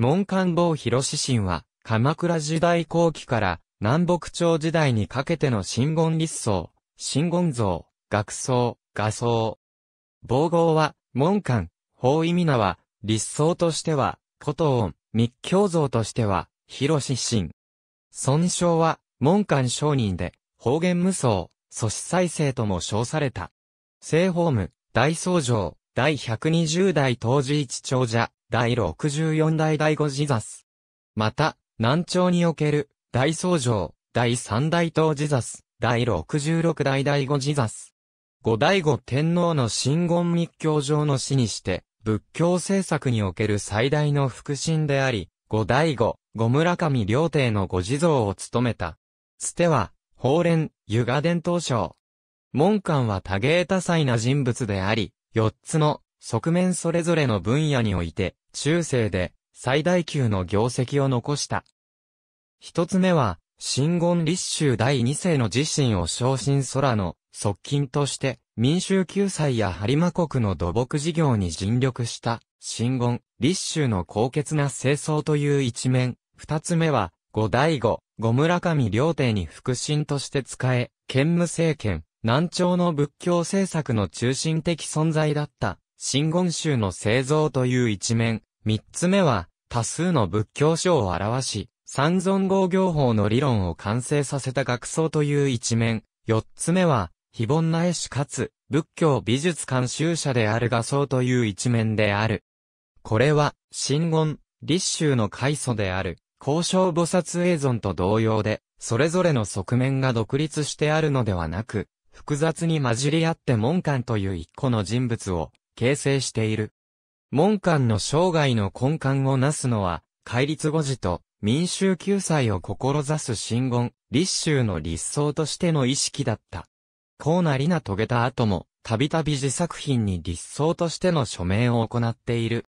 門官坊広志神は、鎌倉時代後期から南北朝時代にかけての真言立僧、真言像、学僧、画僧。防号は、門官、法意味名は、立僧としては、古東密教像としては、広志神。尊称は、門官商人で、方言無双、祖子再生とも称された。聖法務、大僧正、第120代当時一長者、第64代第五次座す。また、南朝における、大僧城、第三代東次座す、第66代第五次座す。五代五天皇の真言密教上の死にして、仏教政策における最大の腹心であり、五代五、五村上両帝のご地蔵を務めた。つては、法蓮、湯河伝統省。門官は多芸多彩な人物であり、四つの側面それぞれの分野において、中世で最大級の業績を残した。一つ目は、新言立衆第二世の自身を昇進空の側近として、民衆救済や播磨国の土木事業に尽力した、新言、立衆の高潔な清掃という一面。二つ目は、五代五、五村上両帝に腹心として仕え、兼務政権、南朝の仏教政策の中心的存在だった、真言宗の製造という一面、三つ目は、多数の仏教書を表し、三尊合行法の理論を完成させた学僧という一面、四つ目は、非凡な絵師かつ、仏教美術監修者である画僧という一面である。これは、真言、立宗の開祖である、交渉菩薩映像と同様で、それぞれの側面が独立してあるのではなく、複雑に混じり合って門官という一個の人物を形成している。門間の生涯の根幹をなすのは、戒律護字と民衆救済を志す真言、立宗の立想としての意識だった。こうなりな遂げた後も、たびたび自作品に立想としての署名を行っている。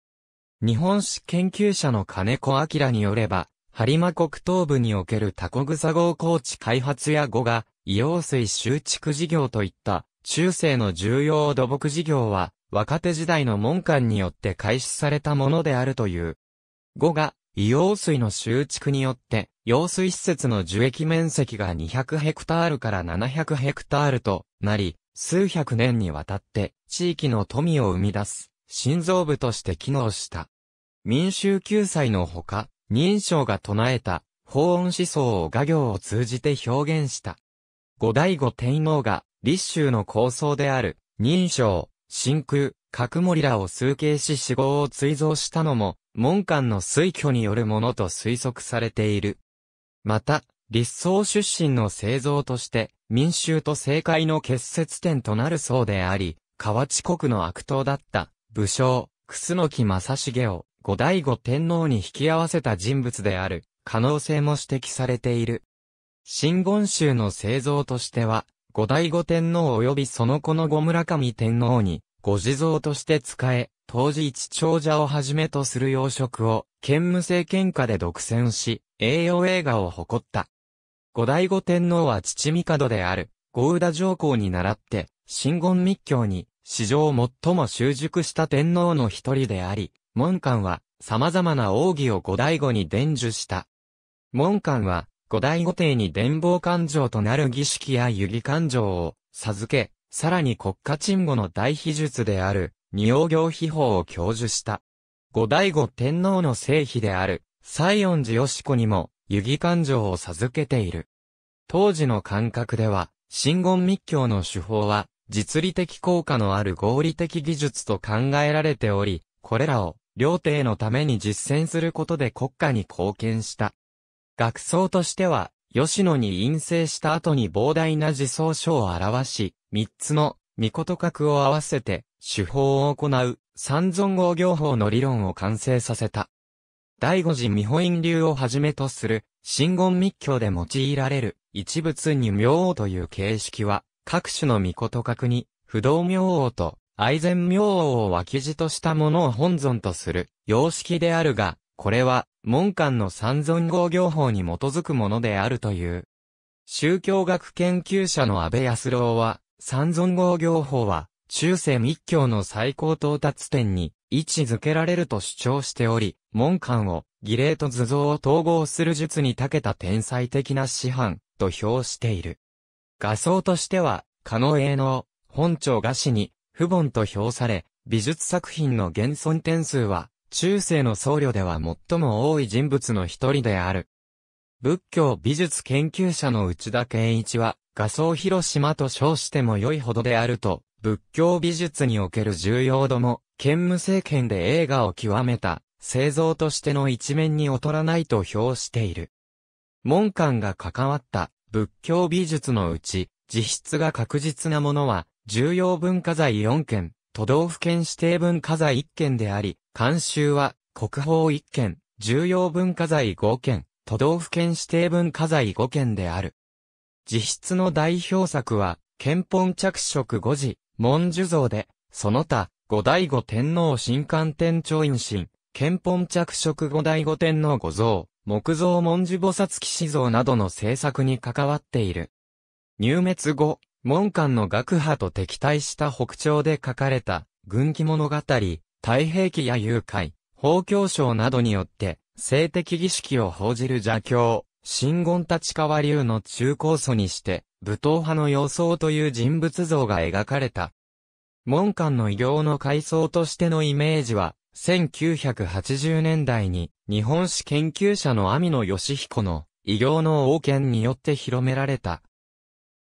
日本史研究者の金子明によれば、播磨国東部におけるタコグサ号高地開発や語が、硫黄水集築事業といった、中世の重要土木事業は、若手時代の門官によって開始されたものであるという。5が、硫黄水の収蓄によって、用水施設の樹液面積が200ヘクタールから700ヘクタールとなり、数百年にわたって地域の富を生み出す心臓部として機能した。民衆救済のほか、認証が唱えた法音思想を画業を通じて表現した。五代五天皇が立州の構想である認証、真空、角森らを数形し死亡を追贈したのも、門間の推挙によるものと推測されている。また、立僧出身の製造として、民衆と政界の結節点となるそうであり、河内国の悪党だった武将、楠木正成を後醍醐天皇に引き合わせた人物である可能性も指摘されている。真言宗の製造としては、後醍醐天皇及びその子の後村上天皇に、ご地蔵として仕え、当時一長者をはじめとする養殖を、兼務政権下で独占し、栄養映画を誇った。後醍醐天皇は父帝である、五宇田上皇に倣って、真言密教に、史上最も習熟した天皇の一人であり、門官は、様々な奥義を後醍醐に伝授した。門官は、後醍醐帝に伝法勘定となる儀式や遊戯勘定を授け、さらに国家鎮護の大秘術である、二王行秘法を教授した。後醍醐天皇の聖妃である、西園寺義子にも、遊戯勘定を授けている。当時の感覚では、真言密教の手法は、実利的効果のある合理的技術と考えられており、これらを、両帝のために実践することで国家に貢献した。学僧としては、吉野に陰性した後に膨大な自奏書を表し、三つの、御事格を合わせて、手法を行う、三尊号行法の理論を完成させた。第五次未法院流をはじめとする、真言密教で用いられる、一物に明王という形式は、各種の御事格に、不動明王と、愛禅明王を脇地としたものを本尊とする、様式であるが、これは、門間の三尊号行法に基づくものであるという。宗教学研究者の安倍康郎は、三尊号行法は、中世密教の最高到達点に位置づけられると主張しており、門間を儀礼と図像を統合する術に長けた天才的な師範と評している。画像としては、可能営能、本庁画師に、不凡と評され、美術作品の現存点数は、中世の僧侶では最も多い人物の一人である。仏教美術研究者の内田健一は、画僧広島と称しても良いほどであると、仏教美術における重要度も、兼務政権で映画を極めた、製造としての一面に劣らないと評している。門官が関わった仏教美術のうち、実質が確実なものは、重要文化財4件、都道府県指定文化財1件であり、監修は、国宝1件、重要文化財5件、都道府県指定文化財5件である。実質の代表作は、憲本着色5時、文殊像で、その他、五代五天皇新官天長院神、憲本着色五代五天皇五像、木造文殊菩薩騎士像などの制作に関わっている。入滅後、門官の学派と敵対した北朝で書かれた、軍記物語、太平記や誘拐、法教省などによって、性的儀式を報じる邪教、新言立川流の中高祖にして、武闘派の様相という人物像が描かれた。門間の異形の階層としてのイメージは、1980年代に日本史研究者の網野義彦の異形の王権によって広められた。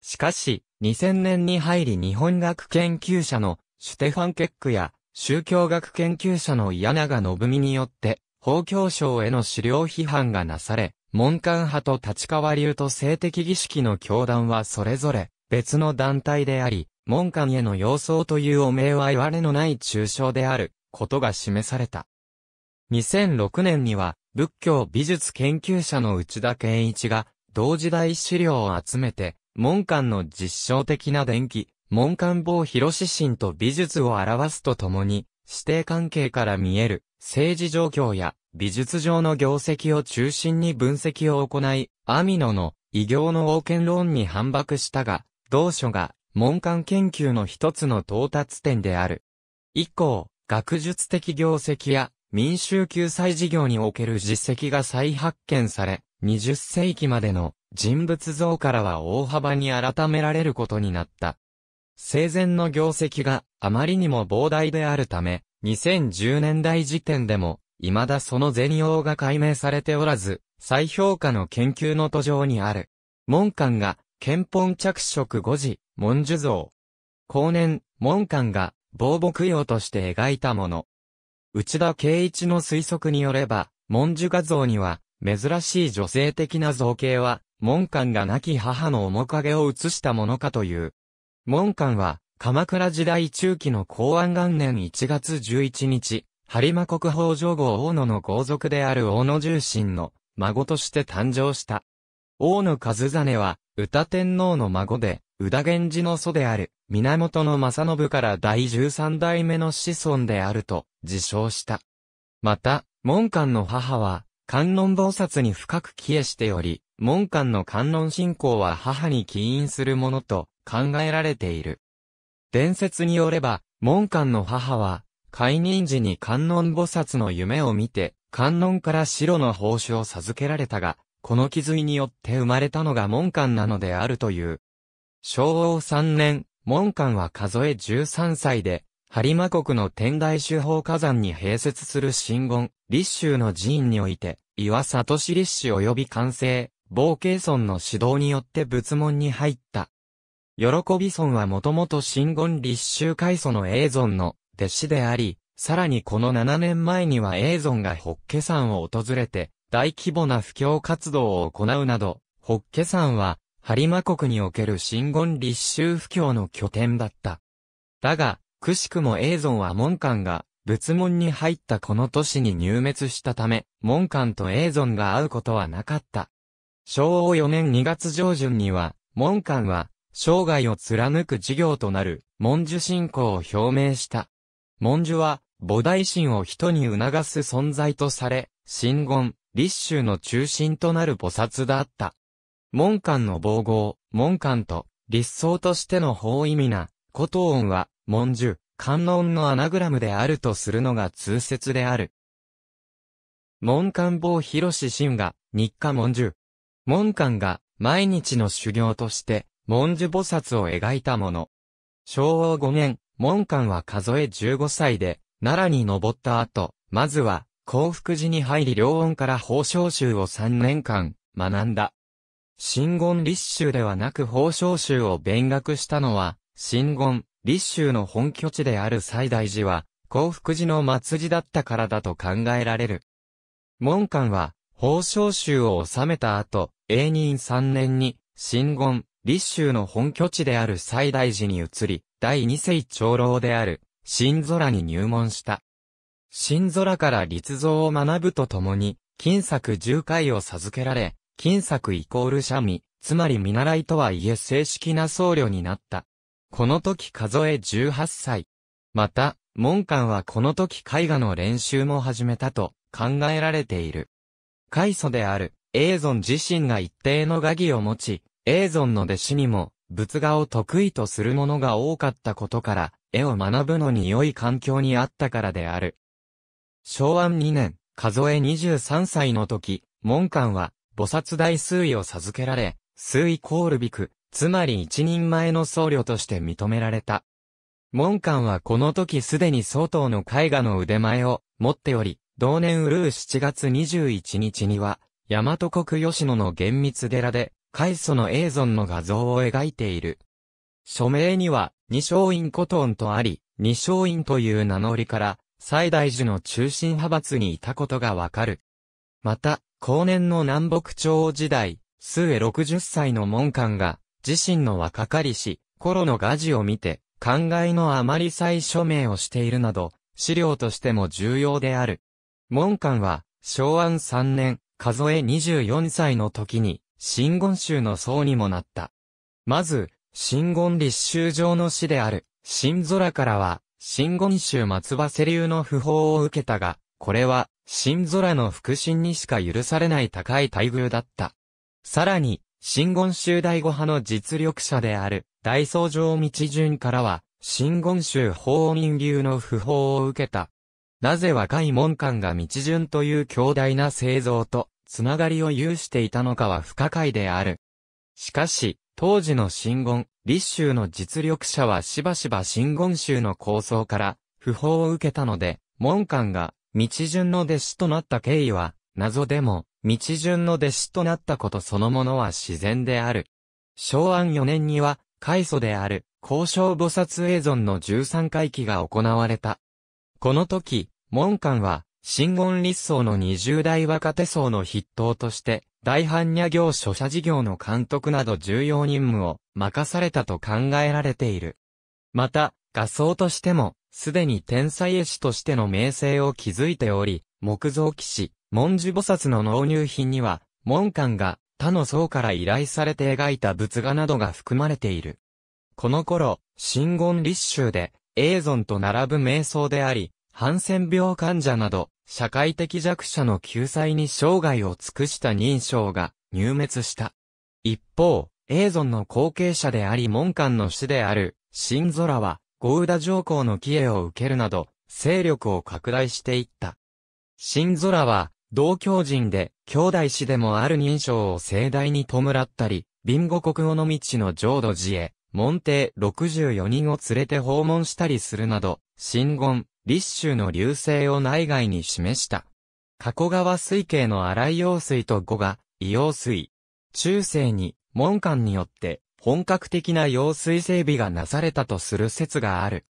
しかし、2000年に入り日本学研究者のシュテファン・ケックや宗教学研究者の柳長信美によって、法教省への資料批判がなされ、門官派と立川流と性的儀式の教団はそれぞれ別の団体であり、門官への要相という汚名は言われのない抽象であることが示された。2006年には仏教美術研究者の内田健一が同時代資料を集めて、門官の実証的な伝記、門官房広志心と美術を表すとともに、指定関係から見える政治状況や美術上の業績を中心に分析を行い、アミノの異業の王権論に反駁したが、同書が門官研究の一つの到達点である。以降、学術的業績や民衆救済事業における実績が再発見され、20世紀までの人物像からは大幅に改められることになった。生前の業績があまりにも膨大であるため、2010年代時点でも、未だその全容が解明されておらず、再評価の研究の途上にある。門官が、憲本着色五時、文殊像。後年、門官が、防木用として描いたもの。内田圭一の推測によれば、文殊画像には、珍しい女性的な造形は、門官が亡き母の面影を映したものかという。門官は、鎌倉時代中期の公安元年1月11日、播磨国宝上王。大野の豪族である大野重臣の孫として誕生した。大野和真は、宇多天皇の孫で、宇田源氏の祖である、源正信から第13代目の子孫であると自称した。また、門官の母は、観音菩薩に深く帰依しており、門官の観音信仰は母に起因するものと考えられている。伝説によれば、門官の母は、解任時に観音菩薩の夢を見て、観音から白の宝珠を授けられたが、この気づいによって生まれたのが門官なのであるという。昭和3年、門官は数え13歳で、播磨国の天台主法火山に併設する神言、立州の寺院において、岩里市立州及び完成、冒慶村の指導によって仏門に入った。喜び尊はもともと真言立宗開祖の永尊の弟子であり、さらにこの7年前には永尊がッケ山を訪れて、大規模な布教活動を行うなど、ッケ山は、播磨国における真言立宗布教の拠点だった。だが、くしくも永尊は門官が、仏門に入ったこの都市に入滅したため、門官と永尊が会うことはなかった。昭和4年2月上旬には、門官は、生涯を貫く事業となる、文殊信仰を表明した。文殊は、菩提心を人に促す存在とされ、神言、立宗の中心となる菩薩であった。門間の防護、門間と、立想としての法意味な、古東音は、文殊、観音のアナグラムであるとするのが通説である。門官坊広志信が、日課文殊。門間が、毎日の修行として、文殊菩薩を描いたもの。昭和5年、門官は数え15歳で、奈良に登った後、まずは、幸福寺に入り両音から法章集を3年間、学んだ。新言立宗ではなく法章集を勉学したのは、新言、立宗の本拠地である西大寺は、幸福寺の末寺だったからだと考えられる。門官は、法章集を収めた後、永仁3年に、新言、立州の本拠地である西大寺に移り、第二世長老である、新空に入門した。新空から立像を学ぶとともに、金作十回を授けられ、金作イコール三味、つまり見習いとはいえ正式な僧侶になった。この時数え18歳。また、門官はこの時絵画の練習も始めたと考えられている。開祖である、永存自身が一定の画技を持ち、ゾンの弟子にも、仏画を得意とする者が多かったことから、絵を学ぶのに良い環境にあったからである。昭和2年、数え23歳の時、門官は、菩薩大数位を授けられ、数位コールビク、つまり一人前の僧侶として認められた。門官はこの時すでに相当の絵画の腕前を持っており、同年うるう7月21日には、大和国吉野の厳密寺で、イ祖のゾンの画像を描いている。署名には、二松院古トンとあり、二松院という名乗りから、最大寺の中心派閥にいたことがわかる。また、後年の南北朝時代、数へ60歳の門官が、自身の若かりし、頃の画ジを見て、考えのあまり再署名をしているなど、資料としても重要である。門官は、昭安3年、数え24歳の時に、真言宗の僧にもなった。まず、真言立宗上の師である、新空からは、真言宗松葉瀬流の訃報を受けたが、これは、新空の腹心にしか許されない高い待遇だった。さらに、真言宗第五派の実力者である、大僧上道順からは、真言宗法人流の訃報を受けた。なぜ若い門官が道順という強大な製造と、つながりを有していたのかは不可解である。しかし、当時の真言、立州の実力者はしばしば真言宗の構想から不法を受けたので、門官が道順の弟子となった経緯は謎でも、道順の弟子となったことそのものは自然である。昭安4年には、開祖である、交渉菩薩永存の13回忌が行われた。この時、門官は、新言立層の20代若手層の筆頭として、大般若行書写事業の監督など重要任務を任されたと考えられている。また、画僧としても、すでに天才絵師としての名声を築いており、木造騎士、文殊菩薩の納入品には、門官が他の層から依頼されて描いた仏画などが含まれている。この頃、新言立宗で、永存と並ぶ瞑想であり、ハンセン病患者など、社会的弱者の救済に生涯を尽くした認証が入滅した。一方、エーゾンの後継者であり門官の死である、シンゾラは、ゴウダ上皇の帰依を受けるなど、勢力を拡大していった。シンゾラは、同教人で、兄弟師でもある認証を盛大に弔ったり、ビンゴ国語の道の浄土寺へ、門弟64人を連れて訪問したりするなど、新言、立州の流星を内外に示した。加古川水系の荒い用水と五が、硫黄水。中世に、門間によって、本格的な用水整備がなされたとする説がある。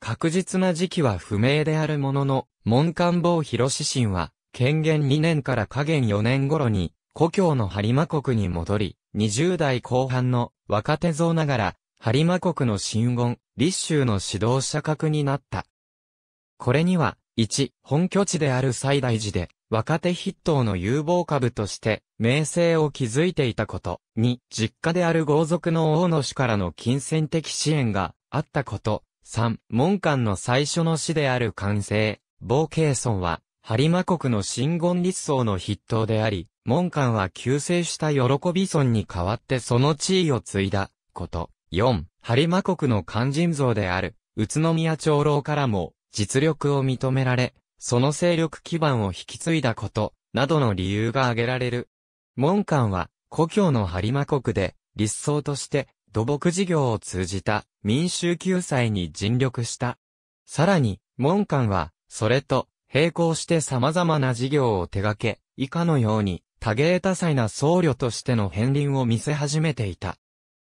確実な時期は不明であるものの、門間坊広志神は、権限2年から下限4年頃に、故郷の播磨国に戻り、20代後半の若手像ながら、播磨国の神言、立州の指導者格になった。これには、1、本拠地である西大寺で、若手筆頭の有望株として、名声を築いていたこと。2、実家である豪族の王の死からの金銭的支援があったこと。3、門間の最初の死である完成。冒険村は、播磨国の新言立層の筆頭であり、門間は救世した喜び村に代わってその地位を継いだこと。4、播磨国の肝心像である、宇都宮長老からも、実力を認められ、その勢力基盤を引き継いだこと、などの理由が挙げられる。門官は、故郷の播磨国で、立想として、土木事業を通じた民衆救済に尽力した。さらに、門官は、それと、並行して様々な事業を手掛け、以下のように、多芸多彩な僧侶としての片鱗を見せ始めていた。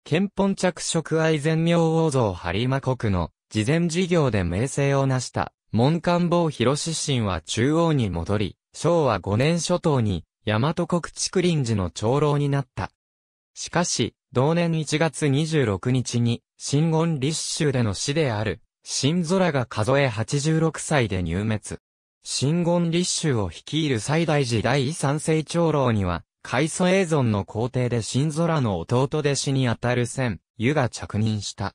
憲本着色愛全明王像播磨国の事前事業で名声を成した、門官坊広志神は中央に戻り、昭和5年初頭に、大和国竹林寺の長老になった。しかし、同年1月26日に、新言立州での死である、新空が数え86歳で入滅。新言立州を率いる最大寺第三世長老には、海祖永存の皇帝で新空の弟弟子にあたる千、湯が着任した。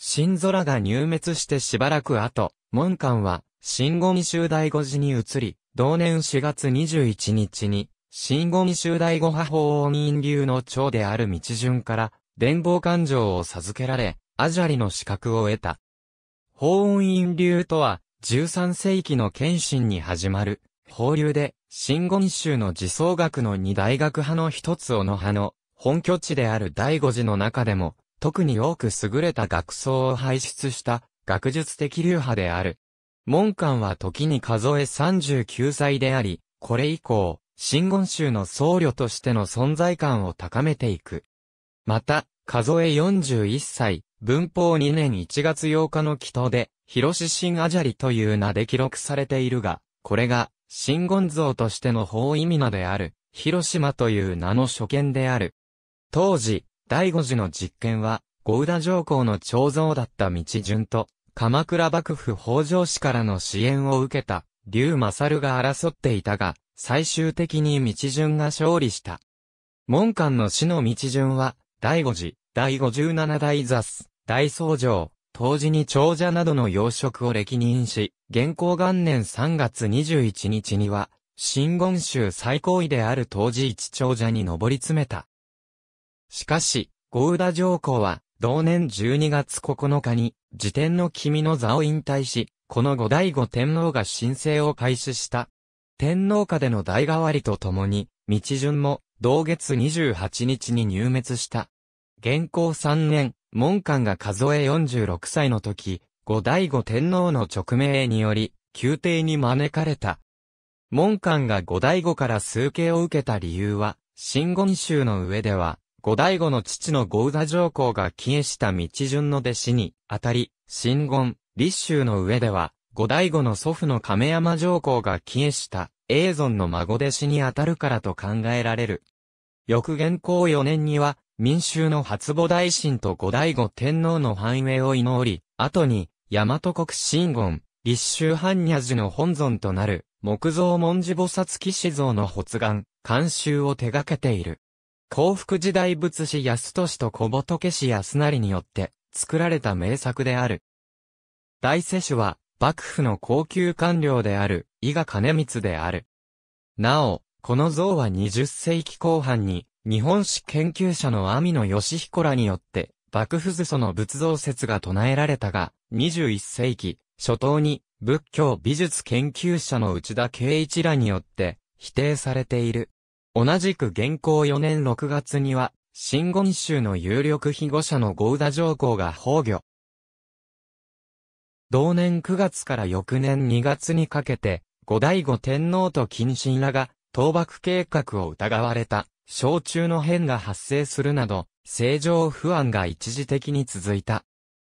新空が入滅してしばらく後、門官は、新五味集大五寺に移り、同年4月21日に、新五味集大五派法王院流の長である道順から、伝法感情を授けられ、アジャリの資格を得た。法音院流とは、13世紀の謙信に始まる、法流で、新五日州の自創学の二大学派の一つ小野派の、本拠地である第五寺の中でも、特に多く優れた学僧を輩出した学術的流派である。門官は時に数え39歳であり、これ以降、真言宗の僧侶としての存在感を高めていく。また、数え41歳、文法2年1月8日の祈祷で、広志新アジャリという名で記録されているが、これが、真言像としての法意味名である、広島という名の所見である。当時、第五次の実験は、ゴウダ上皇の彫像だった道順と、鎌倉幕府北条氏からの支援を受けた、竜勝が争っていたが、最終的に道順が勝利した。門官の死の道順は、第五次、第五十七代雑、大僧正、当時に長者などの要職を歴任し、現行元年3月21日には、新言宗最高位である当時一長者に上り詰めた。しかし、ゴウダ上皇は、同年12月9日に、辞典の君の座を引退し、この後醍醐天皇が申請を開始した。天皇下での代替わりとともに、道順も、同月28日に入滅した。現行3年、門官が数え46歳の時、後醍醐天皇の直命により、宮廷に招かれた。門官が後醍醐から崇敬を受けた理由は、新言宗の上では、後醍醐の父の豪座上皇が帰依した道順の弟子に、あたり、新言、立州の上では、後醍醐の祖父の亀山上皇が帰依した、永存の孫弟子にあたるからと考えられる。翌元皇4年には、民衆の初母大臣と後醍醐天皇の繁栄を祈り、後に、大和国新言、立州般若寺の本尊となる、木造文字菩薩騎士像の発願、監修を手掛けている。幸福時代仏師安俊と小仏師安成によって作られた名作である。大世主は幕府の高級官僚である伊賀金光である。なお、この像は20世紀後半に日本史研究者の網野義彦らによって幕府図祖の仏像説が唱えられたが、21世紀初頭に仏教美術研究者の内田圭一らによって否定されている。同じく現行4年6月には、新言宗の有力被護者のウ田上皇が崩御。同年9月から翌年2月にかけて、後醍醐天皇と近親らが、倒幕計画を疑われた、小中の変が発生するなど、正常不安が一時的に続いた。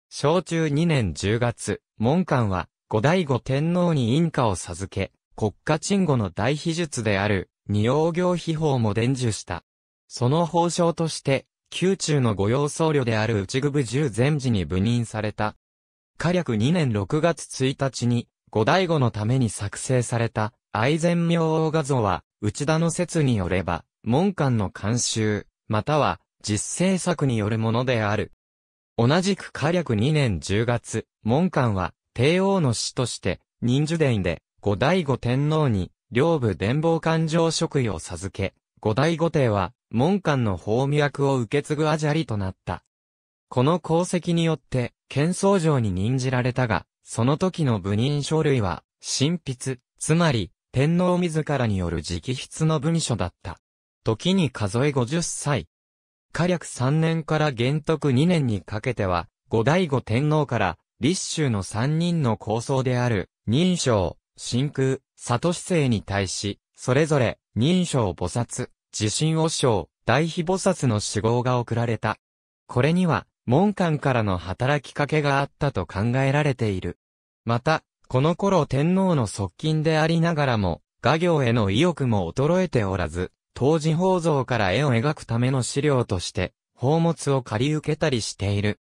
小中2年10月、門官は、後醍醐天皇に印家を授け、国家鎮護の大秘術である、二王行秘宝も伝授した。その法奨として、宮中の御用僧侶である内部十禅寺に部任された。火略2年6月1日に、後醍醐のために作成された、愛禅明王画像は、内田の説によれば、門官の監修、または、実製作によるものである。同じく火略2年10月、門官は、帝王の死として、忍寿殿で、後醍醐天皇に、両部伝法官上職位を授け、五代五帝は、門官の法脈を受け継ぐアジャリとなった。この功績によって、剣僧上に任じられたが、その時の部任書類は、神筆、つまり、天皇自らによる直筆の文書だった。時に数え50歳。火略3年から元徳2年にかけては、五代五天皇から、立州の3人の構想である、認証、真空、里市政に対し、それぞれ、認証菩薩、自信和尚、大秘菩薩の死号が贈られた。これには、門官からの働きかけがあったと考えられている。また、この頃天皇の側近でありながらも、画業への意欲も衰えておらず、当時宝蔵から絵を描くための資料として、宝物を借り受けたりしている。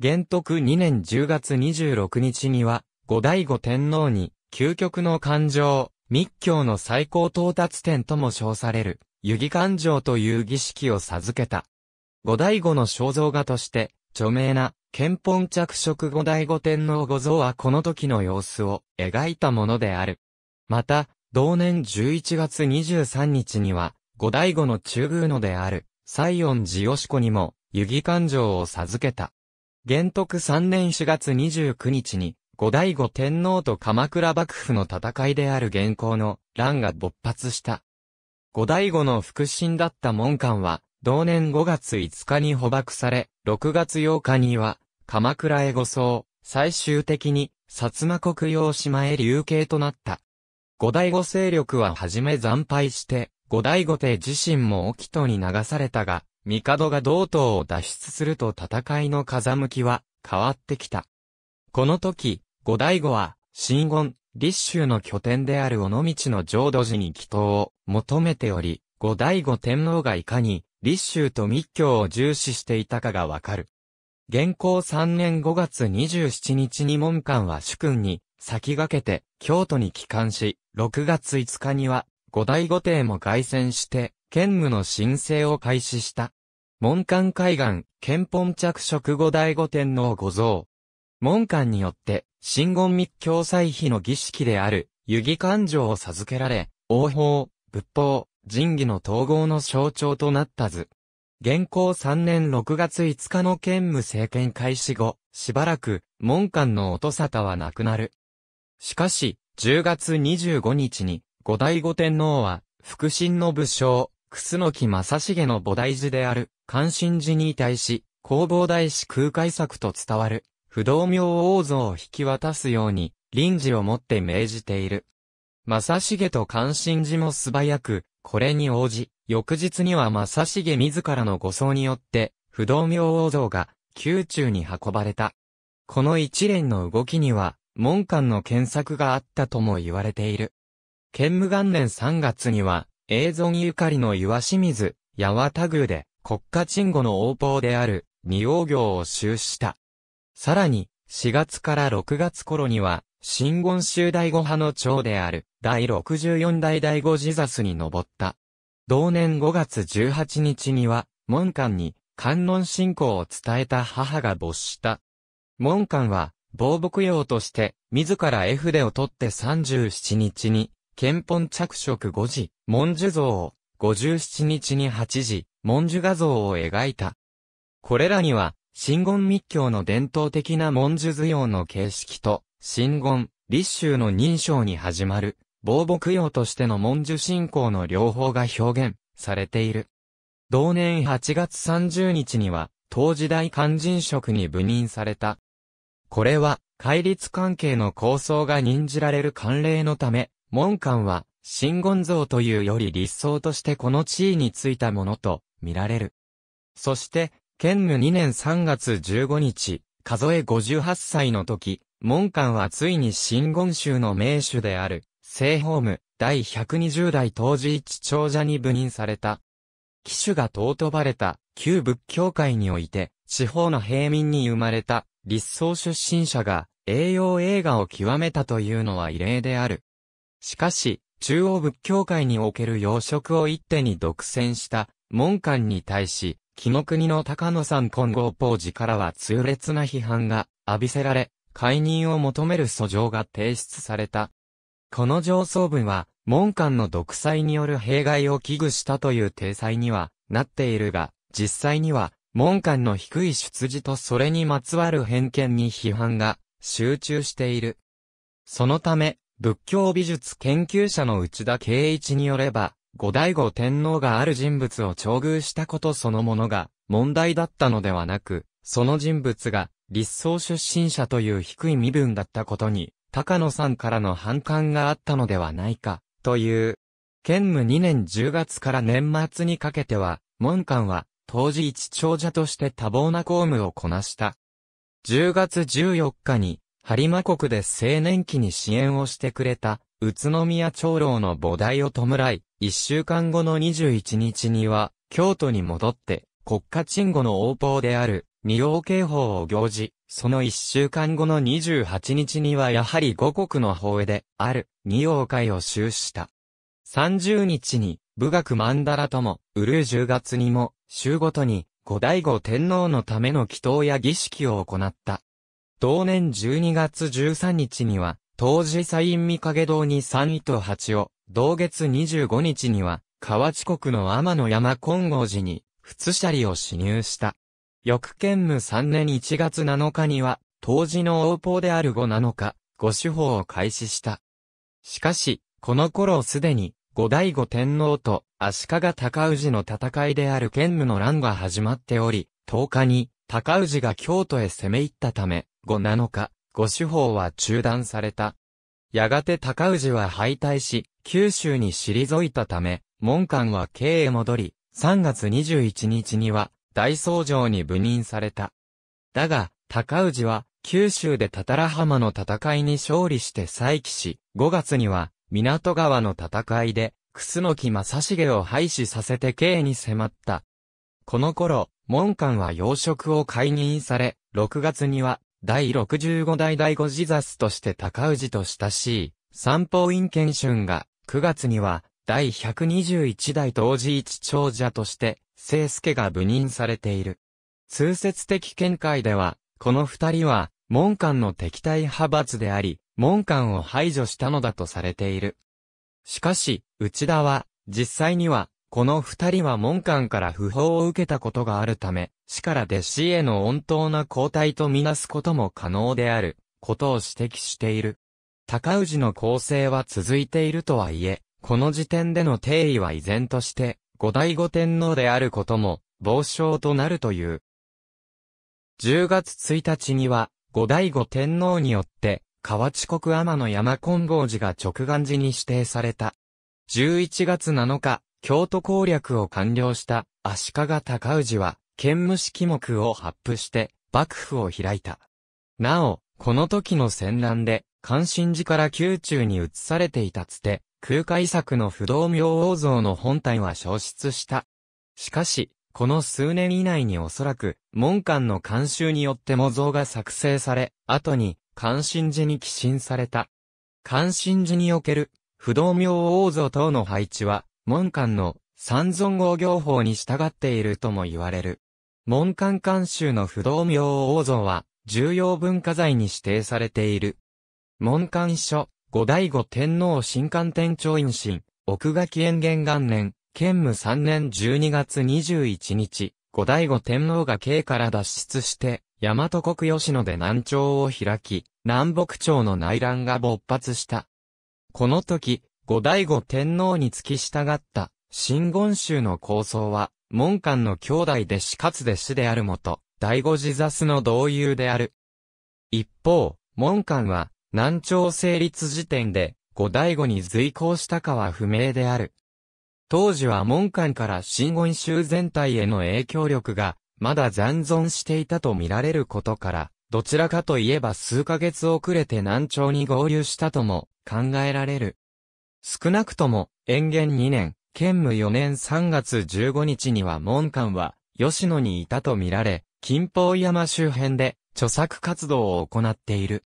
元徳2年10月26日には、後醍醐天皇に、究極の感情、密教の最高到達点とも称される、遊儀感情という儀式を授けた。五代五の肖像画として、著名な、憲本着色五代五天皇五像はこの時の様子を描いたものである。また、同年11月23日には、五代五の中宮のである、西園寺義子にも、遊儀感情を授けた。玄徳3年4月29日に、後醍醐天皇と鎌倉幕府の戦いである現行の乱が勃発した。後醍醐の腹心だった門官は、同年5月5日に捕獲され、6月8日には、鎌倉へ護送、最終的に、薩摩国用島へ流刑となった。後醍醐勢力は初め惨敗して、後醍醐帝自身も沖戸に流されたが、帝が道東を脱出すると戦いの風向きは変わってきた。この時、後醍醐は、新言、立州の拠点である尾道の浄土寺に祈祷を求めており、後醍醐天皇がいかに、立州と密教を重視していたかがわかる。現行3年5月27日に門官は主君に、先駆けて、京都に帰還し、6月5日には、後醍醐帝も凱旋して、兼務の申請を開始した。門官海岸、憲本着色後醍醐天皇御像。門官によって、真言密教祭碑の儀式である、湯儀勘定を授けられ、王法、仏法、神儀の統合の象徴となった図。現行3年6月5日の兼務政権開始後、しばらく、門官の音沙汰はなくなる。しかし、10月25日に、後醍醐天皇は、福神の武将、楠木正成の菩提寺である、関心寺に対し、弘法大師空海作と伝わる、不動明王像を引き渡すように、臨時をもって命じている。正成と関心寺も素早く、これに応じ、翌日には正成自らの護送によって、不動明王像が、宮中に運ばれた。この一連の動きには、門間の検索があったとも言われている。建武元年3月には、像にゆかりの岩清水、八幡宮で、国家鎮護の王法である、二王行を修した。さらに、4月から6月頃には、新言宗第五派の長である、第64代第五ジザスに上った。同年5月18日には、門官に、観音信仰を伝えた母が没した。門官は、防牧用として、自ら絵筆を取って37日に、憲本着色5時、文殊像を、57日に8時、文殊画像を描いた。これらには、真言密教の伝統的な文殊図用の形式と、真言、立宗の認証に始まる、防供用としての文殊信仰の両方が表現されている。同年8月30日には、当時代肝心職に部任された。これは、戒律関係の構想が任じられる慣例のため、門官は、真言像というより立想としてこの地位についたものと見られる。そして、建武2年3月15日、数え58歳の時、門官はついに新言宗の名手である、聖法務、第120代当時一長者に部任された。騎手が尊ばれた、旧仏教界において、地方の平民に生まれた、立僧出身者が、栄養映画を極めたというのは異例である。しかし、中央仏教界における養殖を一手に独占した、門官に対し、紀の国の高野山金剛法寺からは痛烈な批判が浴びせられ、解任を求める訴状が提出された。この上層文は、門間の独裁による弊害を危惧したという体裁にはなっているが、実際には、門間の低い出自とそれにまつわる偏見に批判が集中している。そのため、仏教美術研究者の内田圭一によれば、後醍醐天皇がある人物を調遇したことそのものが問題だったのではなく、その人物が立宗出身者という低い身分だったことに、高野さんからの反感があったのではないか、という。兼務2年10月から年末にかけては、門官は、当時一長者として多忙な公務をこなした。10月14日に、播磨国で青年期に支援をしてくれた、宇都宮長老の菩提を弔い、一週間後の21日には、京都に戻って、国家鎮護の王法である、二王刑法を行事、その一週間後の28日にはやはり五国の法で、ある、二王会を終した。30日に、武学曼荼羅とも、うるー10月にも、週ごとに、五醍醐天皇のための祈祷や儀式を行った。同年12月13日には、当時サイン見影堂に3位と8を、同月25日には、河内国の天の山金剛寺に、仏舎利を侵入した。翌兼務3年1月7日には、当時の王法である五7日、五手法を開始した。しかし、この頃すでに、五代五天皇と足利高氏の戦いである兼務の乱が始まっており、10日に高氏が京都へ攻め入ったため、五七日、五手法は中断された。やがて高氏は敗退し、九州に退いたため、門官は京へ戻り、3月21日には大僧城に部任された。だが、高氏は、九州で多々良浜の戦いに勝利して再起し、5月には、港川の戦いで、楠木正成を廃止させて京に迫った。この頃、門官は養殖を解任され、6月には第65代第五ジザスとして高氏と親しい、三方院賢春が、9月には、第121代当時一長者として、清助が部任されている。通説的見解では、この二人は、門官の敵対派閥であり、門官を排除したのだとされている。しかし、内田は、実際には、この二人は門官から不法を受けたことがあるため、死から弟子への温当な交代とみなすことも可能である、ことを指摘している。高氏の構成は続いているとはいえ、この時点での定位は依然として、五代五天皇であることも、傍証となるという。10月1日には、五代五天皇によって、河内国天の山金剛寺が直眼寺に指定された。11月7日、京都攻略を完了した足利尊氏は、剣武式目を発布して、幕府を開いた。なお、この時の戦乱で、関心寺から宮中に移されていたつて、空海作の不動明王像の本体は消失した。しかし、この数年以内におそらく、門間の監修によって模造が作成され、後に、関心寺に寄進された。関心寺における、不動明王像等の配置は、門官の三尊王行法に従っているとも言われる。門官監修の不動明王像は、重要文化財に指定されている。門官書、五代五天皇新官天朝院神、奥垣延元元年、兼務三年十二月二十一日、五代五天皇が京から脱出して、大和国吉野で南朝を開き、南北朝の内乱が勃発した。この時、後醍醐天皇に付き従った、真言宗の構想は、門官の兄弟弟子かつ弟子であるもと、醍醐自座の同友である。一方、門官は、南朝成立時点で、後醍醐に随行したかは不明である。当時は門官から真言宗全体への影響力が、まだ残存していたと見られることから、どちらかといえば数ヶ月遅れて南朝に合流したとも考えられる。少なくとも、延元2年、兼務4年3月15日には門官は、吉野にいたとみられ、近方山周辺で、著作活動を行っている。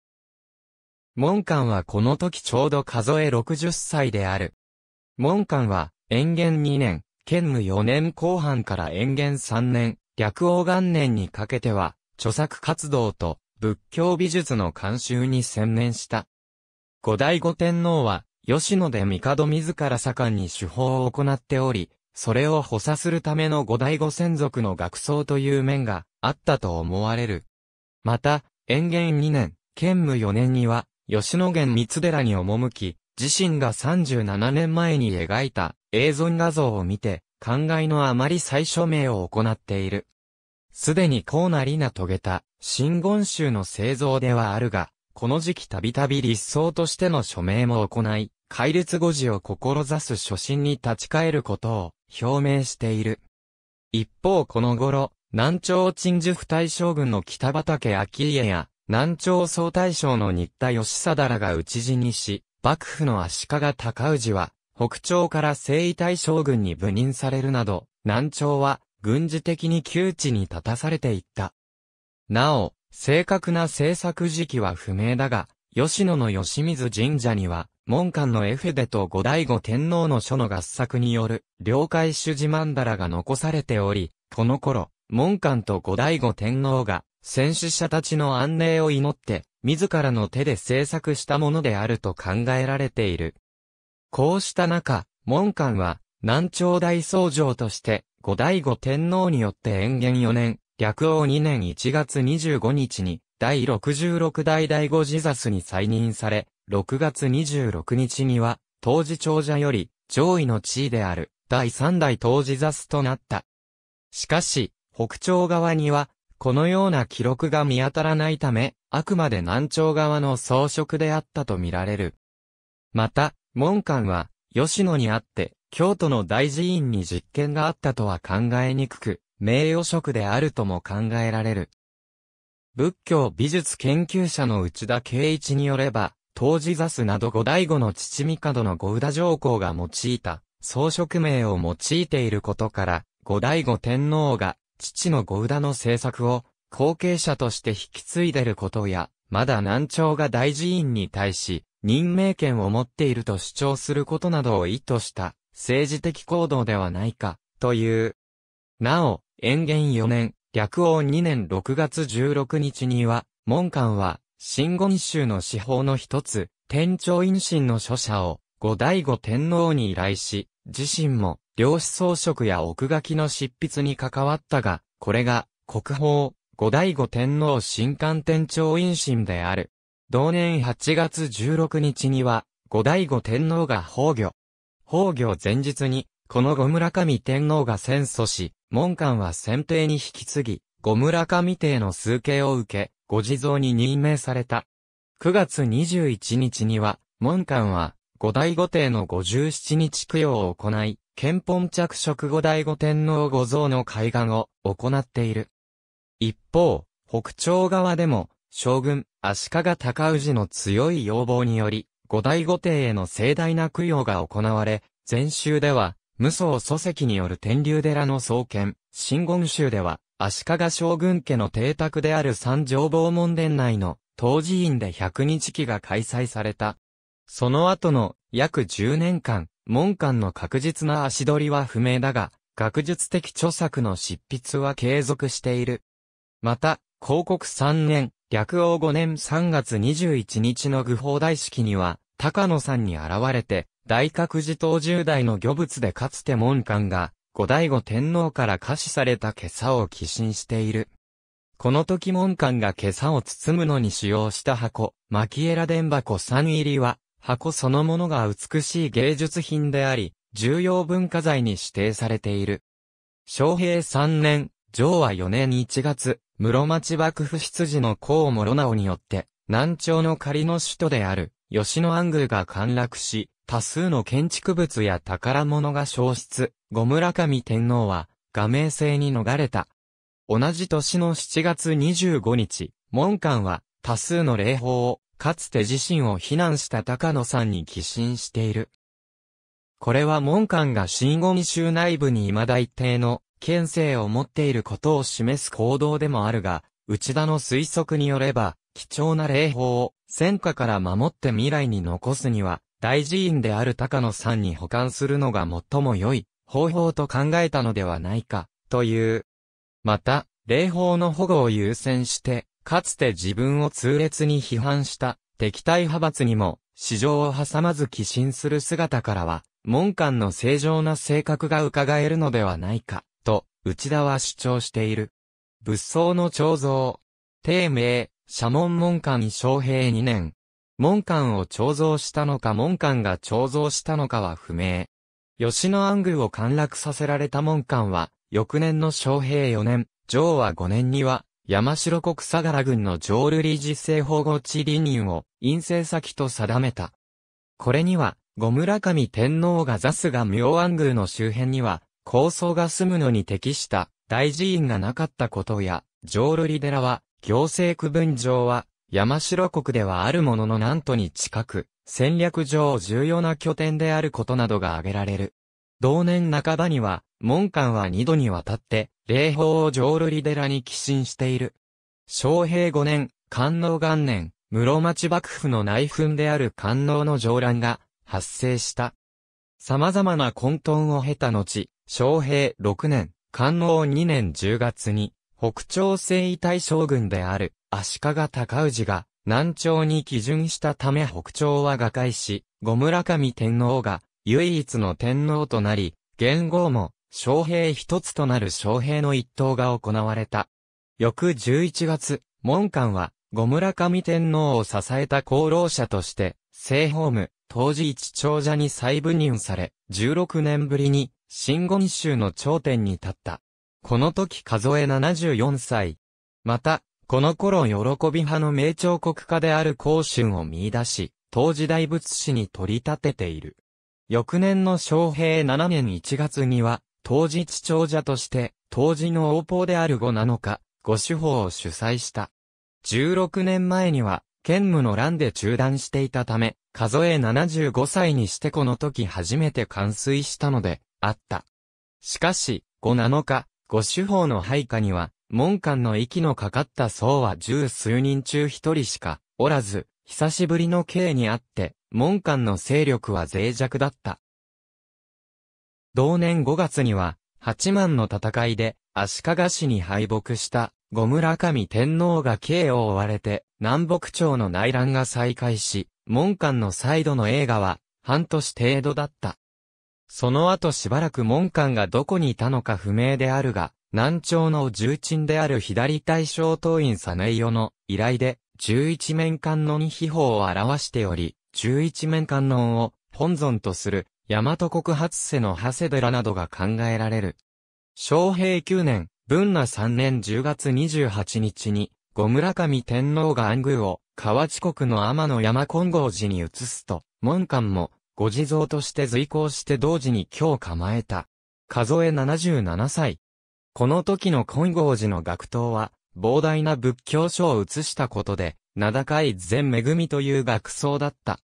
門官はこの時ちょうど数え60歳である。門官は、延元2年、兼務4年後半から延元3年、略王元年にかけては、著作活動と、仏教美術の監修に専念した。五代五天皇は、吉野で帝自ら盛んに手法を行っており、それを補佐するための五代五先族の学僧という面があったと思われる。また、延元2年、建武4年には、吉野源三寺に赴き、自身が37年前に描いた映像画像を見て、考えのあまり最署名を行っている。すでにうなりな遂げた、真言宗の製造ではあるが、この時期たびたび立僧としての署名も行い、戒律五字を志す初心に立ち返ることを表明している。一方この頃、南朝陳守府大将軍の北畠昭家や、南朝総大将の新田義貞らが討ち死にし、幕府の足利尊氏は、北朝から征夷大将軍に部任されるなど、南朝は、軍事的に窮地に立たされていった。なお、正確な制作時期は不明だが、吉野の吉水神社には、門間のエフェデと後醍醐天皇の書の合作による、領海主寺曼荼羅が残されており、この頃、門間と後醍醐天皇が、戦死者たちの安寧を祈って、自らの手で制作したものであると考えられている。こうした中、門間は、南朝大僧正として、後醍醐天皇によって延元4年、略王2年1月25日に、第66代第五ジザスに再任され、6月26日には、当時長者より、上位の地位である、第3代当時ザスとなった。しかし、北朝側には、このような記録が見当たらないため、あくまで南朝側の装飾であったとみられる。また、門官は、吉野にあって、京都の大寺院に実験があったとは考えにくく、名誉職であるとも考えられる。仏教美術研究者の内田圭一によれば、当時ザスなど五醍醐の父帝の五田上皇が用いた装飾名を用いていることから、五醍醐天皇が父の五田の政策を後継者として引き継いでることや、まだ南朝が大寺院に対し任命権を持っていると主張することなどを意図した政治的行動ではないか、という。なお、延元4年、略王2年6月16日には、門官は、新言宗の司法の一つ、天朝院神の書者を、後醍醐天皇に依頼し、自身も、漁師装飾や奥書きの執筆に関わったが、これが、国宝、後醍醐天皇新官天朝院神である。同年8月16日には、後醍醐天皇が崩御。崩御前日に、この後村上天皇が戦争し、門官は先帝に引き継ぎ、五村上帝の数形を受け、ご地蔵に任命された。9月21日には、門官は、五代五帝の57日供養を行い、憲本着色五代五天皇五像の開眼を行っている。一方、北朝側でも、将軍、足利尊氏の強い要望により、五代五帝への盛大な供養が行われ、前週では、無双祖籍による天竜寺の創建、新言宗では、足利将軍家の邸宅である三条坊門殿内の、当寺院で百日記が開催された。その後の、約10年間、門間の確実な足取りは不明だが、学術的著作の執筆は継続している。また、広告3年、略王5年3月21日の愚法大式には、高野さんに現れて、大覚寺等十代の魚仏でかつて門官が、後醍醐天皇から可視された袈裟を寄進している。この時門官が袈裟を包むのに使用した箱、巻枝ラ伝箱3入りは、箱そのものが美しい芸術品であり、重要文化財に指定されている。昭平3年、昭和4年1月、室町幕府執事の甲諸直によって、南朝の仮の首都である、吉野安宮が陥落し、多数の建築物や宝物が消失、五村上天皇は、画名制に逃れた。同じ年の7月25日、門官は、多数の霊法を、かつて自身を非難した高野さんに寄進している。これは門官が新語。二州内部に未だ一定の、県政を持っていることを示す行動でもあるが、内田の推測によれば、貴重な霊法を戦火から守って未来に残すには、大寺院である高野さんに保管するのが最も良い方法と考えたのではないか、という。また、霊法の保護を優先して、かつて自分を痛烈に批判した敵対派閥にも、史上を挟まず寄進する姿からは、門官の正常な性格が伺えるのではないか、と、内田は主張している。仏僧の彫像。定名、社門門官に昌平2年、門官を彫像したのか門官が彫像したのかは不明。吉野安宮を陥落させられた門官は、翌年の昌平4年、昭和5年には、山城国相良軍の浄瑠璃実政保護地理人を陰性先と定めた。これには、後村上天皇が座すが明安宮の周辺には、高僧が住むのに適した大寺院がなかったことや、浄瑠璃寺は、行政区分上は、山城国ではあるものの南都に近く、戦略上重要な拠点であることなどが挙げられる。同年半ばには、門官は二度にわたって、霊峰を浄瑠璃寺に寄進している。昌平五年、官能元年、室町幕府の内紛である官能の上乱が発生した。様々な混沌を経た後、昌平六年、官能二年十月に、北朝鮮位大将軍である足利尊氏が南朝に基準したため北朝は瓦解し、後村上天皇が唯一の天皇となり、元号も将兵一つとなる将兵の一党が行われた。翌11月、門官は後村上天皇を支えた功労者として、西法務、当時一長者に再分任され、16年ぶりに、新言宗の頂点に立った。この時数え74歳。また、この頃喜び派の名彫国家である孔春を見出し、当時大仏師に取り立てている。翌年の昌平7年1月には、当時地長者として、当時の王法である五七日、五手法を主催した。16年前には、兼務の乱で中断していたため、数え75歳にしてこの時初めて完遂したので、あった。しかし、五七日、五手法の配下には、門間の息のかかった僧は十数人中一人しかおらず、久しぶりの刑にあって、門間の勢力は脆弱だった。同年5月には、八幡の戦いで、足利氏に敗北した五村上天皇が刑を追われて、南北朝の内乱が再開し、門間の再度の映画は、半年程度だった。その後しばらく門間がどこにいたのか不明であるが、南朝の重鎮である左大正党員サネイヨの依頼で、十一面観音秘宝を表しており、十一面観音を本尊とする、大和国初世の長谷寺などが考えられる。昭平九年、文那三年十月二十八日に、五村上天皇が安宮を、河内国の天の山金剛寺に移すと、門官も、ご地蔵として随行して同時に今日構えた。数え77歳、この時の金剛寺の学頭は、膨大な仏教書を写したことで、名高い善恵という学僧だった。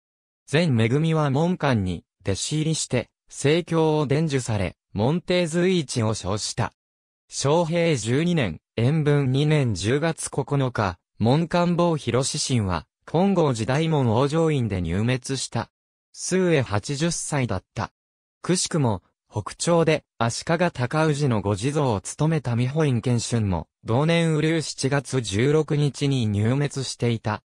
善恵は門官に弟子入りして、聖教を伝授され、門弟随一を称した。昭平12年、延文2年10月9日、門官坊広志神は、金剛寺大門王上院で入滅した。数へ80歳だった。くしくも、北朝で足利尊氏のご地蔵を務めた美保院賢春も、同年雨流7月16日に入滅していた。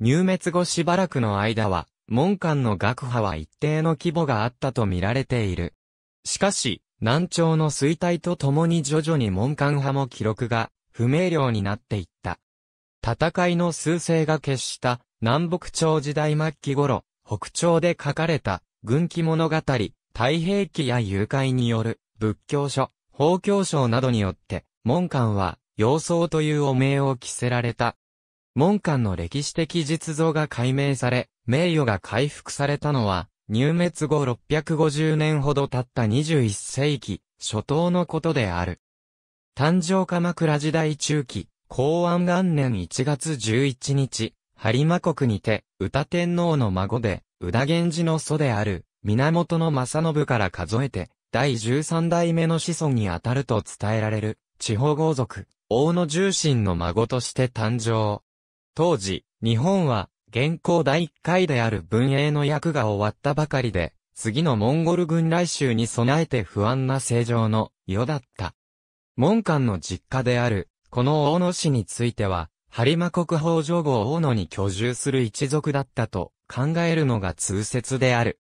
入滅後しばらくの間は、門間の学派は一定の規模があったと見られている。しかし、南朝の衰退とともに徐々に門間派も記録が不明瞭になっていった。戦いの数勢が決した南北朝時代末期頃、北朝で書かれた軍記物語、太平記や誘拐による仏教書、法教書などによって、門官は、妖装という汚名を着せられた。門官の歴史的実像が解明され、名誉が回復されたのは、入滅後650年ほど経った21世紀、初頭のことである。誕生鎌倉時代中期、公安元年1月11日、播磨国にて、歌天皇の孫で、宇源氏の祖である、源正信から数えて、第13代目の子孫にあたると伝えられる、地方豪族、王の重臣の孫として誕生。当時、日本は、現行第1回である文英の役が終わったばかりで、次のモンゴル軍来襲に備えて不安な正常の世だった。門官の実家である、この大野氏については、播磨国宝女号大野に居住する一族だったと考えるのが通説である。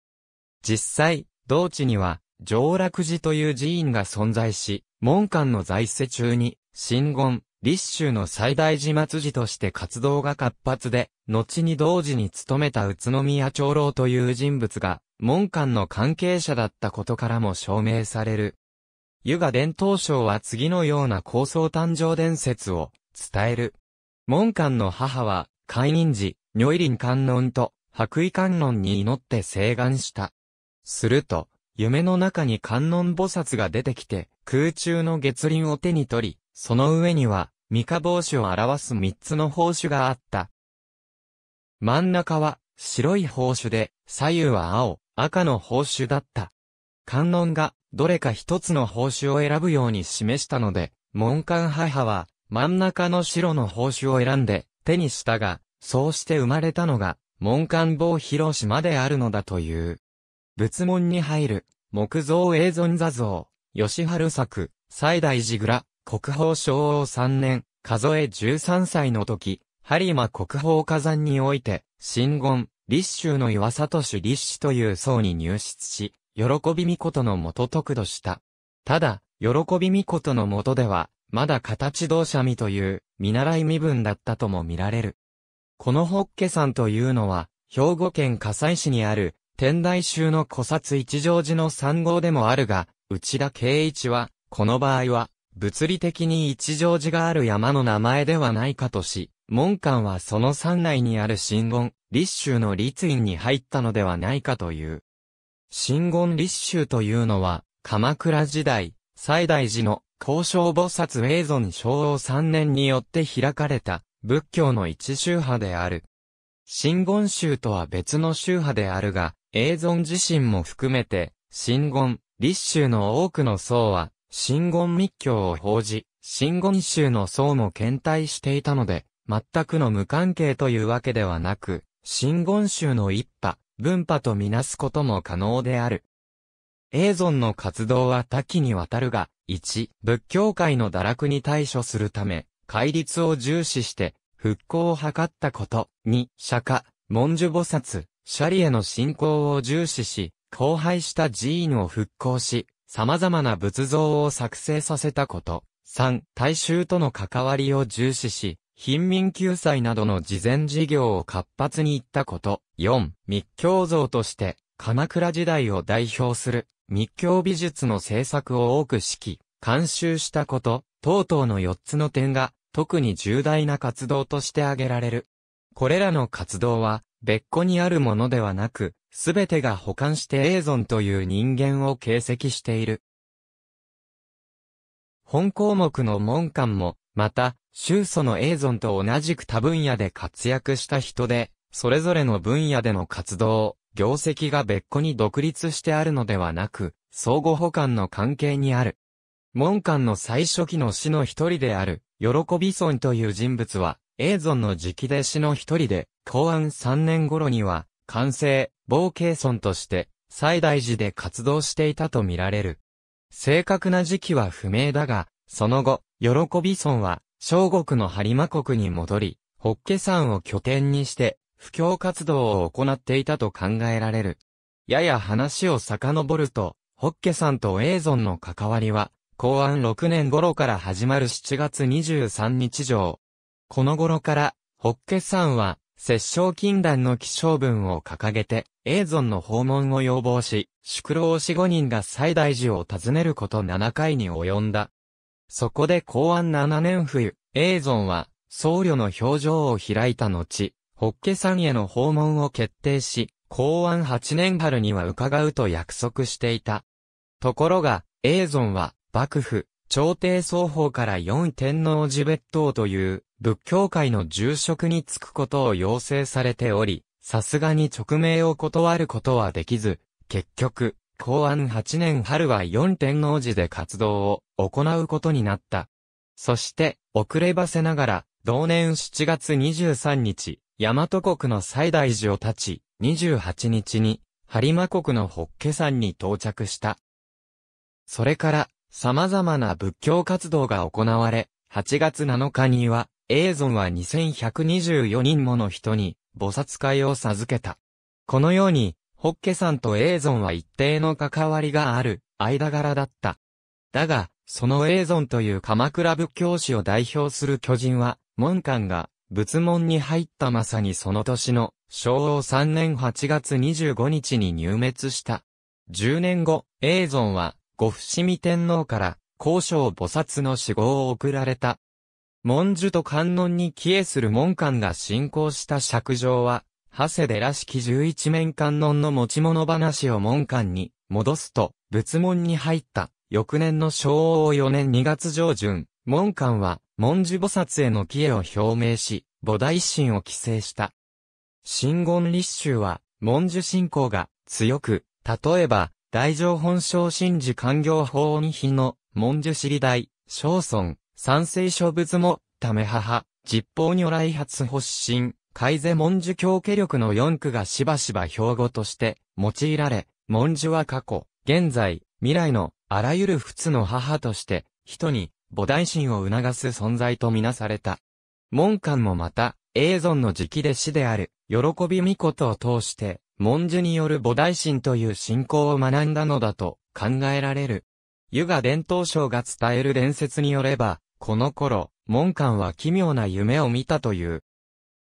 実際、同地には、上楽寺という寺院が存在し、門間の在世中に、新言、立州の最大寺末寺として活動が活発で、後に同時に勤めた宇都宮長老という人物が、門間の関係者だったことからも証明される。湯河伝統省は次のような構想誕生伝説を伝える。門間の母は、海任寺、如意林観音と、白衣観音に祈って請願した。すると、夢の中に観音菩薩が出てきて、空中の月輪を手に取り、その上には、三日帽子を表す三つの宝珠があった。真ん中は、白い宝珠で、左右は青、赤の宝珠だった。観音が、どれか一つの宝珠を選ぶように示したので、門官母は、真ん中の白の宝珠を選んで、手にしたが、そうして生まれたのが、門官坊広島であるのだという。仏門に入る、木造永存座像、吉春作、西大寺倉、国宝昭和3年、数え13歳の時、播磨国宝火山において、新言、立州の岩里氏立志という層に入室し、喜びみことの元得度した。ただ、喜びみことの元では、まだ形同社身という、見習い身分だったとも見られる。このホッケ山というのは、兵庫県加西市にある、天台宗の古刹一乗寺の参号でもあるが、内田圭一は、この場合は、物理的に一乗寺がある山の名前ではないかとし、門間はその山内にある新言、立宗の立院に入ったのではないかという。新言立宗というのは、鎌倉時代、西大寺の交渉菩薩永存昭和3年によって開かれた仏教の一宗派である。真言宗とは別の宗派であるが、永存自身も含めて、真言、立宗の多くの僧は、真言密教を報じ、真言宗の僧も検体していたので、全くの無関係というわけではなく、真言宗の一派、分派とみなすことも可能である。永存の活動は多岐にわたるが、1、仏教界の堕落に対処するため、戒律を重視して、復興を図ったこと。2、釈迦、文殊菩薩、シャリエの信仰を重視し、荒廃した寺院を復興し、様々な仏像を作成させたこと。3、大衆との関わりを重視し、貧民救済などの慈善事業を活発に行ったこと。4、密教像として、鎌倉時代を代表する密教美術の制作を多く指揮、監修したこと、等々の4つの点が、特に重大な活動として挙げられる。これらの活動は、別個にあるものではなく、すべてが保管してエーゾンという人間を形跡している。本項目の門間も、また、周祖のエーゾンと同じく他分野で活躍した人で、それぞれの分野での活動、業績が別個に独立してあるのではなく、相互保管の関係にある。門間の最初期の死の一人である、喜び尊という人物は、永存の直弟子の一人で、公安3年頃には、完成、冒険村として、最大寺で活動していたとみられる。正確な時期は不明だが、その後、喜び村は、小国の張馬国に戻り、ホッケ山を拠点にして、布教活動を行っていたと考えられる。やや話を遡ると、ホッケ山と永存の関わりは、公安6年頃から始まる7月23日上、この頃から、ホッケさんは、摂政禁断の起承文を掲げて、永存の訪問を要望し、宿老士五人が最大寺を訪ねること7回に及んだ。そこで公安7年冬、永存は、僧侶の表情を開いた後、ホッケ山への訪問を決定し、公安8年春には伺うと約束していた。ところが、永存は、幕府、朝廷双方から四天皇寺別当という、仏教界の住職に就くことを要請されており、さすがに直命を断ることはできず、結局、公安8年春は四天王寺で活動を行うことになった。そして、遅ればせながら、同年7月23日、大和国の西大寺を立ち、28日に、播磨国の北家山に到着した。それから、様々な仏教活動が行われ、8月7日には、永存は2124人もの人に、菩薩会を授けた。このように、ホッケさんと永存は一定の関わりがある、間柄だった。だが、その永存という鎌倉仏教史を代表する巨人は、門官が、仏門に入ったまさにその年の、昭和3年8月25日に入滅した。10年後、永存は、ご伏見天皇から、皇渉菩薩の死後を送られた。文殊と観音に帰依する門官が信仰した釈上は、長谷寺式十一面観音の持ち物話を門官に戻すと、仏門に入った。翌年の昭和4年2月上旬、門官は文殊菩薩への帰依を表明し、菩提心を規制した。真言立宗は、文殊信仰が強く、例えば、大乗本省神事官業法に比の、文殊知り大、小村、三世諸仏も、ため母、実法如来発発心。改善文殊教家力の四句がしばしば標語として、用いられ、文殊は過去、現在、未来の、あらゆる仏の母として、人に、菩提心を促す存在とみなされた。門官もまた、永存の直弟子である、喜び御事を通して、文殊による菩提心という信仰を学んだのだと考えられる。湯が伝統省が伝える伝説によれば、この頃、門官は奇妙な夢を見たという。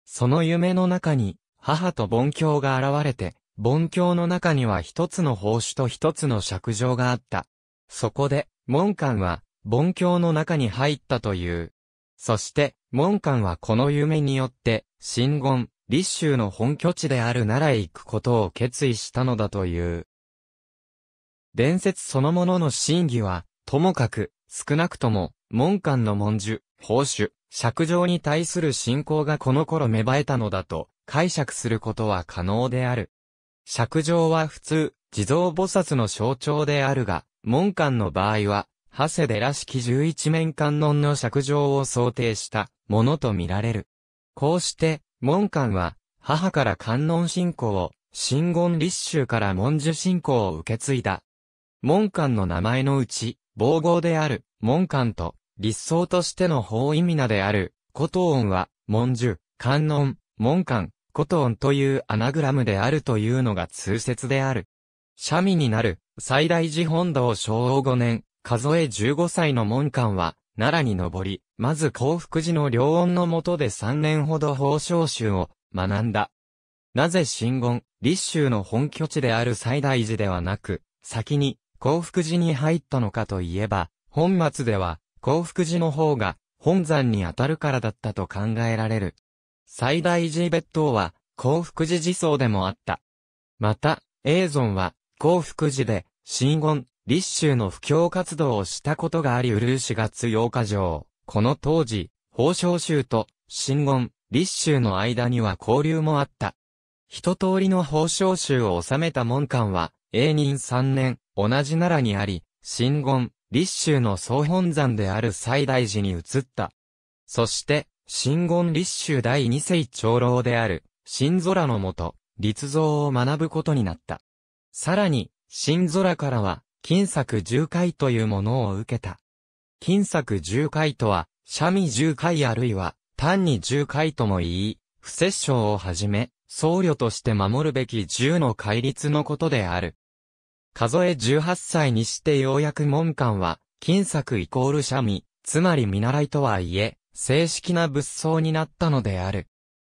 その夢の中に、母と盆教が現れて、盆教の中には一つの宝珠と一つの釈状があった。そこで、門官は、盆教の中に入ったという。そして、門官はこの夢によって、新言、立州の本拠地である奈良へ行くことを決意したのだという。伝説そのものの真偽は、ともかく、少なくとも、門官の文殊、宝珠、釈上に対する信仰がこの頃芽生えたのだと解釈することは可能である。釈上は普通、地蔵菩薩の象徴であるが、門官の場合は、長谷寺式十一面観音の釈上を想定したものとみられる。こうして、門官は、母から観音信仰を、真言立宗から文殊信仰を受け継いだ。門官の名前のうち、防合である、門官と、立想としての法意味名である、古東音は、文樹、観音、門官、古東音というアナグラムであるというのが通説である。社民になる、最大寺本堂昭和5年、数え15歳の門官は、奈良に登り、まず幸福寺の両音の下で3年ほど法召集を学んだ。なぜ新言、立州の本拠地である最大寺ではなく、先に幸福寺に入ったのかといえば、本末では、幸福寺の方が本山にあたるからだったと考えられる。最大寺別当は幸福寺寺僧でもあった。また、永存は幸福寺で新言、立州の布教活動をしたことがありうる4月8日上。この当時、宝生宗と新言、立州の間には交流もあった。一通りの宝生宗を治めた門官は、永仁三年、同じ奈良にあり、新言、立州の総本山である西大寺に移った。そして、新言立州第二世長老である、新空のもと、立像を学ぶことになった。さらに、新空からは、金作十回というものを受けた。金作十回とは、三味十回あるいは、単に十回とも言い、不摂生をはじめ、僧侶として守るべき十の戒律のことである。数え18歳にしてようやく門官は、金作イコールシャミ、つまり見習いとはいえ、正式な仏像になったのである。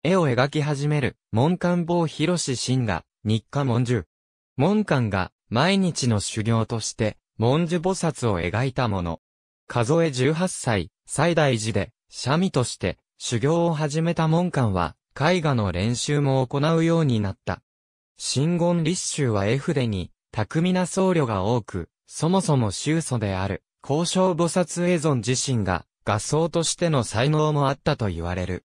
絵を描き始める、門官坊広志信が、日課文樹。門官が、毎日の修行として、文樹菩薩を描いたもの。数え18歳、最大寺で、シャミとして、修行を始めた門官は、絵画の練習も行うようになった。真言立宗は絵筆に、巧みな僧侶が多く、そもそも宗祖である、交渉菩薩ゾン自身が、合奏としての才能もあったと言われる。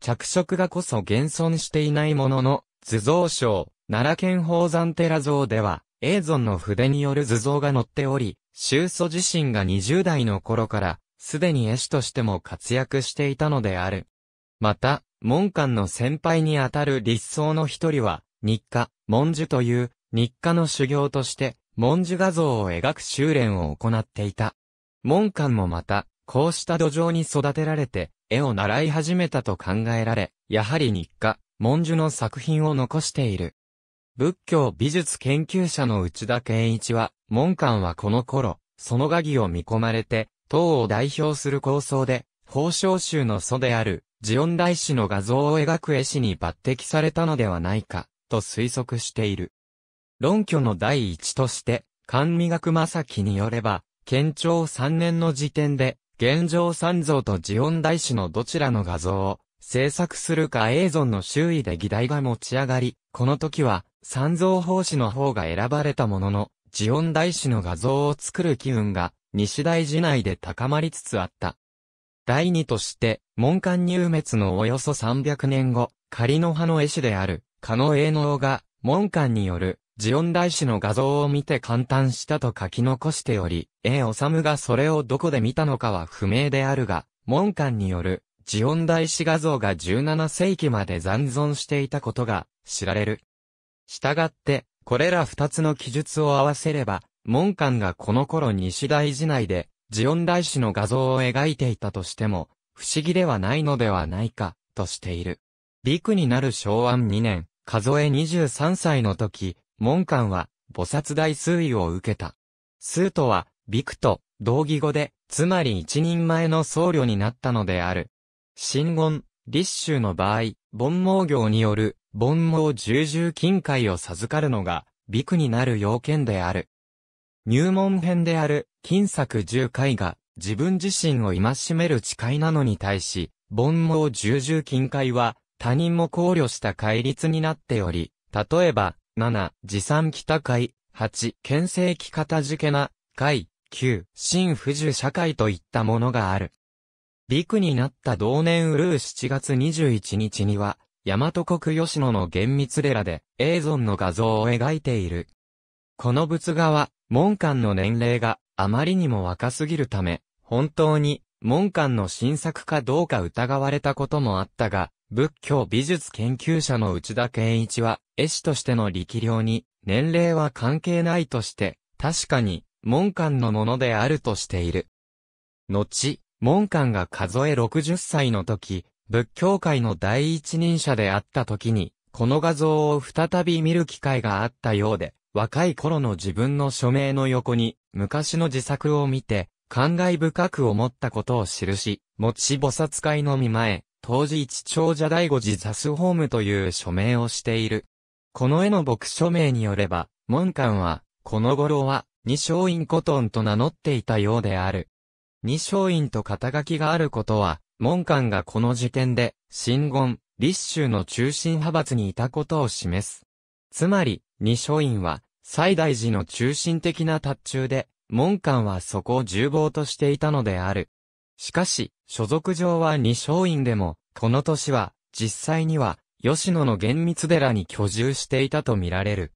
着色がこそ現存していないものの、図像賞、奈良県宝山寺像では、ゾンの筆による図像が載っており、宗祖自身が20代の頃から、すでに絵師としても活躍していたのである。また、門官の先輩にあたる立僧の一人は、日課、文殊という、日課の修行として、文殊画像を描く修練を行っていた。門官もまた、こうした土壌に育てられて、絵を習い始めたと考えられ、やはり日課、文殊の作品を残している。仏教美術研究者の内田健一は、門官はこの頃、その画技を見込まれて、唐を代表する構想で、宝生宗の祖である、ジオン大師の画像を描く絵師に抜擢されたのではないか、と推測している。論拠の第一として、官味学正樹によれば、県庁3年の時点で、現状三像とジオン大師のどちらの画像を制作するか映像の周囲で議題が持ち上がり、この時は三像法師の方が選ばれたものの、ジオン大師の画像を作る機運が西大寺内で高まりつつあった。第二として、門間入滅のおよそ300年後、仮の葉の絵師である、加野栄能が、門間によるジオン大師の画像を見て感嘆したと書き残しており、A 治がそれをどこで見たのかは不明であるが、門官による、ジオン大師画像が17世紀まで残存していたことが知られる。したがって、これら二つの記述を合わせれば、門官がこの頃西大寺内で、ジオン大師の画像を描いていたとしても、不思議ではないのではないか、としている。陸になる昭和2年、数え23歳の時、門官は、菩薩大数位を受けた。数とは、ビクと、同義語で、つまり一人前の僧侶になったのである。新言、立宗の場合、盆毛業による、盆毛重々金塊を授かるのが、ビクになる要件である。入門編である、金作十回が、自分自身を戒める誓いなのに対し、盆毛重々金塊は、他人も考慮した戒律になっており、例えば、7、持参北海、8、県政期片付けな、海、9、新不樹社会といったものがある。陸になった同年うるう7月21日には、大和国吉野の厳密寺で、永存の画像を描いている。この仏画は、門官の年齢があまりにも若すぎるため、本当に、門官の新作かどうか疑われたこともあったが、仏教美術研究者の内田健一は、絵師としての力量に、年齢は関係ないとして、確かに、門官のものであるとしている。後、門官が数え60歳の時、仏教界の第一人者であった時に、この画像を再び見る機会があったようで、若い頃の自分の署名の横に、昔の自作を見て、感慨深く思ったことを記し、持ち菩薩会の見前、当時一長者第五次ザスホームという署名をしている。この絵の牧署名によれば、門官は、この頃は、二松院古トと名乗っていたようである。二松院と肩書きがあることは、門官がこの時点で、新言、立州の中心派閥にいたことを示す。つまり、二松院は、西大寺の中心的な達中で、門官はそこを重望としていたのである。しかし、所属上は二松院でも、この年は、実際には、吉野の厳密寺に居住していたとみられる。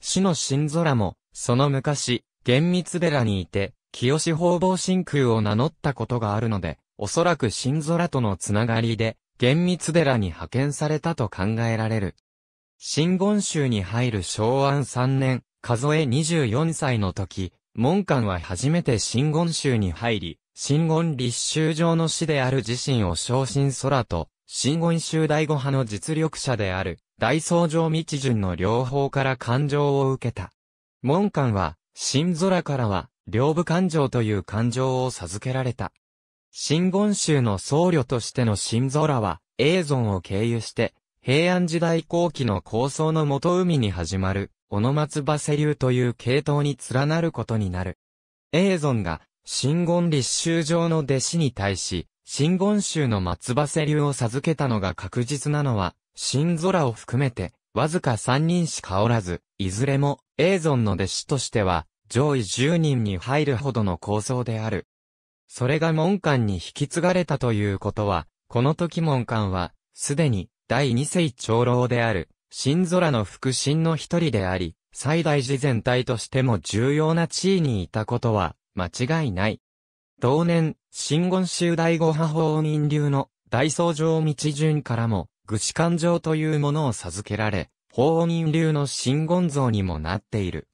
死の新空も、その昔、厳密寺にいて、清志方々真空を名乗ったことがあるので、おそらく新空とのつながりで、厳密寺に派遣されたと考えられる。新言宗に入る昭安3年、数え24歳の時、門官は初めて新言宗に入り、真言立衆上の師である自身を昇進空と、真言宗第五派の実力者である、大僧上道順の両方から感情を受けた。門官は、新空からは、両部感情という感情を授けられた。真言宗の僧侶としての新空は、永存を経由して、平安時代後期の構想の元海に始まる、小野松馬瀬流という系統に連なることになる。永存が真言立宗上の弟子に対し、真言宗の松葉瀬流を授けたのが確実なのは、新空を含めて、わずか三人しかおらず、いずれも、永存の弟子としては、上位十人に入るほどの構想である。それが門官に引き継がれたということは、この時門官は、すでに、第二世長老である、新空の腹心の一人であり、最大寺全体としても重要な地位にいたことは、間違いない。同年、真言宗第五波法人流の大僧上道順からも、具志勘定というものを授けられ、法人流の真言像にもなっている。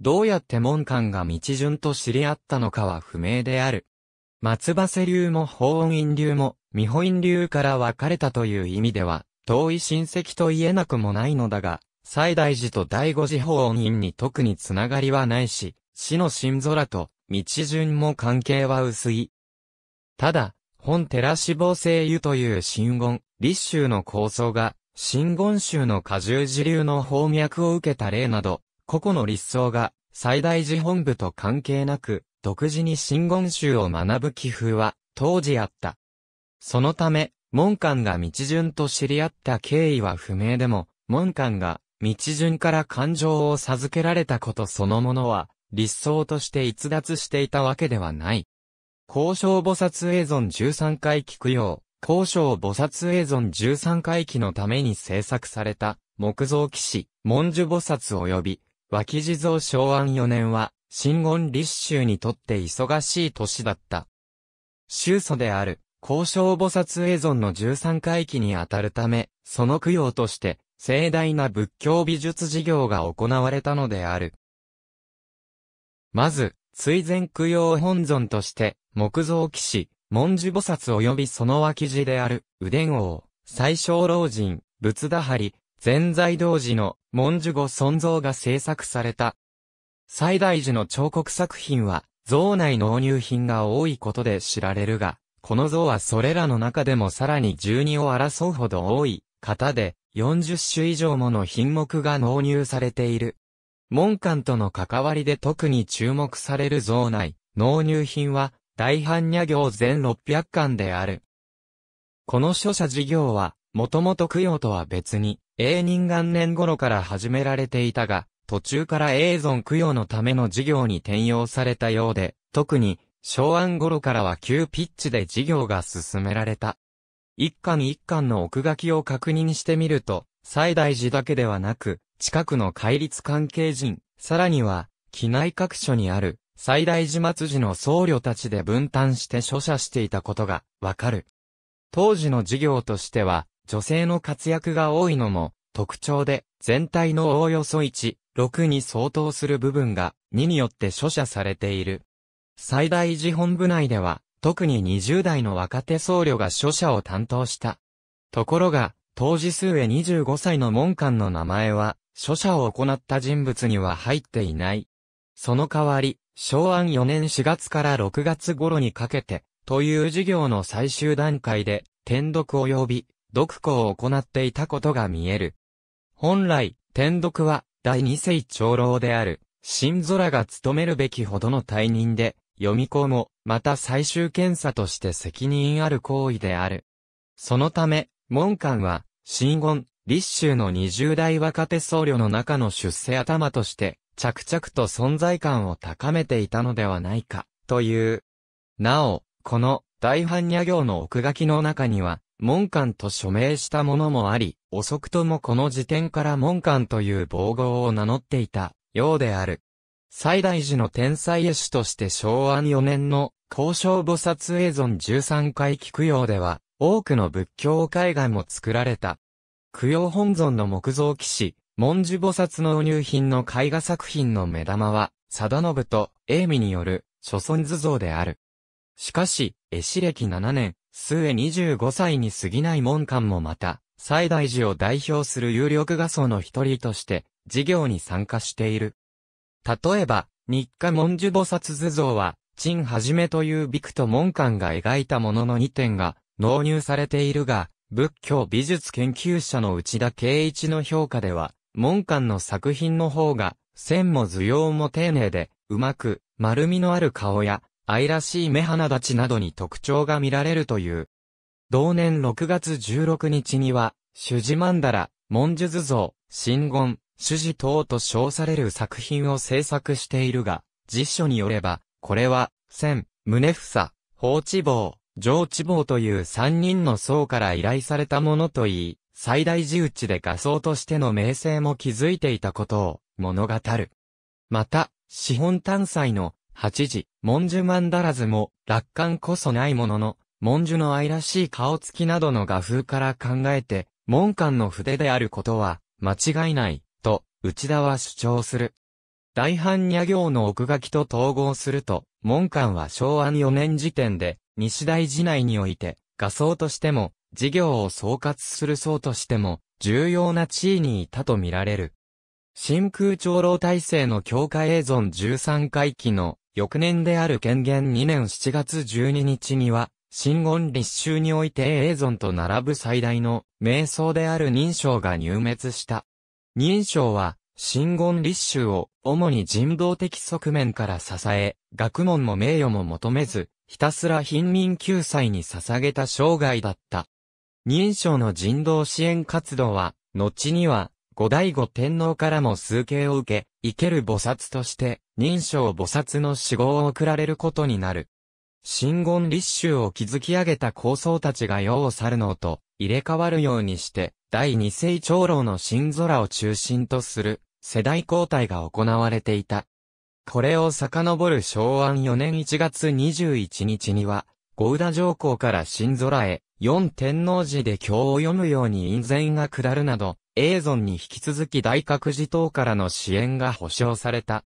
どうやって門官が道順と知り合ったのかは不明である。松橋流も法院流も、美法院流から分かれたという意味では、遠い親戚と言えなくもないのだが、西大寺と第五寺法院に特につながりはないし、死の新空と道順も関係は薄い。ただ、本寺志望聖油という真言、立宗の構想が、真言宗の過重時流の方脈を受けた例など、個々の立想が、最大寺本部と関係なく、独自に真言宗を学ぶ気風は、当時あった。そのため、門官が道順と知り合った経緯は不明でも、門官が、道順から感情を授けられたことそのものは、立想として逸脱していたわけではない。交渉菩薩映存13回聞くよう、交渉菩薩映存13回記のために制作された、木造騎士、文殊菩薩及び、脇地蔵昭安4年は、新言立宗にとって忙しい年だった。宗祖である、交渉菩薩映存の13回記にあたるため、その供養として、盛大な仏教美術事業が行われたのである。まず、追善供養本尊として、木造騎士、文殊菩薩及びその脇寺である、右伝王、最小老人、仏陀張、全財道寺の文殊語尊像が制作された。最大寺の彫刻作品は、像内納入品が多いことで知られるが、この像はそれらの中でもさらに12を争うほど多い、型で、40種以上もの品目が納入されている。門館との関わりで特に注目される像内、納入品は、大般若行全600巻である。この書写事業は、もともと供養とは別に、永仁元年頃から始められていたが、途中から永存供養のための事業に転用されたようで、特に、昭安頃からは急ピッチで事業が進められた。一巻一巻の奥書きを確認してみると、西大寺だけではなく、近くの戒律関係人、さらには、機内各所にある、最大寺末寺の僧侶たちで分担して書者していたことが、わかる。当時の事業としては、女性の活躍が多いのも、特徴で、全体のおおよそ1、6に相当する部分が、2によって書者されている。最大寺本部内では、特に20代の若手僧侶が書者を担当した。ところが、当時数へ25歳の門官の名前は、書写を行った人物には入っていない。その代わり、昭安4年4月から6月頃にかけて、という事業の最終段階で、転読及び、読行を行っていたことが見える。本来、転読は、第二世長老である、新空が務めるべきほどの退任で、読み子も、また最終検査として責任ある行為である。そのため、門官は、新言、立州の20代若手僧侶の中の出世頭として、着々と存在感を高めていたのではないか、という。なお、この大般若行の奥書きの中には、門官と署名したものもあり、遅くともこの時点から門官という防護を名乗っていた、ようである。最大寺の天才絵師として昭和4年の交渉菩薩映存13回聞くようでは、多くの仏教絵画も作られた。供養本尊の木造騎士、文殊菩薩の入品の絵画作品の目玉は、貞信と英美による、諸尊図像である。しかし、絵師歴7年、末25歳に過ぎない門官もまた、西大寺を代表する有力画僧の一人として、事業に参加している。例えば、日課文殊菩薩図像は、陳はじめというビクと門官が描いたものの2点が納入されているが、仏教美術研究者の内田圭一の評価では、門館の作品の方が、線も図様も丁寧で、うまく、丸みのある顔や、愛らしい目鼻立ちなどに特徴が見られるという。同年6月16日には、主事曼荼羅、文殊図像、真言、主事等と称される作品を制作しているが、辞書によれば、これは、線、胸房、放置棒、上智坊という三人の僧から依頼されたものといい、最大自打ちで画僧としての名声も築いていたことを物語る。また、資本単祭の八時、文殊ンダラズも楽観こそないものの、文殊の愛らしい顔つきなどの画風から考えて、門官の筆であることは間違いない、と内田は主張する。大般若行の奥書きと統合すると、門官は昭和4年時点で、西大寺内において、画僧としても、事業を総括する僧としても、重要な地位にいたとみられる。真空長老体制の強化映存13回期の翌年である権限2年7月12日には、新言立宗において映存と並ぶ最大の瞑想である認証が入滅した。認証は、新言立宗を主に人道的側面から支え、学問も名誉も求めず、ひたすら貧民救済に捧げた生涯だった。認証の人道支援活動は、後には、後醍醐天皇からも崇敬を受け、生ける菩薩として、認証菩薩の死亡を贈られることになる。真言立宗を築き上げた高僧たちが世を去るのと入れ替わるようにして、第二世長老の新空を中心とする世代交代が行われていた。これを遡る昭和4年1月21日には、ゴ田上皇から新空へ、四天王寺で経を読むように院前が下るなど、永存に引き続き大覚寺等からの支援が保障された。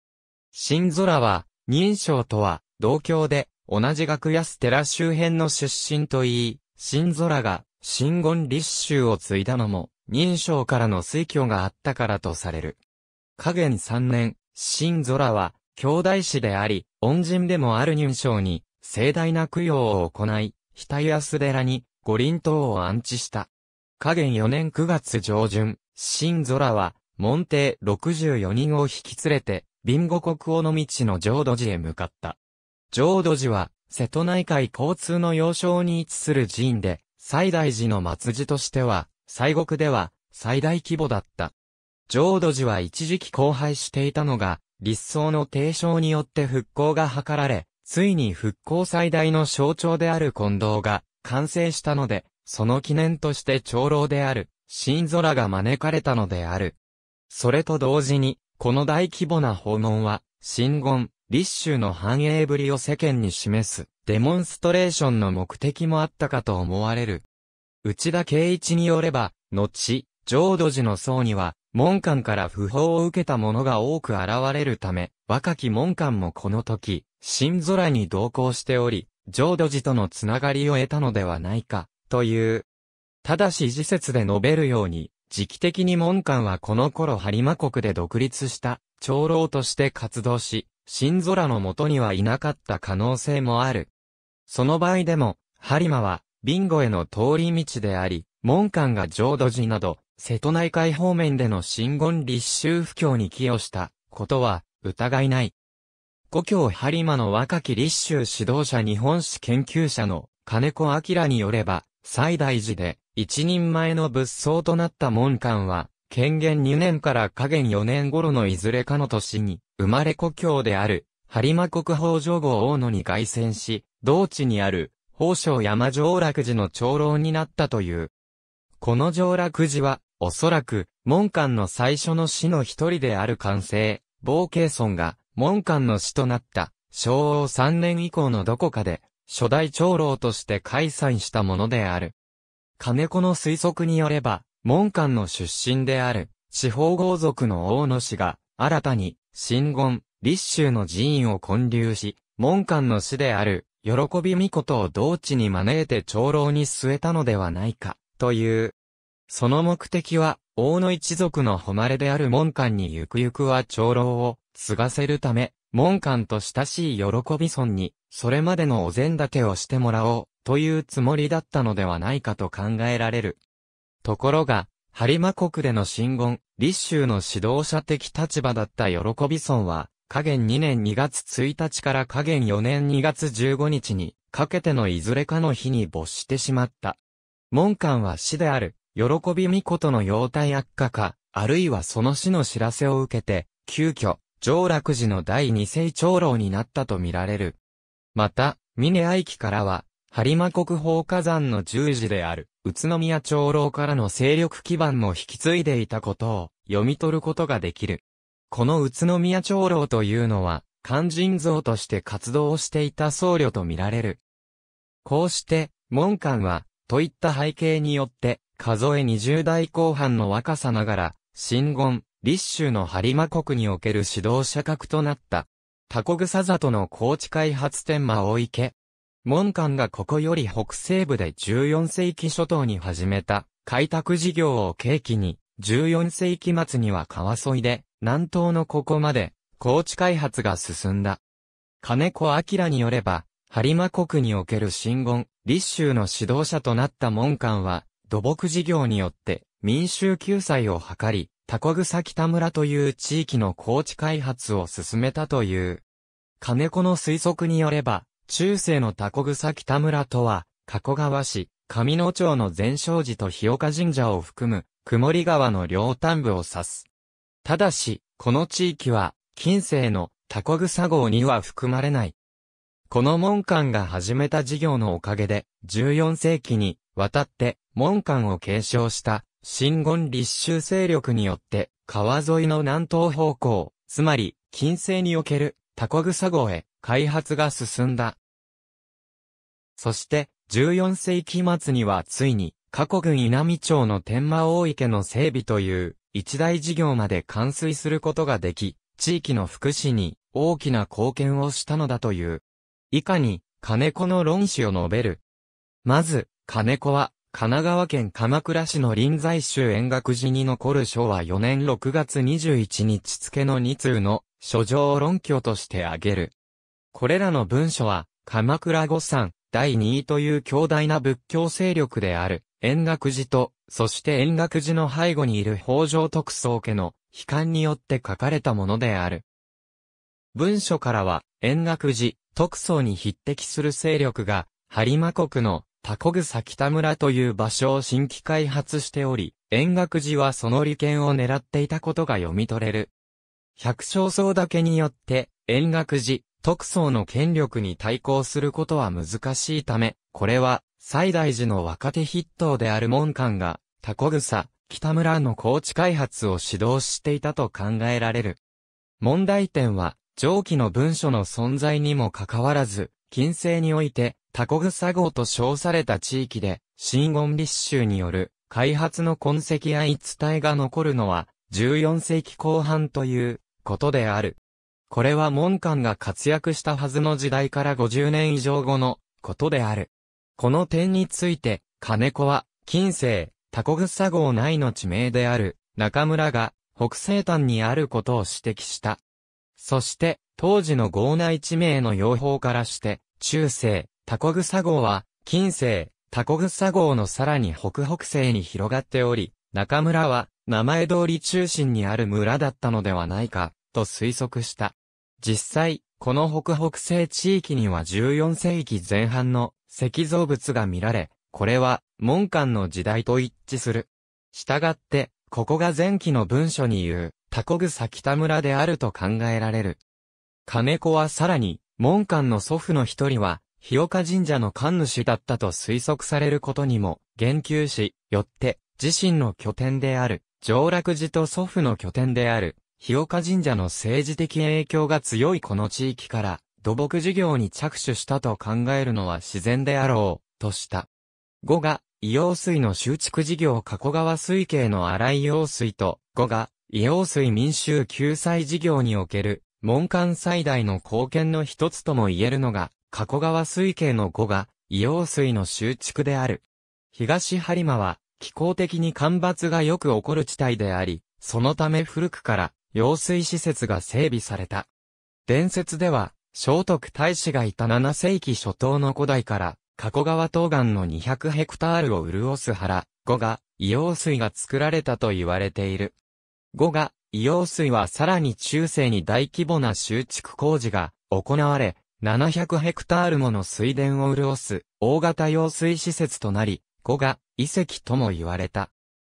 新空は、認証とは、同郷で、同じ学安寺周辺の出身といい、新空が、新言立宗を継いだのも、認証からの推挙があったからとされる。加減3年、新空は、兄弟子であり、恩人でもある入賞に、盛大な供養を行い、日安寺に五輪塔を安置した。加減4年9月上旬、新空は、門弟64人を引き連れて、ビンゴ国王の道の浄土寺へ向かった。浄土寺は、瀬戸内海交通の要衝に位置する寺院で、最大寺の末寺としては、西国では、最大規模だった。浄土寺は一時期荒廃していたのが、立僧の提唱によって復興が図られ、ついに復興最大の象徴である近藤が完成したので、その記念として長老である、新空が招かれたのである。それと同時に、この大規模な訪問は、新言、立州の繁栄ぶりを世間に示す、デモンストレーションの目的もあったかと思われる。内田圭一によれば、後、浄土寺の僧には、門官から不法を受けた者が多く現れるため、若き門官もこの時、新空に同行しており、浄土寺とのつながりを得たのではないか、という。ただし時節で述べるように、時期的に門官はこの頃播磨国で独立した、長老として活動し、新空のもとにはいなかった可能性もある。その場合でも、播磨は、ビンゴへの通り道であり、門官が浄土寺など、瀬戸内海方面での新言立衆布教に寄与したことは疑いない。故郷播磨の若き立衆指導者日本史研究者の金子明によれば、最大寺で一人前の仏僧となった門官は、権限2年から下限4年頃のいずれかの年に、生まれ故郷である、播磨国宝城号大野に凱旋し、同地にある、宝生山上楽寺の長老になったという。この上洛寺は、おそらく、門間の最初の死の一人である完成、冒慶村が、門間の死となった、昭和3年以降のどこかで、初代長老として開催したものである。金子の推測によれば、門間の出身である、地方豪族の大野氏が、新たに、新言、立州の寺院を建立し、門間の死である、喜び御事を同地に招いて長老に据えたのではないか。という。その目的は、王の一族の誉れである門官にゆくゆくは長老を継がせるため、門官と親しい喜び村に、それまでのお膳立てをしてもらおう、というつもりだったのではないかと考えられる。ところが、播磨国での進言、立州の指導者的立場だった喜び村は、下元2年2月1日から下元4年2月15日に、かけてのいずれかの日に没してしまった。門官は死である、喜び御事の容体悪化か、あるいはその死の知らせを受けて、急遽、上落寺の第二世長老になったとみられる。また、峰愛機からは、播磨国宝火山の十字である、宇都宮長老からの勢力基盤も引き継いでいたことを、読み取ることができる。この宇都宮長老というのは、肝心像として活動をしていた僧侶とみられる。こうして、門官は、といった背景によって、数え20代後半の若さながら、新言、立州の播磨国における指導者格となった。タコグサ里の高地開発天馬大池。門館がここより北西部で14世紀初頭に始めた開拓事業を契機に、14世紀末には川沿いで、南東のここまで、高地開発が進んだ。金子明によれば、播磨国における新言、立州の指導者となった門官は、土木事業によって民衆救済を図り、タコグサ北村という地域の高地開発を進めたという。金子の推測によれば、中世のタコグサ北村とは、加古川市、上野町の全勝寺と日岡神社を含む、曇り川の両端部を指す。ただし、この地域は、近世のタコグサ号には含まれない。この門官が始めた事業のおかげで、14世紀に渡って門官を継承した新言立衆勢力によって、川沿いの南東方向、つまり、近世におけるタコ草号へ開発が進んだ。そして、14世紀末にはついに、過去郡稲美町の天満大池の整備という一大事業まで完遂することができ、地域の福祉に大きな貢献をしたのだという。以下に、金子の論旨を述べる。まず、金子は、神奈川県鎌倉市の臨済宗円覚寺に残る昭和4年6月21日付の2通の書状を論拠として挙げる。これらの文書は、鎌倉五山第2位という強大な仏教勢力である、円覚寺と、そして円覚寺の背後にいる北条特捜家の悲観によって書かれたものである。文書からは、円覚寺、特捜に匹敵する勢力が、播磨国のタコグサ北村という場所を新規開発しており、円覚寺はその利権を狙っていたことが読み取れる。百姓僧だけによって、円覚寺、特捜の権力に対抗することは難しいため、これは、西大寺の若手筆頭である門官が、タコグサ、北村の高地開発を指導していたと考えられる。問題点は、上記の文書の存在にもかかわらず、近世において、タコグサ号と称された地域で、新音立州による開発の痕跡や一体が残るのは、14世紀後半ということである。これは門官が活躍したはずの時代から50年以上後のことである。この点について、金子は、近世、タコグサ号内の地名である、中村が、北西端にあることを指摘した。そして、当時の豪内地名の用法からして、中世、タコグサ号は、近世、タコグサ号のさらに北北西に広がっており、中村は、名前通り中心にある村だったのではないか、と推測した。実際、この北北西地域には14世紀前半の石造物が見られ、これは、門間の時代と一致する。したがって、ここが前期の文書に言う、タコグサ北村であると考えられる。金子はさらに、門官の祖父の一人は、日岡神社の神主だったと推測されることにも言及し、よって自身の拠点である、上落寺と祖父の拠点である、日岡神社の政治的影響が強いこの地域から、土木事業に着手したと考えるのは自然であろう、とした。5が、硫黄水の修築事業加古川水系の荒い用水と、5が、硫黄水民衆救済事業における、門間最大の貢献の一つとも言えるのが、加古川水系の5が、硫黄水の集蓄である。東播磨は、気候的に干ばつがよく起こる地帯であり、そのため古くから、用水施設が整備された。伝説では、聖徳太子がいた7世紀初頭の古代から、加古川東岸の200ヘクタールを潤す原、5が、硫黄水が作られたと言われている。五が、硫黄水はさらに中世に大規模な修築工事が行われ、700ヘクタールもの水田を潤す大型用水施設となり、五が遺跡とも言われた。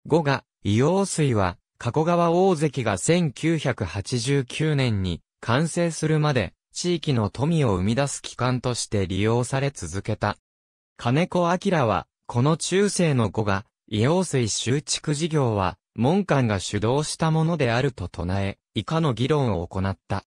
五が硫黄水は加古川大関が1989年に完成するまで地域の富を生み出す機関として利用され続けた。金子明はこの中世の五が硫黄水修築事業は門官が主導したものであると唱え、以下の議論を行った。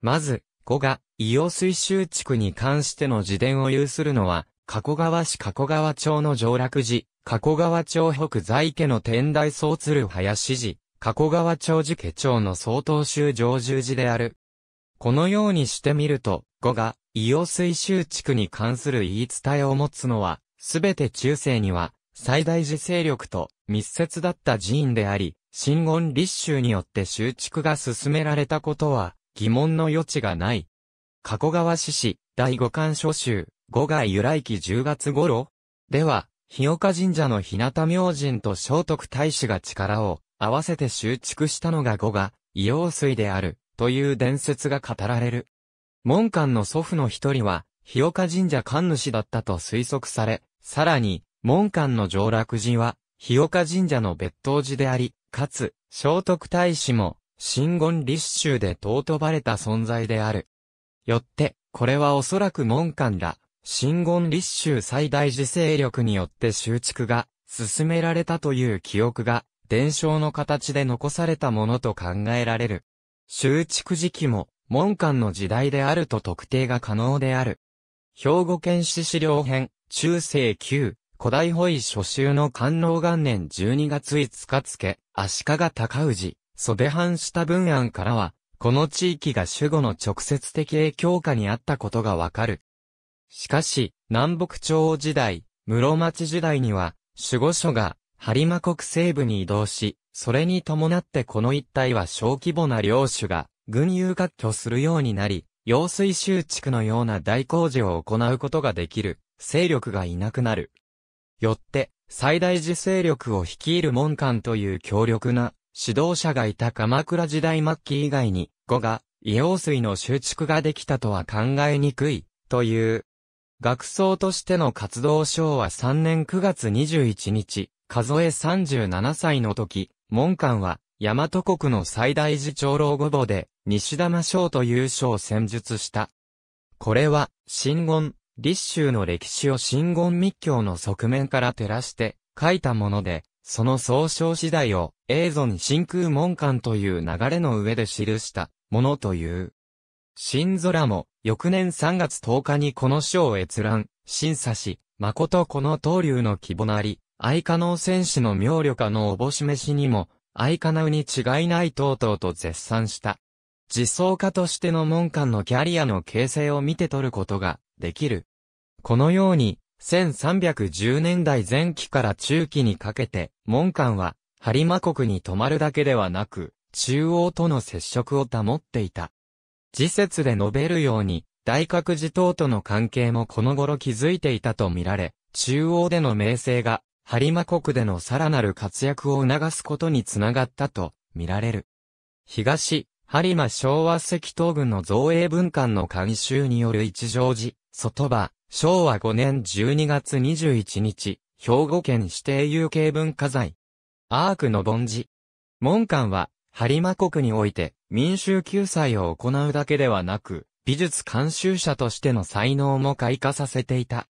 まず、5が、伊予水州地区に関しての自伝を有するのは、加古川市加古川町の上洛寺、加古川町北在家の天台総鶴林寺、加古川町寺家町の総統州上住寺である。このようにしてみると、5が、伊予水州地区に関する言い伝えを持つのは、すべて中世には、最大寺勢力と密接だった寺院であり、真言立宗によって修築が進められたことは疑問の余地がない。加古川市史第五巻書集五外由来期10月頃では、日岡神社の日向明神と聖徳太子が力を合わせて修築したのが五が硫黄水であるという伝説が語られる。門官の祖父の一人は、日岡神社神主だったと推測され、さらに、門官の上洛寺は、日岡神社の別当寺であり、かつ、聖徳太子も、真言立宗で尊ばれた存在である。よって、これはおそらく門官ら、真言立宗最大寺勢力によって修築が進められたという記憶が伝承の形で残されたものと考えられる。修築時期も門間の時代であると特定が可能である。兵庫県史資料編、中世9、古代保イ初秋の官能元年12月5日付、足利尊氏、袖藩下文案からは、この地域が守護の直接的影響下にあったことがわかる。しかし、南北朝王時代、室町時代には、守護所が、播磨国西部に移動し、それに伴ってこの一帯は小規模な領主が、軍友割拠するようになり、用水集築のような大工事を行うことができる、勢力がいなくなる。よって、最大寺勢力を率いる門官という強力な指導者がいた鎌倉時代末期以外に、語が、硫黄水の収築ができたとは考えにくい、という。学僧としての活動賞は3年9月21日、数え37歳の時、門官は、大和国の最大寺長老御母で、西玉章という章を戦術した。これは、新言、立州の歴史を真言密教の側面から照らして書いたもので、その総称次第を永存真空門間という流れの上で記したものという。新空も翌年3月10日にこの書を閲覧、審査し、誠この東流の規模なり、相可能戦士の妙力化のおぼしめしにも、相可能に違いない等々と絶賛した。実装家としての門間のキャリアの形成を見て取ることができる。このように、1310年代前期から中期にかけて、門間は、播磨国に泊まるだけではなく、中央との接触を保っていた。次節で述べるように、大覚寺等との関係もこの頃築いていたとみられ、中央での名声が、播磨国でのさらなる活躍を促すことにつながったと、見られる。東、播磨昭和赤東軍の造営文官の監修による一条寺、外場、昭和5年12月21日、兵庫県指定有形文化財。アークの盆地。門館は、播磨国において民衆救済を行うだけではなく、美術監修者としての才能も開花させていた。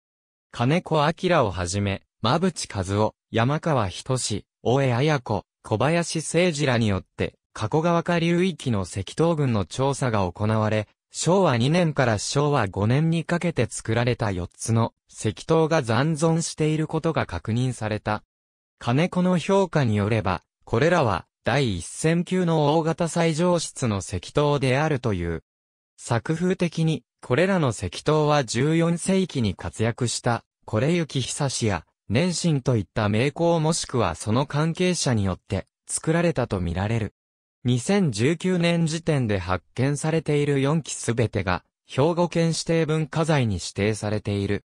金子明をはじめ、馬淵和夫、山川仁大江綾子、小林誠二らによって、加古川下流域の石頭群の調査が行われ、昭和2年から昭和5年にかけて作られた4つの石塔が残存していることが確認された。金子の評価によれば、これらは第一線級の大型最上室の石塔であるという。作風的に、これらの石塔は14世紀に活躍した、これゆき久しや、年神といった名工もしくはその関係者によって作られたとみられる。2019年時点で発見されている4基すべてが、兵庫県指定文化財に指定されている。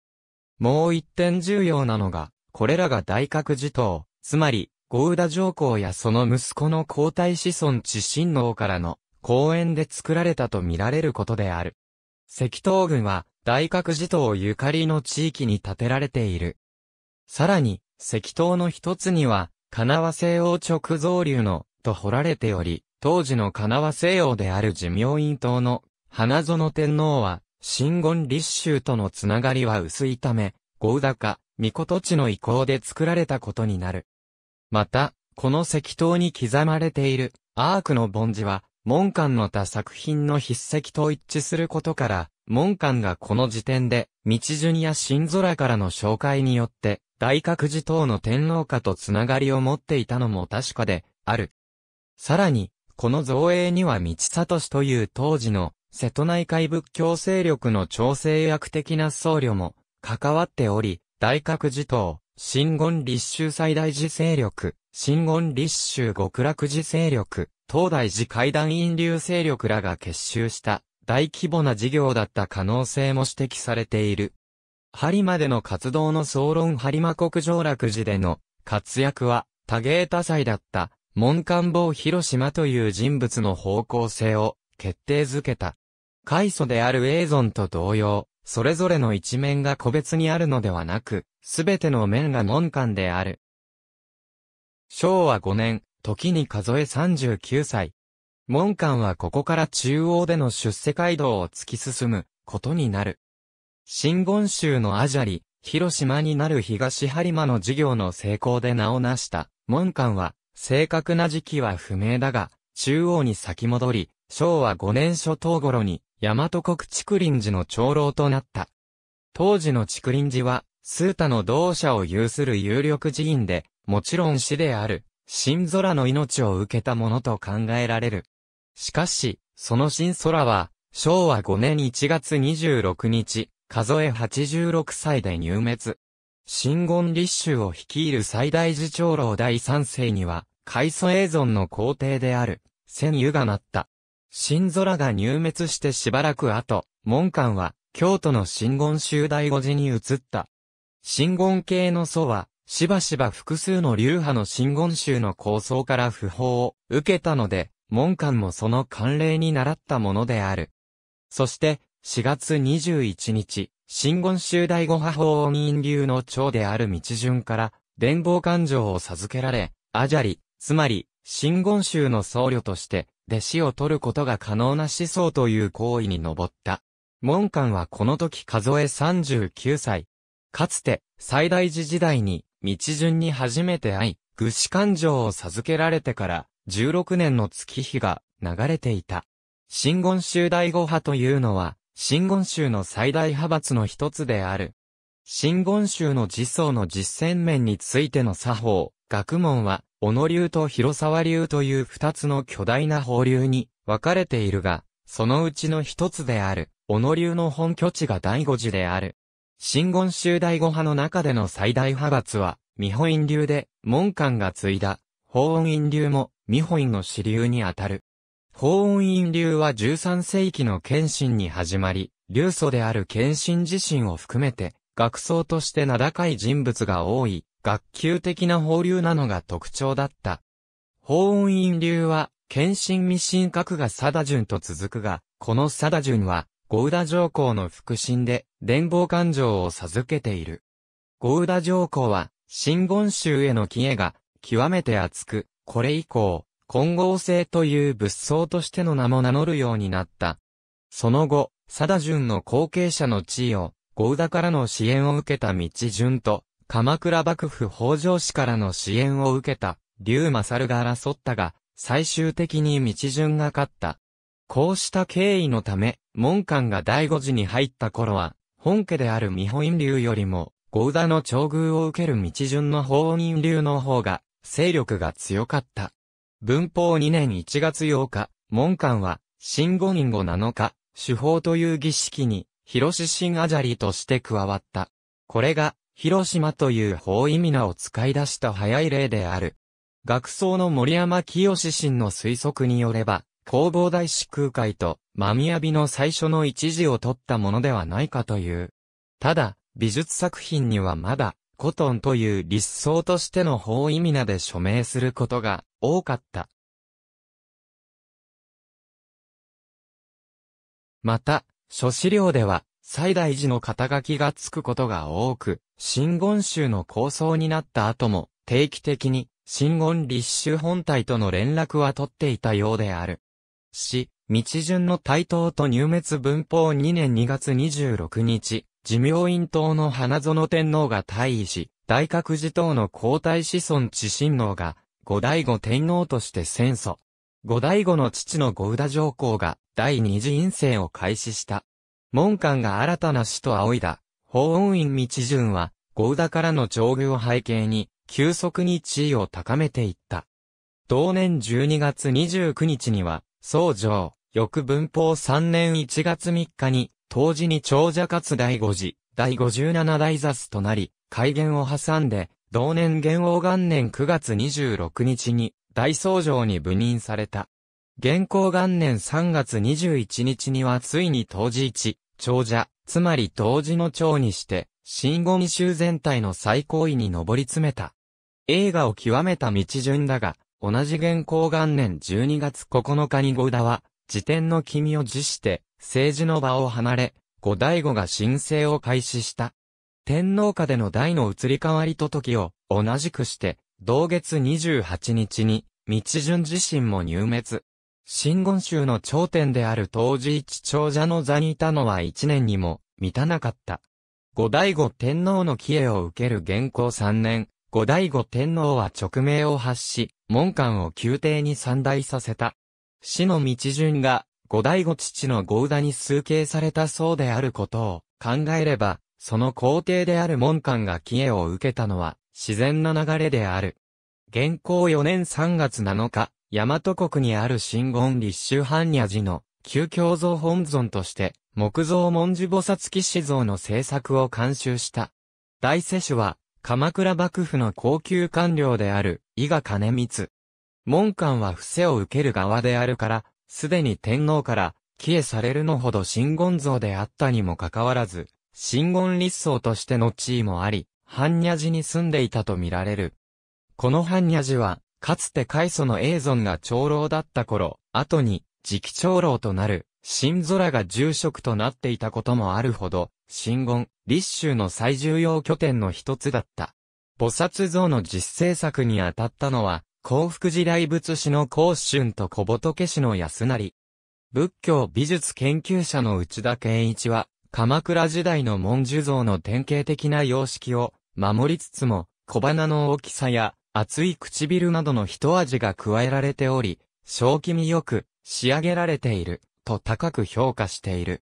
もう一点重要なのが、これらが大覚寺島、つまり、ゴウダ上皇やその息子の皇太子孫知震王からの公園で作られたと見られることである。石東軍は大覚寺島ゆかりの地域に建てられている。さらに、石東の一つには、金和西王直造流のと掘られており、当時の神奈川西洋である寿命院島の花園天皇は、新言立宗とのつながりは薄いため、合田か、御事地の意向で作られたことになる。また、この石塔に刻まれているアークの盆地は、門間の他作品の筆跡と一致することから、門間がこの時点で、道順や新空からの紹介によって、大覚寺等の天皇家とつながりを持っていたのも確かで、ある。さらに、この造営には道里氏という当時の瀬戸内海仏教勢力の調整役的な僧侶も関わっており、大覚寺等、新言立宗最大寺勢力、新言立宗極楽寺勢力、東大寺階段陰流勢力らが結集した大規模な事業だった可能性も指摘されている。針までの活動の総論針間国上落寺での活躍は多芸多彩だった門官坊広島という人物の方向性を決定づけた。開祖であるエーゾンと同様、それぞれの一面が個別にあるのではなく、すべての面が門官である。昭和5年、時に数え39歳。門官はここから中央での出世街道を突き進むことになる。新言州のアジャリ、広島になる東播磨の事業の成功で名を成した、門官は、正確な時期は不明だが、中央に先戻り、昭和5年初頭頃に、大和国竹林寺の長老となった。当時の竹林寺は、スータの同社を有する有力寺院で、もちろん死である、新空の命を受けたものと考えられる。しかし、その新空は、昭和5年1月26日、数え86歳で入滅。新言立衆を率いる最大寺長老第三世には、海祖永存の皇帝である、千湯がなった。新空が入滅してしばらく後、門官は、京都の新言宗大五寺に移った。新言系の祖は、しばしば複数の流派の新言宗の構想から不法を受けたので、門官もその慣例に倣ったものである。そして、4月21日、真言宗第五波法人流の長である道順から、伝法感情を授けられ、アジャリ、つまり、真言宗の僧侶として、弟子を取ることが可能な思想という行為に上った。門官はこの時数え39歳。かつて、最大寺時代に、道順に初めて会い、具志感情を授けられてから、16年の月日が流れていた。真言宗第五派というのは、真言宗の最大派閥の一つである。真言宗の実相の実践面についての作法、学問は、小野流と広沢流という二つの巨大な法流に分かれているが、そのうちの一つである、小野流の本拠地が第五寺である。真言宗第五派の中での最大派閥は、美保院流で、門官が継いだ、法音院流も、美保院の支流にあたる。法恩院流は13世紀の謙信に始まり、流祖である謙信自身を含めて、学僧として名高い人物が多い、学級的な法流なのが特徴だった。法恩院流は、謙信未進閣が貞順と続くが、この貞順は、ゴウダ上皇の腹心で、伝望感情を授けている。ゴウダ上皇は、真言宗への帰依が、極めて厚く、これ以降、混合性という物相としての名も名乗るようになった。その後、佐田淳の後継者の地位を、豪田からの支援を受けた道順と、鎌倉幕府北条氏からの支援を受けた、龍勝が争ったが、最終的に道順が勝った。こうした経緯のため、門官が第五次に入った頃は、本家である未本流よりも、豪田の長遇を受ける道順の法人流の方が、勢力が強かった。文法2年1月8日、門官は、新五人語7日、手法という儀式に、広志新アジャリとして加わった。これが、広島という法意味名を使い出した早い例である。学僧の森山清志新の推測によれば、工房大師空海と、マミヤビの最初の一字を取ったものではないかという。ただ、美術作品にはまだ、コトンという立想としての方意味名で署名することが多かった。また、諸資料では、最大寺の肩書きがつくことが多く、新言宗の構想になった後も、定期的に、新言立宗本体との連絡は取っていたようである。し、道順の台頭と入滅文法2年2月26日、寿命院党の花園天皇が退位し、大覚寺党の皇太子孫智親王が、後醍醐天皇として戦祖。後醍醐の父の後宇田上皇が、第二次院政を開始した。門官が新たな死と仰いだ、法恩院道順は、後宇田からの上下を背景に、急速に地位を高めていった。同年12月29日には、僧正、翌文法3年1月3日に、当時に長者かつ第五次、第五十七代雑となり、改元を挟んで、同年元王元年9月26日に、大僧正に部任された。元皇元年3月21日にはついに当時一、長者、つまり当時の長にして、新五味州全体の最高位に上り詰めた。映画を極めた道順だが、同じ元皇元年12月9日に五田は、辞典の君を辞して、政治の場を離れ、後醍醐が申請を開始した。天皇下での代の移り変わりと時を同じくして、同月28日に、道順自身も入滅。新言宗の頂点である当時一長者の座にいたのは一年にも満たなかった。後醍醐天皇の帰依を受ける元寇三年、後醍醐天皇は勅命を発し、門官を宮廷に散大させた。死の道順が後醍醐父の豪田に崇敬されたそうであることを考えれば、その皇帝である門官が帰依を受けたのは自然な流れである。現行4年3月7日、大和国にある新言立州般若寺の旧教像本尊として、木造文字菩薩騎士像の制作を監修した。大世主は、鎌倉幕府の高級官僚である、伊賀兼光。門官は伏せを受ける側であるから、すでに天皇から、帰依されるのほど真言像であったにもかかわらず、真言立僧としての地位もあり、般若寺に住んでいたとみられる。この般若寺は、かつて開祖の永存が長老だった頃、後に、直長老となる、新空が住職となっていたこともあるほど、真言、立宗の最重要拠点の一つだった。菩薩像の実製作に当たったのは、幸福寺大仏師の孔春と小仏師の安成。仏教美術研究者の内田健一は、鎌倉時代の文殊像の典型的な様式を守りつつも、小鼻の大きさや厚い唇などの一味が加えられており、正気味よく仕上げられている、と高く評価している。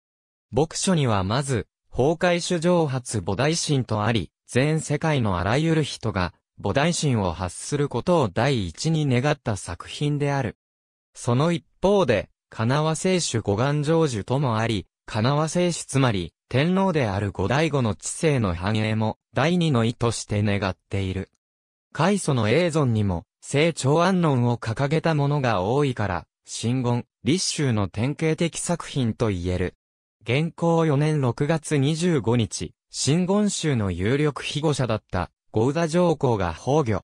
牧書にはまず、崩壊主上発菩提心とあり、全世界のあらゆる人が、菩提心を発することを第一に願った作品である。その一方で、金和聖主五願成就ともあり、金和聖主つまり、天皇である五代後の知性の繁栄も、第二の意として願っている。開祖の永存にも、聖長安論を掲げたものが多いから、新言、立衆の典型的作品と言える。現行4年6月25日、新言宗の有力被護者だったゴ座上皇が崩御。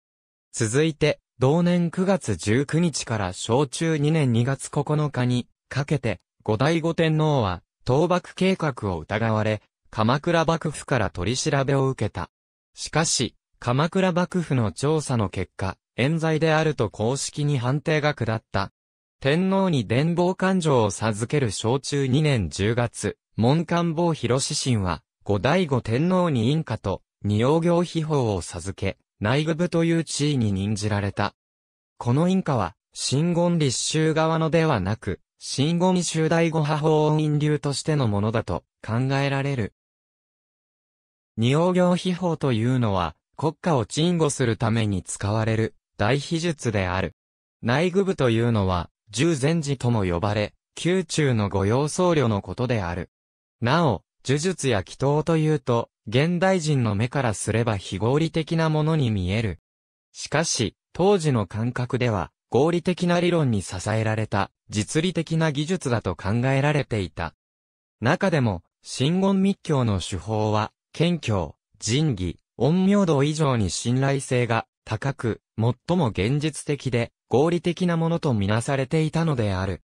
続いて、同年9月19日から小中2年2月9日にかけて、後醍醐天皇は、倒幕計画を疑われ、鎌倉幕府から取り調べを受けた。しかし、鎌倉幕府の調査の結果、冤罪であると公式に判定が下った。天皇に伝法感情を授ける小中2年10月、門官坊広指針は、後醍醐天皇に因果と、尿行秘宝を授け、内部部という地位に任じられた。この印下は、新言立衆側のではなく、新言衆大御派法音印流としてのものだと考えられる。尿行秘宝というのは、国家を鎮護するために使われる大秘術である。内部部というのは、十禅寺とも呼ばれ、宮中の御用僧侶のことである。なお、呪術や祈祷というと、現代人の目からすれば非合理的なものに見える。しかし、当時の感覚では、合理的な理論に支えられた、実利的な技術だと考えられていた。中でも、真言密教の手法は、謙虚、仁義、陰陽度以上に信頼性が高く、最も現実的で合理的なものとみなされていたのである。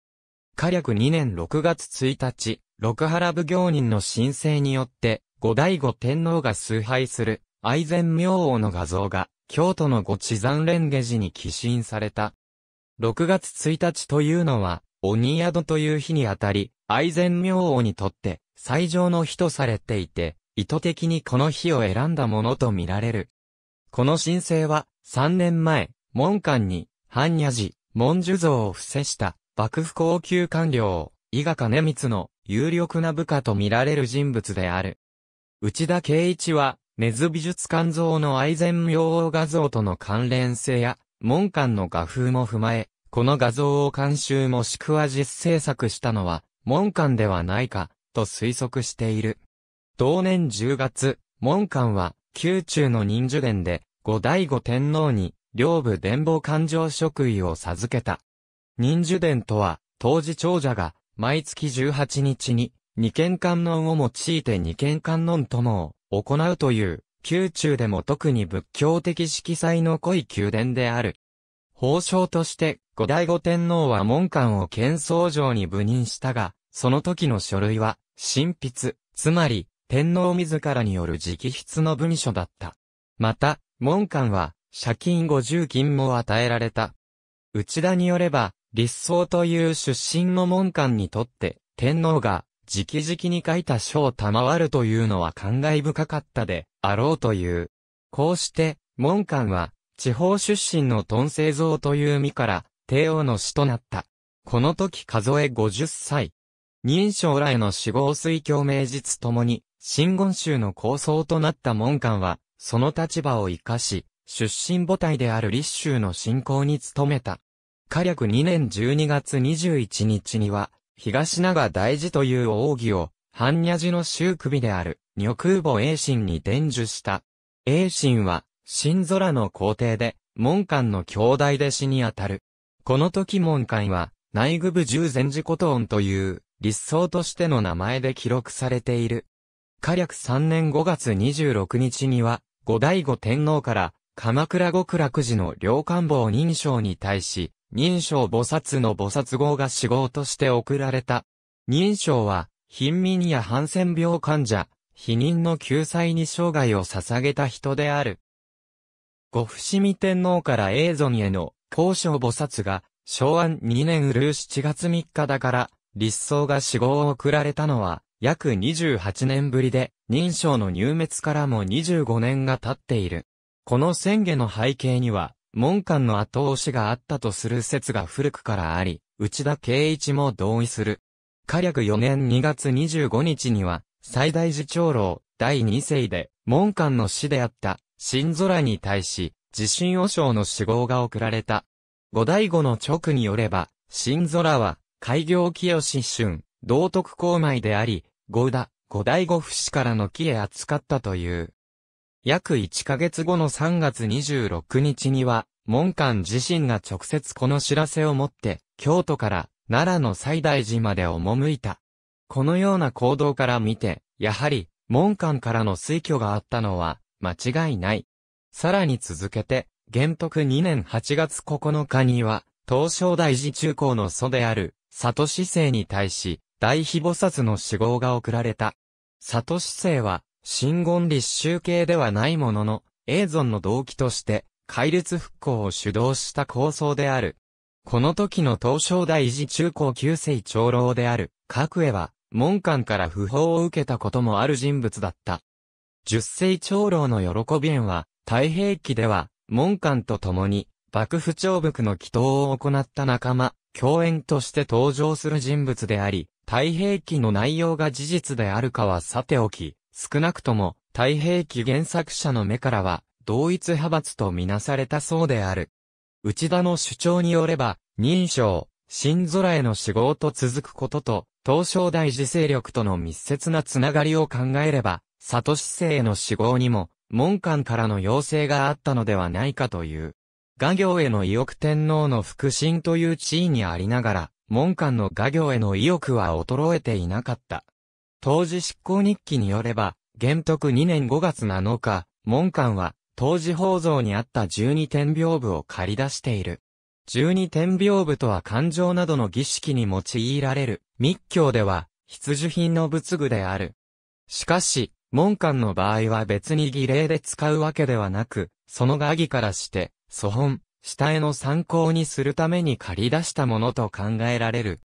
火略2年6月1日、六原武行人の申請によって、後醍醐天皇が崇拝する、愛禅明王の画像が、京都の後地山蓮華寺に寄進された。6月1日というのは、鬼宿という日にあたり、愛禅明王にとって、最上の日とされていて、意図的にこの日を選んだものとみられる。この申請は、3年前、門官に、般若寺、文殊像を伏せした、幕府高級官僚、伊賀兼光の、有力な部下と見られる人物である。内田圭一は、根津美術館像の愛禅明王画像との関連性や、門館の画風も踏まえ、この画像を監修もしくは実制作したのは、門館ではないか、と推測している。同年10月、門館は、宮中の忍寿殿で、後醍醐天皇に、領部伝法官上職位を授けた。忍寿殿とは、当時長者が、毎月18日に、二軒観音を用いて二軒観音ともを行うという、宮中でも特に仏教的色彩の濃い宮殿である。法相として、後醍醐天皇は門官を建僧城に部任したが、その時の書類は、新筆、つまり、天皇自らによる直筆の文書だった。また、門官は、借金五十金も与えられた。内田によれば、立僧という出身の門官にとって、天皇が、直々に書いた書を賜るというのは感慨深かったで、あろうという。こうして、門官は、地方出身のトンセという身から、帝王の死となった。この時数え50歳。認証らへの死亡推挙名実ともに、新言宗の構想となった門官は、その立場を生かし、出身母体である立宗の信仰に努めた。火力2年12月21日には、東長大寺という奥義を、般若寺の宗首である、女空母栄心に伝授した。栄心は、新空の皇帝で、門官の兄弟弟子にあたる。この時門官は、内具部十禅寺古と音という、立想としての名前で記録されている。火力3年5月26日には、後醍醐天皇から、鎌倉極楽寺の両官房認証に対し、認証菩薩の菩薩号が死号として贈られた。認証は、貧民やハンセン病患者、否認の救済に生涯を捧げた人である。ご伏見天皇から永存への交渉菩薩が、昭安2年うる7月3日だから、立僧が死号を贈られたのは、約28年ぶりで、認証の入滅からも25年が経っている。この宣言の背景には、門官の後押しがあったとする説が古くからあり、内田圭一も同意する。火略4年2月25日には、最大寺長老、第2世で、門官の死であった、新空に対し、地震和尚の死亡が送られた。五代五の直によれば、新空は、開業清春、道徳公米であり、五田、五代五不死からの木へ扱ったという。約1ヶ月後の3月26日には、門官自身が直接この知らせを持って、京都から奈良の西大寺まで赴いた。このような行動から見て、やはり、門官からの推挙があったのは、間違いない。さらに続けて、元徳2年8月9日には、東照大寺中高の祖である、里市生に対し、大秘菩薩の死亡が送られた。里市生は、真言立集系ではないものの、永存の動機として、戒律復興を主導した構想である。この時の東正大寺中高九世長老である、角栄は、門官から不法を受けたこともある人物だった。十世長老の喜び園は、太平記では、門官と共に、幕府長伏の祈祷を行った仲間、共演として登場する人物であり、太平記の内容が事実であるかはさておき、少なくとも、太平記原作者の目からは、同一派閥とみなされたそうである。内田の主張によれば、認証、新空への死亡と続くことと、東照大寺勢力との密接なつながりを考えれば、里市政への死亡にも、門官からの要請があったのではないかという。画業への意欲天皇の腹心という地位にありながら、門官の画業への意欲は衰えていなかった。当時執行日記によれば、元徳2年5月7日、門官は、当時宝蔵にあった十二点屏風を借り出している。十二点屏風とは感情などの儀式に用いられる、密教では、必需品の仏具である。しかし、門官の場合は別に儀礼で使うわけではなく、その画儀からして、祖本、下絵の参考にするために借り出したものと考えられる。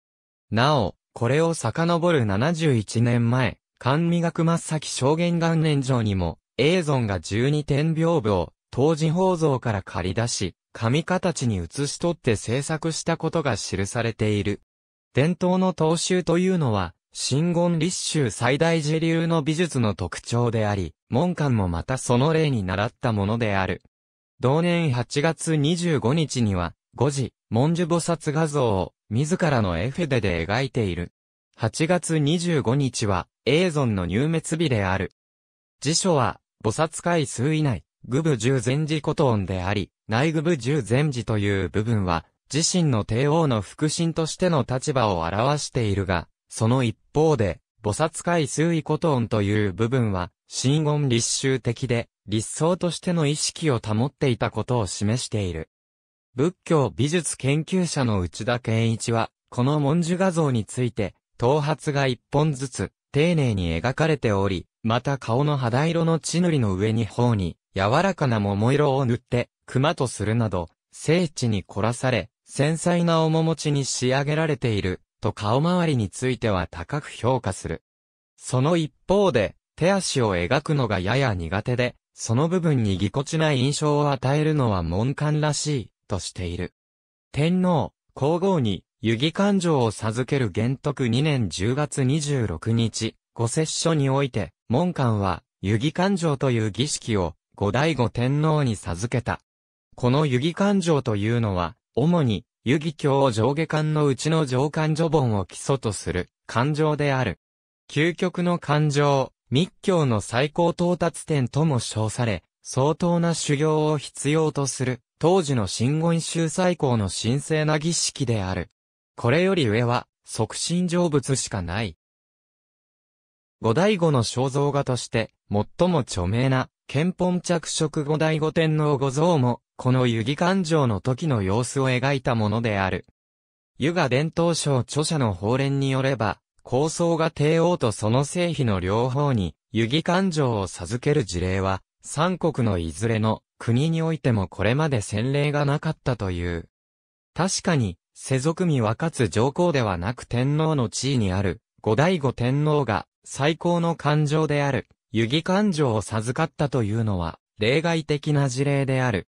なお、これを遡る71年前、官味学真っ先証言元年上にも、映存が12点屏風を、当時宝蔵から借り出し、紙形に写し取って制作したことが記されている。伝統の踏襲というのは、新言立宗最大寺流の美術の特徴であり、門官もまたその例に習ったものである。同年8月25日には、5時、文殊菩薩画像を、自らの絵デで描いている。8月25日は、ゾンの入滅日である。辞書は、菩薩回数以内、グ部十禅寺古と音であり、内グ部十禅寺という部分は、自身の帝王の腹心としての立場を表しているが、その一方で、菩薩回数位古音という部分は、真言立宗的で、立想としての意識を保っていたことを示している。仏教美術研究者の内田健一は、この文殊画像について、頭髪が一本ずつ、丁寧に描かれており、また顔の肌色の血塗りの上に頬に、柔らかな桃色を塗って、熊とするなど、精緻に凝らされ、繊細な面持ちに仕上げられている、と顔周りについては高く評価する。その一方で、手足を描くのがやや苦手で、その部分にぎこちない印象を与えるのは門官らしい、としている。天皇、皇后に、遊戯感情を授ける玄徳2年10月26日、御摂書において、門官は、遊戯感情という儀式を、後醍醐天皇に授けた。この遊戯感情というのは、主に、遊戯教を上下官のうちの上官序本を基礎とする、感情である。究極の感情、密教の最高到達点とも称され、相当な修行を必要とする当時の真言宗最高の神聖な儀式である。これより上は、即身成仏しかない。五醍醐の肖像画として、最も著名な、憲本着色五醍醐天皇五像も、この湯儀勘定の時の様子を描いたものである。湯河伝統省著者の法連によれば、構想が帝王とその聖妃の両方に、湯儀勘定を授ける事例は、三国のいずれの国においてもこれまで先例がなかったという。確かに、世俗民はかつ上皇ではなく天皇の地位にある、後醍醐天皇が最高の感情である、遊戯感情を授かったというのは、例外的な事例である。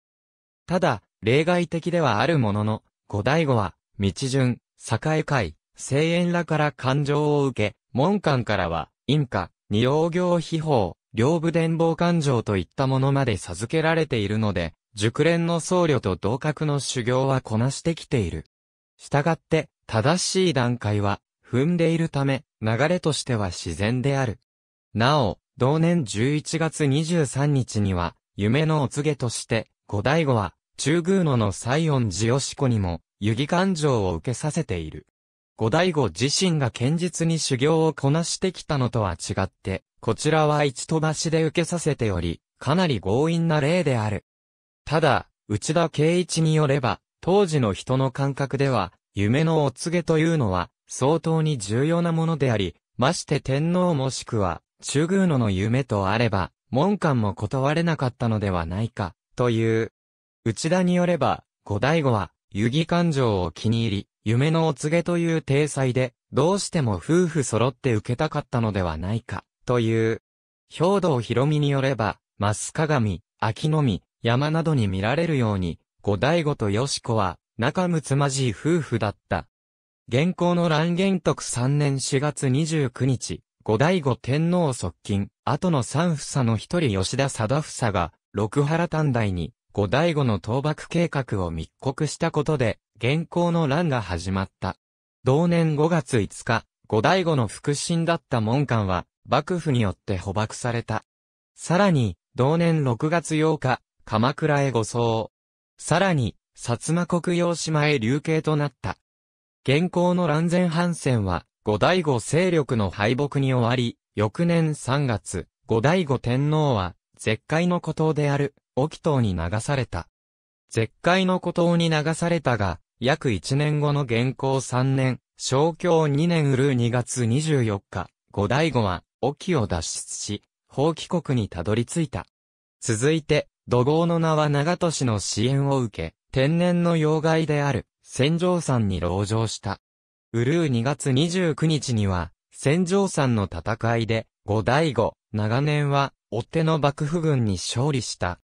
ただ、例外的ではあるものの、後醍醐は、道順、栄会、声援らから感情を受け、門官からは、陰下、二王行秘宝、両部伝望感情といったものまで授けられているので、熟練の僧侶と同格の修行はこなしてきている。したがって、正しい段階は、踏んでいるため、流れとしては自然である。なお、同年11月23日には、夢のお告げとして、五醍醐は、中宮野の西園寺よし子にも、湯木感情を受けさせている。五醍醐自身が堅実に修行をこなしてきたのとは違って、こちらは一飛ばしで受けさせており、かなり強引な例である。ただ、内田圭一によれば、当時の人の感覚では、夢のお告げというのは、相当に重要なものであり、まして天皇もしくは、中宮野の夢とあれば、門官も断れなかったのではないか、という。内田によれば、後醍醐は、遊戯感情を気に入り、夢のお告げという体裁で、どうしても夫婦揃って受けたかったのではないか。という。兵道博美によれば、増鏡、秋の実、山などに見られるように、後醍醐とよ子は、仲睦まじい夫婦だった。現行の乱元徳3年4月29日、後醍醐天皇側近、後の三房の一人吉田貞房が、六原短大に、後醍醐の倒幕計画を密告したことで、現行の乱が始まった。同年5月5日、後醍醐の腹心だった門官は、幕府によって捕獲された。さらに、同年6月8日、鎌倉へ護送。さらに、薩摩国用島へ流刑となった。現行の乱前反戦は、後醍醐勢力の敗北に終わり、翌年3月、後醍醐天皇は、絶海の孤島である、沖島に流された。絶海の孤島に流されたが、約1年後の現行3年、昭教2年うる2月24日、後醍醐は、沖を脱出し、法棄国にたどり着いた。続いて、土豪の名は長年の支援を受け、天然の要害である、戦場山に籠城した。うルー2月29日には、戦場山の戦いで、五代五、長年は、追手の幕府軍に勝利した。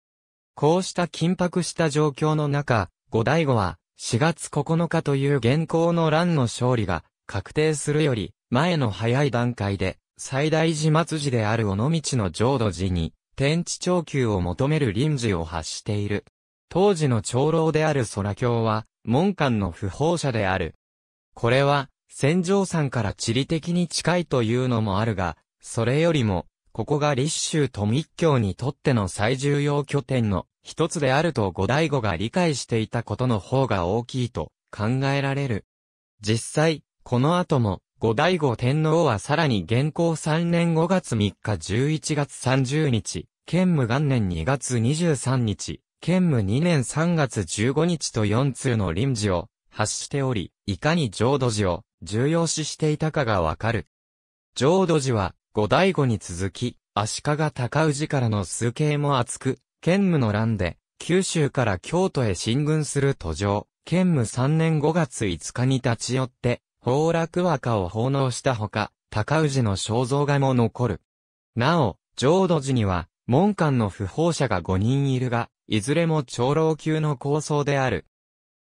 こうした緊迫した状況の中、五代五は、4月9日という現行の乱の勝利が、確定するより、前の早い段階で、最大寺末寺である尾道の浄土寺に、天地長久を求める臨時を発している。当時の長老である空教は、門間の不法者である。これは、戦場山から地理的に近いというのもあるが、それよりも、ここが立州と密教にとっての最重要拠点の一つであると後醍醐が理解していたことの方が大きいと考えられる。実際、この後も後醍醐天皇はさらに現行3年5月3日11月30日、兼務元年2月23日、兼務2年3月15日と4通の臨時を発しており、いかに浄土寺を重要視していたかがわかる。浄土寺は、後醍醐に続き、足利高氏からの数形も厚く、兼務の乱で、九州から京都へ進軍する途上、兼務3年5月5日に立ち寄って、宝楽和歌を奉納したほか、高氏の肖像画も残る。なお、浄土寺には、門官の不法者が5人いるが、いずれも長老級の構想である。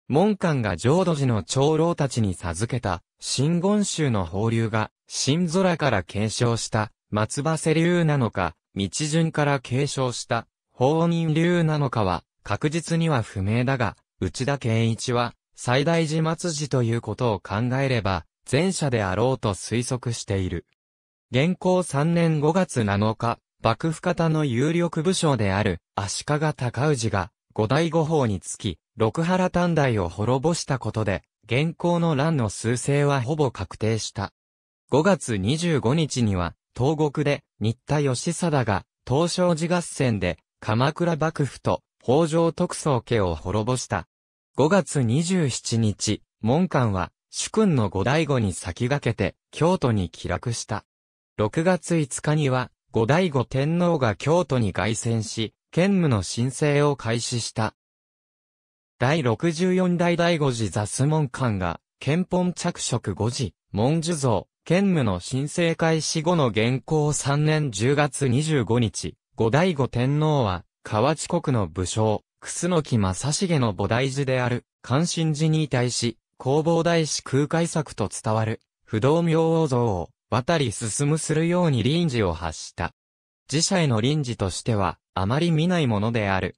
門官が浄土寺の長老たちに授けた、真言宗の法流が、新空から継承した、松葉瀬流なのか、道順から継承した、法人流なのかは、確実には不明だが、内田健一は、最大寺末寺ということを考えれば、前者であろうと推測している。現行3年5月7日、幕府方の有力武将である、足利尊氏が、五代五法につき、六原短大を滅ぼしたことで、現行の乱の数勢はほぼ確定した。5月25日には、東国で、新田義貞が、東照寺合戦で、鎌倉幕府と、北条徳宗家を滅ぼした。5月27日、門官は、主君の後醍醐に先駆けて、京都に帰落した。6月5日には、後醍醐天皇が京都に凱旋し、兼務の申請を開始した。第64代醍醐寺雑門官が、憲本着色5時、文殊像、兼務の申請開始後の現行3年10月25日、後醍醐天皇は、河内国の武将、楠木正成の菩提寺である、関心寺に対し、弘法大師空海作と伝わる、不動明王像を、渡り進むするように臨時を発した。寺社への臨時としては、あまり見ないものである。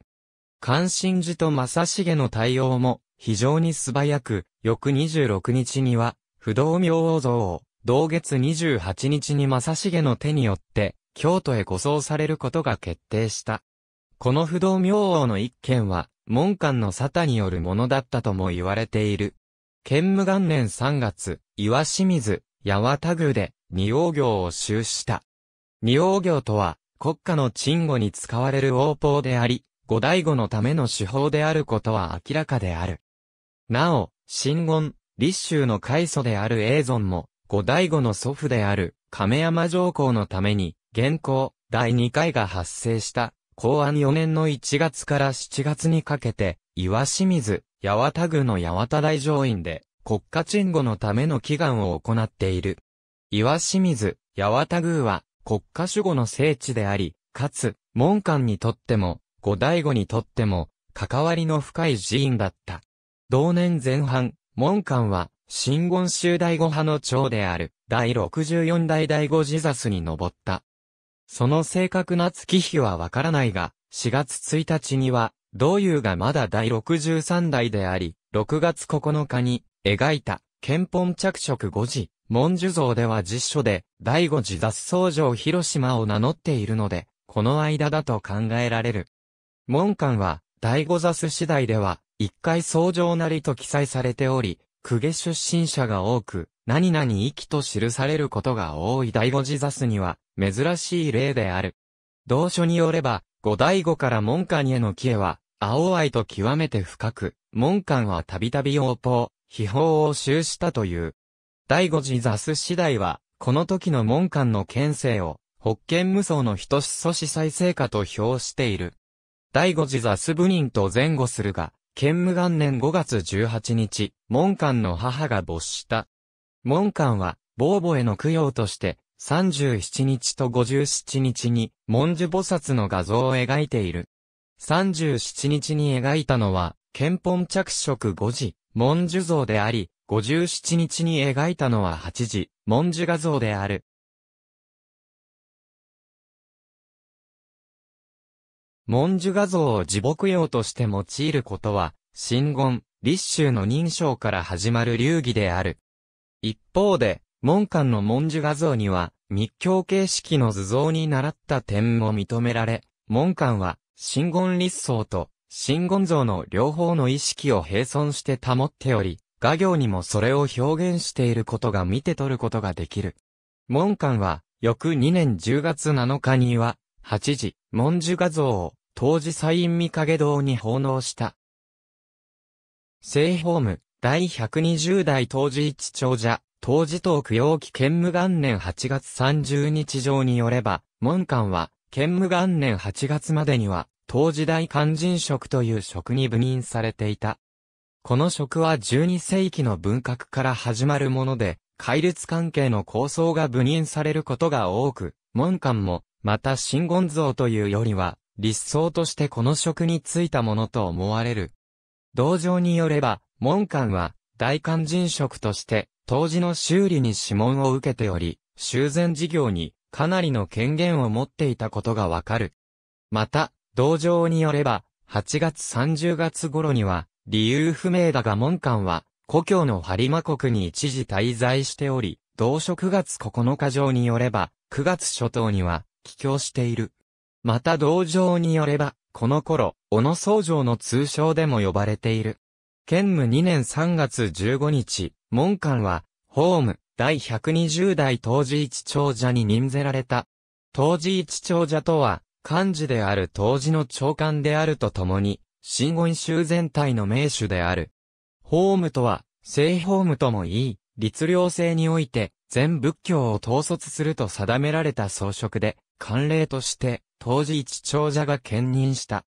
関心寺と正成の対応も、非常に素早く、翌26日には、不動明王像を、同月28日に正成の手によって、京都へ護送されることが決定した。この不動明王の一件は、門官の沙汰によるものだったとも言われている。剣武元年3月、岩清水、八幡宮で、二王行を修した。二王行とは、国家の鎮護に使われる王法であり、五大護のための手法であることは明らかである。なお、新言、立州の開祖である永存も、五大護の祖父である亀山上皇のために、現行、第二回が発生した公安4年の1月から7月にかけて、岩清水、八幡宮の八幡大乗院で、国家鎮護のための祈願を行っている。岩清水、八幡宮は、国家守護の聖地であり、かつ、門官にとっても、後醍醐にとっても、関わりの深い寺院だった。同年前半、門官は、新言宗第五派の長である、第64代第五ジザスに登った。その正確な月日はわからないが、4月1日には、道友がまだ第63代であり、6月9日に描いた、憲本着色5時、文殊像では実書で、第5次雑草城広島を名乗っているので、この間だと考えられる。門館は、第5雑次第では、一回草城なりと記載されており、公家出身者が多く、何々気と記されることが多い第五次雑数には、珍しい例である。同書によれば、五第五から門下にへの帰依は、青愛と極めて深く、門間はたびたび横行、秘宝を収したという。第五次雑誌次第は、この時の門間の県政を、北見無双の人し阻止再生化と評している。第五次雑誌部人と前後するが、県務元年5月18日、門間の母が没した。門官は、ボーボへの供養として、37日と57日に、文殊菩薩の画像を描いている。37日に描いたのは、憲本着色5時、文殊像であり、57日に描いたのは8時、文殊画像である。文殊画像を地木用として用いることは、新言、立秋の認証から始まる流儀である。一方で、門館の文殊画像には、密教形式の図像に習った点も認められ、門館は、真言立相と、真言像の両方の意識を並存して保っており、画業にもそれを表現していることが見て取ることができる。門館は、翌2年10月7日には、8時、文殊画像を、当時サイン見影堂に奉納した。聖ホーム。第120代当時一長者、当時東区陽気兼務元年8月30日上によれば、門官は、兼務元年8月までには、当時代肝心職という職に部任されていた。この職は12世紀の文革から始まるもので、戒律関係の構想が部任されることが多く、門官も、また真言像というよりは、立想としてこの職に就いたものと思われる。道場によれば、門官は、大官人職として、当時の修理に指紋を受けており、修繕事業に、かなりの権限を持っていたことがわかる。また、道場によれば、8月30月頃には、理由不明だが門官は、故郷の播磨国に一時滞在しており、同書9月9日上によれば、9月初頭には、帰郷している。また道場によれば、この頃、小野総城の通称でも呼ばれている。県務2年3月15日、門官は、ホーム、第120代当時一長者に任ぜられた。当時一長者とは、漢字である当時の長官であるとともに、真言宗全体の名手である。法務とは、正法務ともいい、律令制において、全仏教を統率すると定められた装飾で、慣例として、当時一長者が兼任した。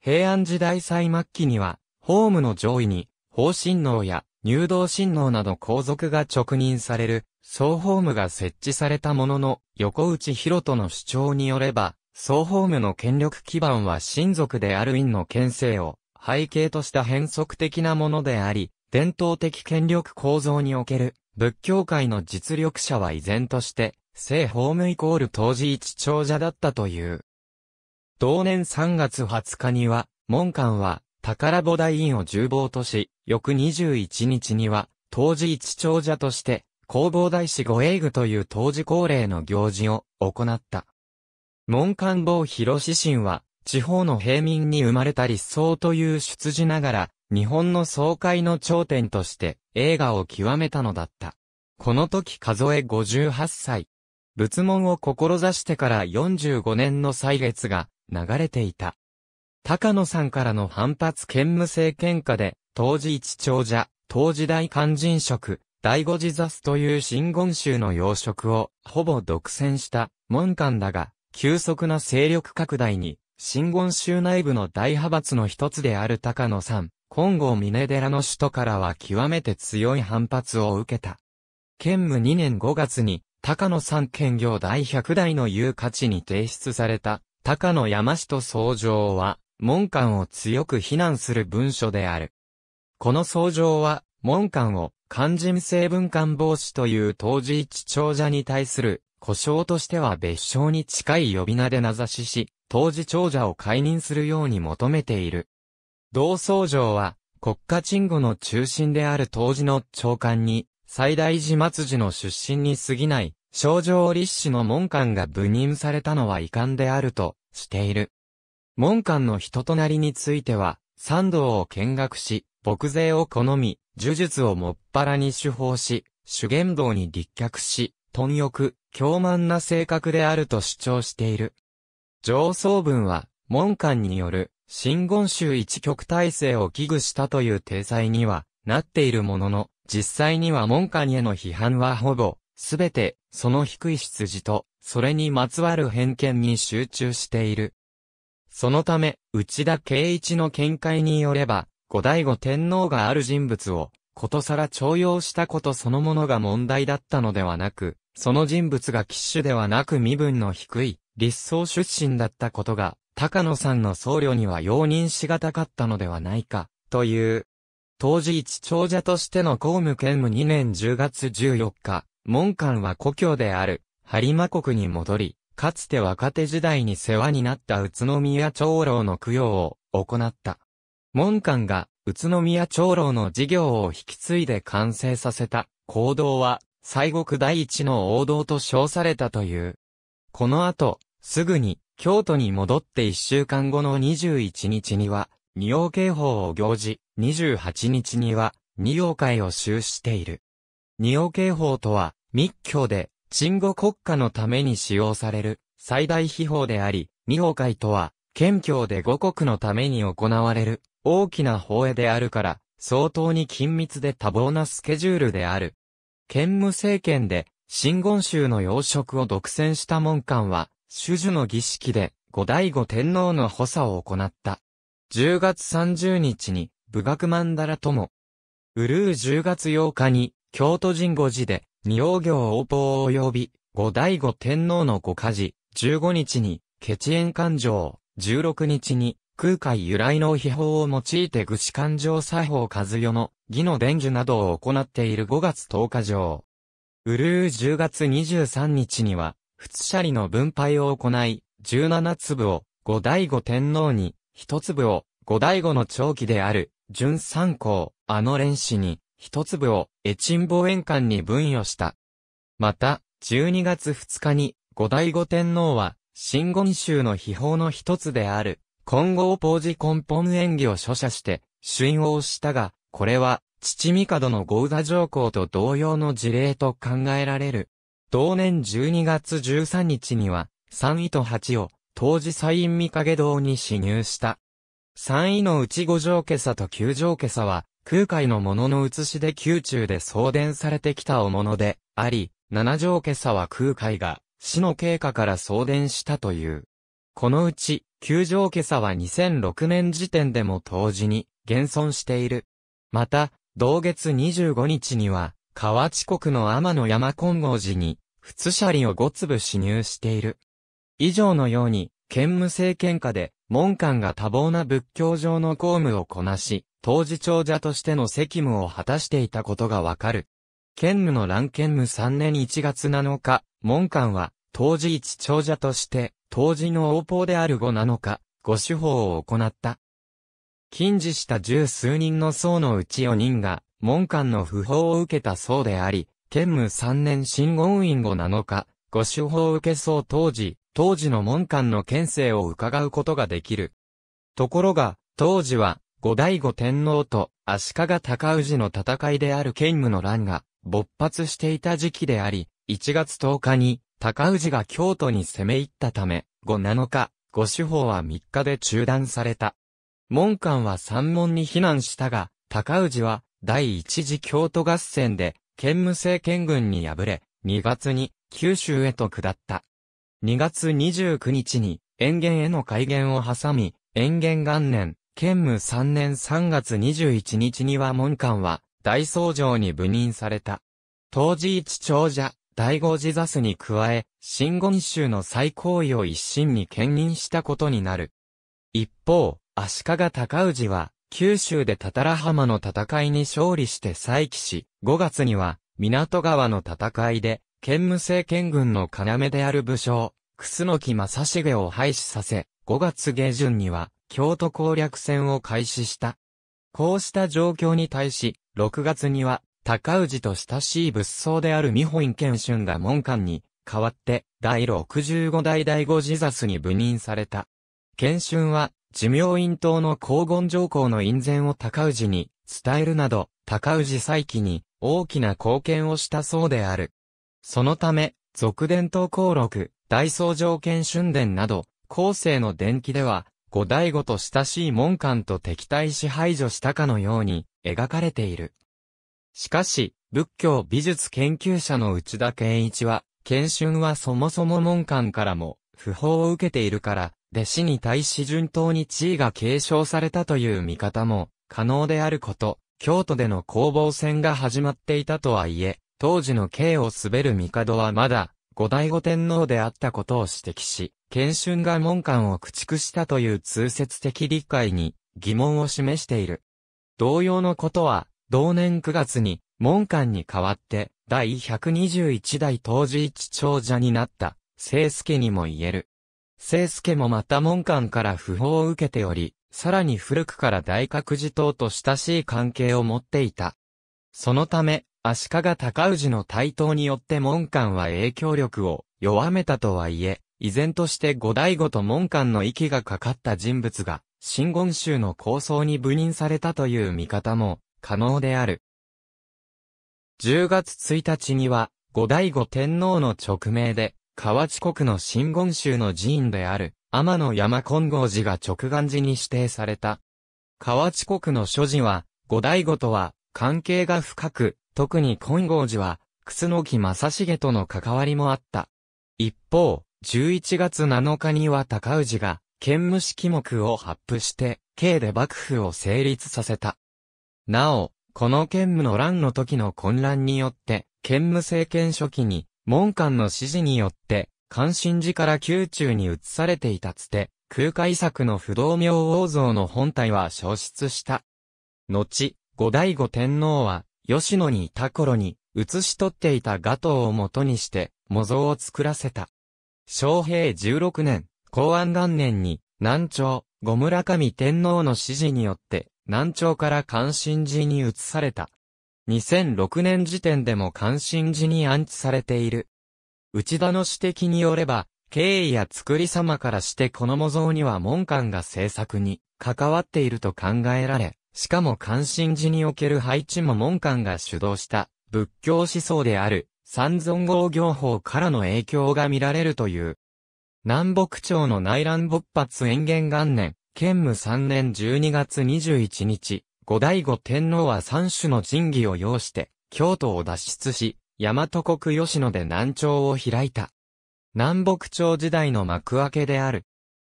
平安時代最末期には、ホームの上位に、法親王や入道親王など皇族が直任される、総ホームが設置されたものの、横内博人の主張によれば、総ホームの権力基盤は親族である院の権勢を背景とした変則的なものであり、伝統的権力構造における仏教界の実力者は依然として聖ホームイコール当時一長者だったという。同年3月20日には、門官は、宝母大院を重望とし、翌21日には、当時一長者として、弘法大師御英具という当時恒例の行事を行った。門官坊広志神は、地方の平民に生まれた立想という出自ながら、日本の総会の頂点として映画を極めたのだった。この時数え58歳。仏門を志してから45年の歳月が流れていた。高野さんからの反発兼務政権下で、当時一長者、当時大肝心職、第五次雑という真言宗の要職を、ほぼ独占した門官だが、急速な勢力拡大に、真言宗内部の大派閥の一つである高野さん、金剛峰寺の首都からは極めて強い反発を受けた。兼務2年5月に、高野三県行第100代の有価値に提出された、高野山氏と僧上は、門官を強く非難する文書である。この僧上は、門官を、肝心性文官防止という当時一長者に対する、故障としては別称に近い呼び名で名指しし、当時長者を解任するように求めている。同僧上は、国家鎮護の中心である当時の長官に、最大寺末寺の出身に過ぎない、症状立志の門官が部任されたのは遺憾であるとしている。門官の人となりについては、賛道を見学し、牧税を好み、呪術をもっぱらに手法し、主言道に立脚し、貪欲、凶慢な性格であると主張している。上層文は、門官による、新言宗一極体制を危惧したという体裁には、なっているものの、実際には門下にへの批判はほぼ、すべて、その低い出自と、それにまつわる偏見に集中している。そのため、内田圭一の見解によれば、後醍醐天皇がある人物を、ことさら徴用したことそのものが問題だったのではなく、その人物が騎手ではなく身分の低い、立宗出身だったことが、高野さんの僧侶には容認しがたかったのではないか、という当時一長者としての公務兼務2年10月14日、門官は故郷である、播磨国に戻り、かつて若手時代に世話になった宇都宮長老の供養を行った。門官が宇都宮長老の事業を引き継いで完成させた行動は西国第一の王道と称されたという。この後、すぐに京都に戻って1週間後の21日には、二王警報を行事、28日には、二葉会を終している。二葉刑法とは、密教で、鎮護国家のために使用される、最大秘法であり、二葉会とは、県教で五国のために行われる、大きな法営であるから、相当に緊密で多忙なスケジュールである。兼務政権で、新言宗の要職を独占した門官は、主樹の儀式で、後醍醐天皇の補佐を行った。10月30日に、武学ンダラとも。うるう10月8日に、京都神護寺で、二王行王法及び、五醍醐天皇の五家事、15日に、血縁勘定、16日に、空海由来の秘宝を用いて愚子勘定作法和代の、義の伝授などを行っている5月10日上。うるう10月23日には、仏舎利の分配を行い、17粒を、五醍醐天皇に、一粒を、五醍醐の長期である、純三公、あの連氏に、一粒を、越ン望遠館に分与した。また、12月2日に、後醍醐天皇は、新言宗の秘宝の一つである、金剛ポー根本演技を著者して、を押したが、これは、父帝の豪座上皇と同様の事例と考えられる。同年12月13日には、三位と八を、当時西院御影堂に侵入した。三位のうち五条袈さと九条袈さは、空海のものの写しで宮中で送電されてきたおもので、あり、七条袈さは空海が、死の経過から送電したという。このうち、九条袈さは2006年時点でも当時に、現存している。また、同月25日には、河内国の天の山金剛寺に、仏舎利を五粒支入している。以上のように、兼務政権下で、門官が多忙な仏教上の公務をこなし、当時長者としての責務を果たしていたことがわかる。兼務の乱兼務3年1月7日、門官は、当時一長者として、当時の王法である5なのか、ご手法を行った。禁止した十数人の僧のうち4人が、門官の訃報を受けた僧であり、兼務3年新言院後7日、5手法を受けそう当時、当時の門官の県政を伺うことができる。ところが、当時は、後醍醐天皇と足利尊氏の戦いである剣武の乱が勃発していた時期であり、1月10日に尊氏が京都に攻め入ったため、後7日、後手法は3日で中断された。門官は三門に避難したが、尊氏は第一次京都合戦で、剣武政権軍に敗れ、2月に九州へと下った。2月29日に、園元への改元を挟み、園元元年、兼務3年3月21日には門官は、大僧城に部任された。当時一長者、大醐寺座すに加え、新言宗の最高位を一心に兼任したことになる。一方、足利尊氏は、九州で多々良浜の戦いに勝利して再起し、5月には、港川の戦いで、兼務政権軍の要である武将、楠木正成を廃止させ、5月下旬には、京都攻略戦を開始した。こうした状況に対し、6月には、高氏と親しい仏僧である美本院賢春が門官に、代わって、第65代第五座スに部任された。賢春は、寿命院党の黄金上皇の院前を高氏に伝えるなど、高氏再起に大きな貢献をしたそうである。そのため、俗伝統功録、大僧条件春伝など、後世の伝記では、後醍醐と親しい門官と敵対し排除したかのように描かれている。しかし、仏教美術研究者の内田健一は、謙春はそもそも門官からも、不法を受けているから、弟子に対し順当に地位が継承されたという見方も、可能であること、京都での攻防戦が始まっていたとはいえ、当時の京を滑る帝はまだ、後醍醐天皇であったことを指摘し、謙春が門官を駆逐したという通説的理解に疑問を示している。同様のことは、同年9月に、門官に代わって、第121代当時一長者になった、聖助にも言える。聖助もまた門官から不法を受けており、さらに古くから大覚寺党と親しい関係を持っていた。そのため、足利尊氏の台頭によって門官は影響力を弱めたとはいえ、依然として後醍醐と門官の息がかかった人物が、真言宗の構想に部任されたという見方も可能である。10月1日には、後醍醐天皇の勅命で、河内国の真言宗の寺院である、天野山金剛寺が直願寺に指定された。河内国の所持は、後醍醐とは関係が深く、特に金剛寺は、楠木正成との関わりもあった。一方、11月7日には高氏が、兼務式目を発布して、刑で幕府を成立させた。なお、この兼務の乱の時の混乱によって、兼務政権初期に、門官の指示によって、関心寺から宮中に移されていたつて、空海作の不動明王像の本体は消失した。後、後醍醐天皇は、吉野にいた頃に、写し取っていた画等を元にして、模造を作らせた。昭平16年、公安元年に、南朝、五村上天皇の指示によって、南朝から関心寺に移された。2006年時点でも関心寺に安置されている。内田の指摘によれば、経緯や作り様からしてこの模造には門官が制作に関わっていると考えられ、しかも関心寺における配置も門官が主導した仏教思想である三尊号行法からの影響が見られるという。南北朝の内乱勃発延元元年、建武3年12月21日、後醍醐天皇は三種の神器を要して、京都を脱出し、大和国吉野で南朝を開いた。南北朝時代の幕開けである。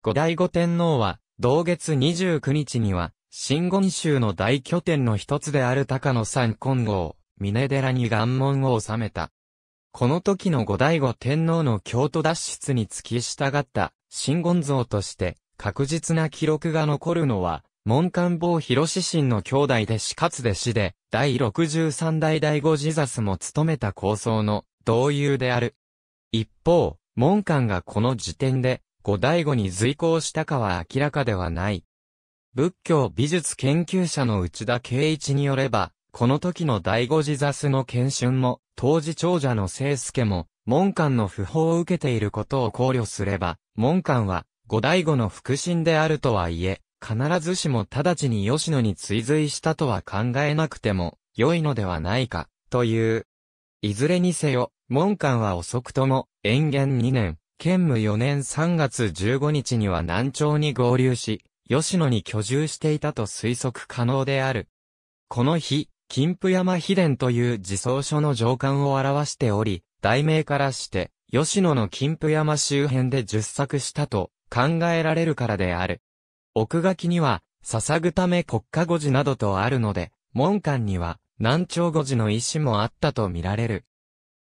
後醍醐天皇は、同月29日には、新言宗の大拠点の一つである高野山金剛、峰寺に願文を収めた。この時の後醍醐天皇の京都脱出に付き従った新言像として確実な記録が残るのは、門官坊広志神の兄弟で死かつ弟子で、第63代第五ジザスも務めた構想の同友である。一方、門官がこの時点で、後醍醐に随行したかは明らかではない。仏教美術研究者の内田圭一によれば、この時の第五次座スの研修も、当時長者の聖介も、門官の訃報を受けていることを考慮すれば、門官は、五醍醐の腹心であるとはいえ、必ずしも直ちに吉野に追随したとは考えなくても、良いのではないか、という。いずれにせよ、門官は遅くとも、延元2年、兼務4年3月15日には南朝に合流し、吉野に居住していたと推測可能である。この日、金布山秘伝という自走書の上巻を表しており、題名からして、吉野の金布山周辺で十作したと考えられるからである。奥書きには、捧ぐため国家語字などとあるので、門館には南朝語字の意思もあったと見られる。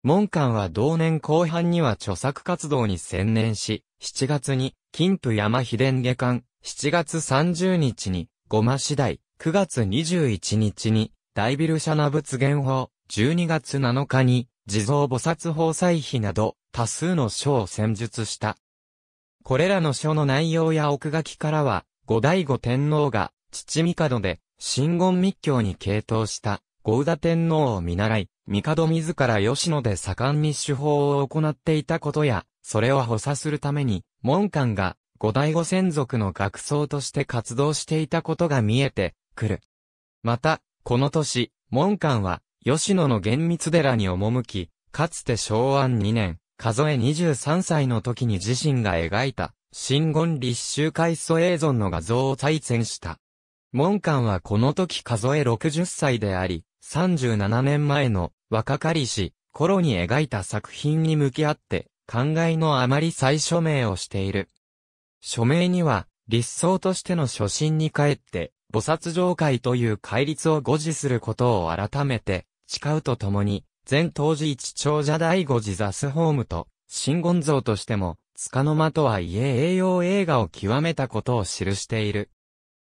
門館は同年後半には著作活動に専念し、7月に、金府山秘伝下巻、7月30日に、ごま次第、9月21日に、大ビルシャナ仏言法、12月7日に、地蔵菩薩法祭碑など、多数の書を選述した。これらの書の内容や奥書きからは、後醍醐天皇が、父帝で、真言密教に傾倒した、合田天皇を見習い、帝自ら吉野で盛んに手法を行っていたことや、それを補佐するために、門官が五代五専属の学僧として活動していたことが見えてくる。また、この年、門官は、吉野の厳密寺に赴き、かつて昭安2年、数え23歳の時に自身が描いた、新言立秋回祖映像の画像を再選した。門官はこの時数え60歳であり、37年前の若かりし頃に描いた作品に向き合って、考えのあまり再署名をしている。署名には、立想としての初心に帰って、菩薩上界という戒律を誤示することを改めて、誓うとともに、前当時一長者第五次ザスホームと、真言像としても、束の間とはいえ栄養映画を極めたことを記している。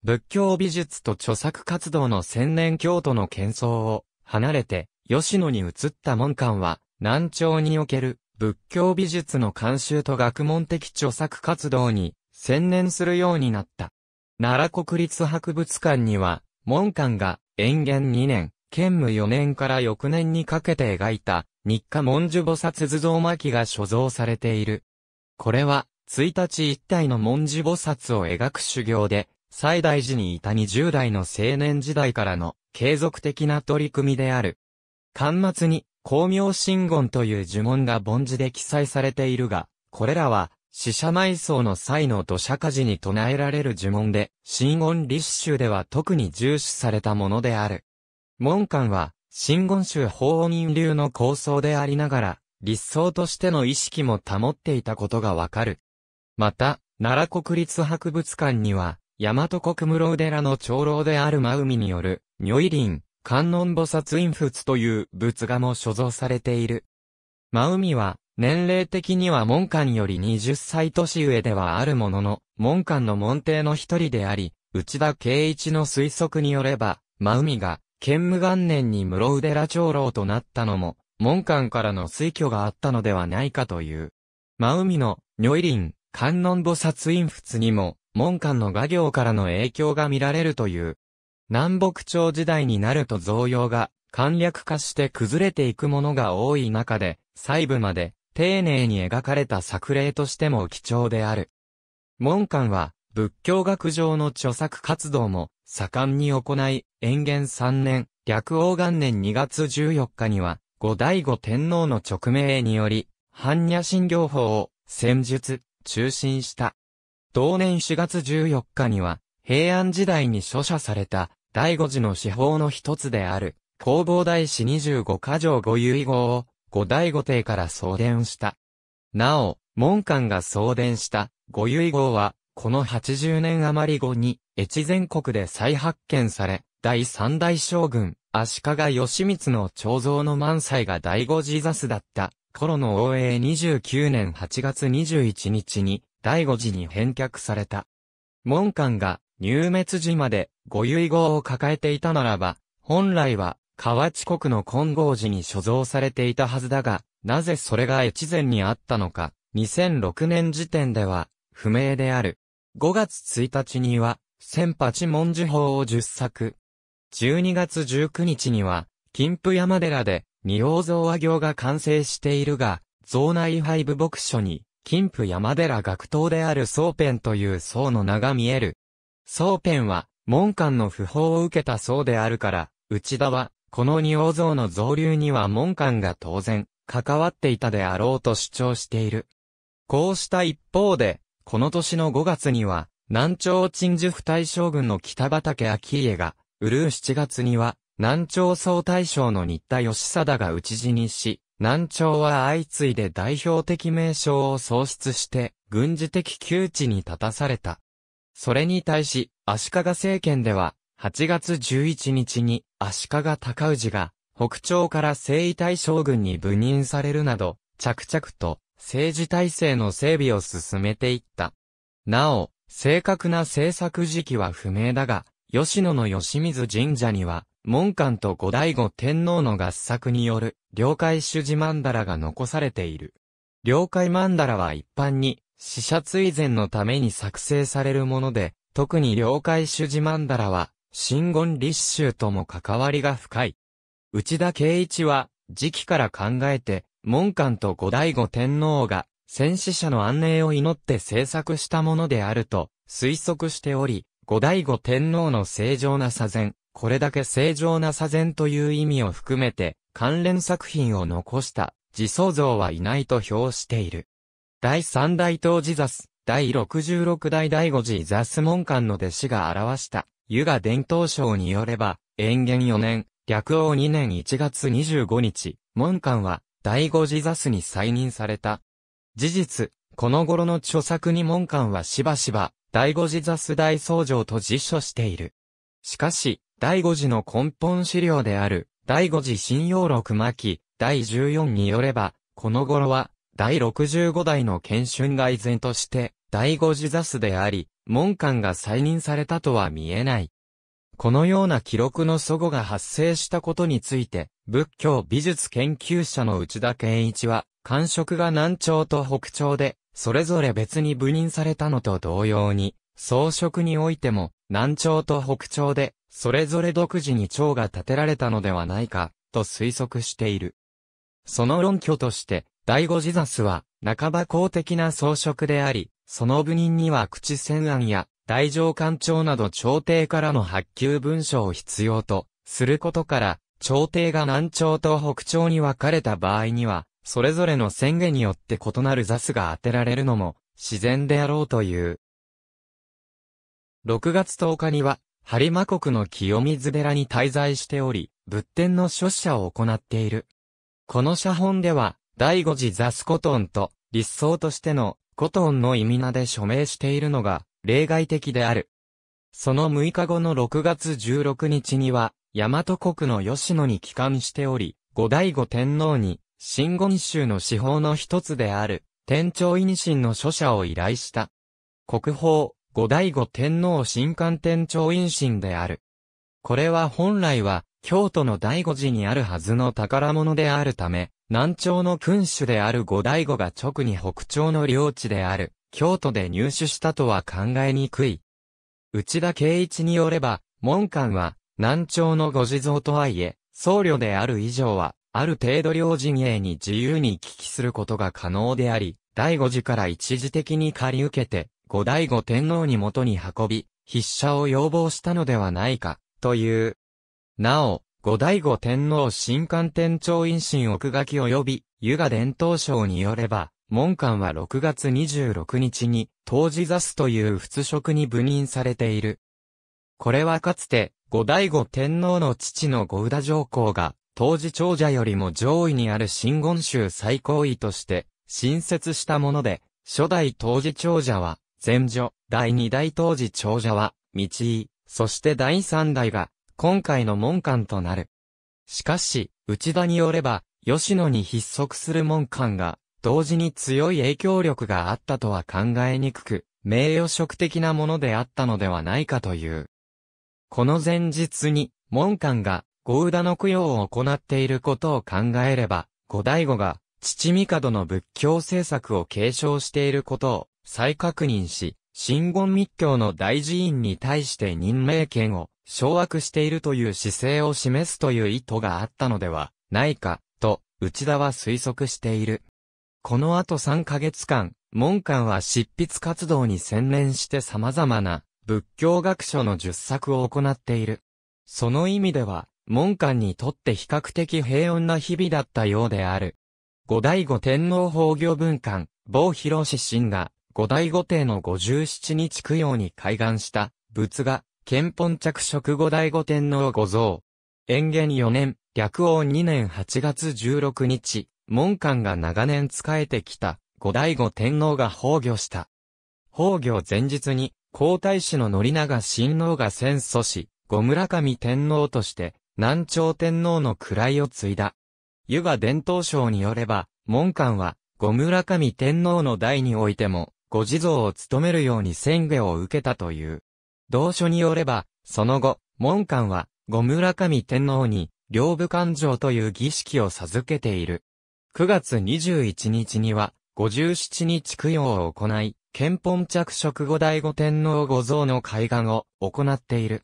仏教美術と著作活動の千年京都の喧騒を離れて、吉野に移った門館は、南朝における仏教美術の慣習と学問的著作活動に専念するようになった。奈良国立博物館には、門館が、延元2年、建務4年から翌年にかけて描いた、日課文殊菩薩図像巻が所蔵されている。これは、1日1体の文殊菩薩を描く修行で、最大寺にいた20代の青年時代からの継続的な取り組みである。端末に、光明真言という呪文が文字で記載されているが、これらは死者埋葬の際の土砂火事に唱えられる呪文で、新言立種では特に重視されたものである。門官は、新言宗法人流の構想でありながら、立想としての意識も保っていたことがわかる。また、奈良国立博物館には、大和国室寺の長老である真海による、如意林、観音菩薩陰仏という仏画も所蔵されている。真海は、年齢的には門官より20歳年上ではあるものの、門官の門弟の一人であり、内田圭一の推測によれば、真海が、剣武元年に室宇寺長老となったのも、門官からの推挙があったのではないかという。真海の、如意林、観音菩薩院仏にも、門官の画業からの影響が見られるという。南北朝時代になると造用が、簡略化して崩れていくものが多い中で、細部まで、丁寧に描かれた作例としても貴重である。門館は、仏教学上の著作活動も盛んに行い、延元3年、略王元年2月14日には、後醍醐天皇の勅命により、般若心経法を戦術、中心した。同年4月14日には、平安時代に書写された、醍醐寺の司法の一つである、弘法大師25箇条御遺号を、後醍醐帝から送電した。なお、門官が送電した御遺号は、この80年余り後に、越前国で再発見され、第三代将軍、足利義満の彫像の満載が第五ジザスだった頃の応援29年8月21日に、第五次に返却された。門官が、入滅時まで、御遺号を抱えていたならば、本来は、河内国の金剛寺に所蔵されていたはずだが、なぜそれが越前にあったのか、2006年時点では、不明である。5月1日には、千八文字法を10作。12月19日には、金峰山寺で、二王像和行が完成しているが、蔵内廃部牧所に、金峰山寺学頭である宗ペンという僧の名が見える。宗ペンは、門官の訃報を受けた僧であるから、内田は、この仁王像の造流には門官が当然、関わっていたであろうと主張している。こうした一方で、この年の5月には、南朝陳守府大将軍の北畠昭家が、ウルー7月には、南朝総大将の新田義貞が討ち死にし、南朝は相次いで代表的名称を喪失して、軍事的窮地に立たされた。それに対し、足利政権では、8月11日に足利尊氏が北朝から征夷大将軍に部任されるなど、着々と政治体制の整備を進めていった。なお、正確な政策時期は不明だが、吉野の吉水神社には、門官と後醍醐天皇の合作による、領海主事曼荼羅が残されている。領海曼荼羅は一般に、死者追善のために作成されるもので、特に領海主事曼荼羅は、真言立宗とも関わりが深い。内田圭一は、時期から考えて、門官と後醍醐天皇が、戦死者の安寧を祈って制作したものであると、推測しており、後醍醐天皇の正常な左前、これだけ正常な左前という意味を含めて、関連作品を残した、自創像はいないと評している。第三大東寺座第66代第醐寺座す門官の弟子が表した湯が伝統省によれば、延元4年、略王2年1月25日、門官は、第五次座スに再任された。事実、この頃の著作に門官はしばしば、第五次座ス大僧正と辞書している。しかし、第五次の根本資料である、第五次信用録巻、第14によれば、この頃は、第65代の研修外然として、第五次座スであり、門官が再任されたとは見えない。このような記録の祖語が発生したことについて、仏教美術研究者の内田健一は、官職が南朝と北朝で、それぞれ別に部任されたのと同様に、装飾においても、南朝と北朝で、それぞれ独自に朝が建てられたのではないか、と推測している。その論拠として、第五ジザスは、半ば公的な装飾であり、その部人には口宣案や大上官庁など朝廷からの発給文書を必要とすることから、朝廷が南朝と北朝に分かれた場合には、それぞれの宣言によって異なる座数が当てられるのも自然であろうという。6月10日には、播磨国の清水寺に滞在しており、仏典の書写を行っている。この写本では、第五次雑スコトンと、立想としてのコトンの意味名で署名しているのが、例外的である。その6日後の6月16日には、大和国の吉野に帰還しており、後醍醐天皇に、新言宗の司法の一つである、天朝院神の書写を依頼した。国宝、後醍醐天皇新官天朝院神である。これは本来は、京都の醍醐寺にあるはずの宝物であるため、南朝の君主である後醍醐が直に北朝の領地である、京都で入手したとは考えにくい。内田圭一によれば、門官は、南朝のご地蔵とはいえ、僧侶である以上は、ある程度両陣営に自由に聞きすることが可能であり、第五次から一時的に借り受けて、後醍醐天皇に元に運び、筆者を要望したのではないか、という。なお、後醍醐天皇新官天朝院新奥垣及び、湯河伝統省によれば、門官は6月26日に、当時座すという仏職に部任されている。これはかつて、後醍醐天皇の父の後宇田上皇が、当時長者よりも上位にある新言宗最高位として、新設したもので、初代当時長者は、前女、第二代当時長者は、道井、そして第三代が、今回の門官となる。しかし、内田によれば、吉野に筆則する門官が、同時に強い影響力があったとは考えにくく、名誉職的なものであったのではないかという。この前日に、門官が、ゴウダの供養を行っていることを考えれば、後醍醐が、父帝の仏教政策を継承していることを再確認し、真言密教の大寺院に対して任命権を掌握しているという姿勢を示すという意図があったのではないか、と内田は推測している。この後3ヶ月間、門官は執筆活動に専念して様々な仏教学書の10作を行っている。その意味では、門官にとって比較的平穏な日々だったようである。後醍醐天皇崩御文官、某広志神が五代五帝の五十七日供養に開眼した、仏画、憲本着色五代五天皇五像。延元四年、略王二年八月十六日、門官が長年仕えてきた、五代五天皇が崩御した。崩御前日に、皇太子の宣長親王が戦争し、五村上天皇として、南朝天皇の位を継いだ。湯賀伝統省によれば、門官は、五村上天皇の代においても、ご地蔵を務めるように宣言を受けたという。同書によれば、その後、門官は、ご村上天皇に、両部勘定という儀式を授けている。9月21日には、57日供養を行い、憲本着色後醍醐天皇御像の開眼を行っている。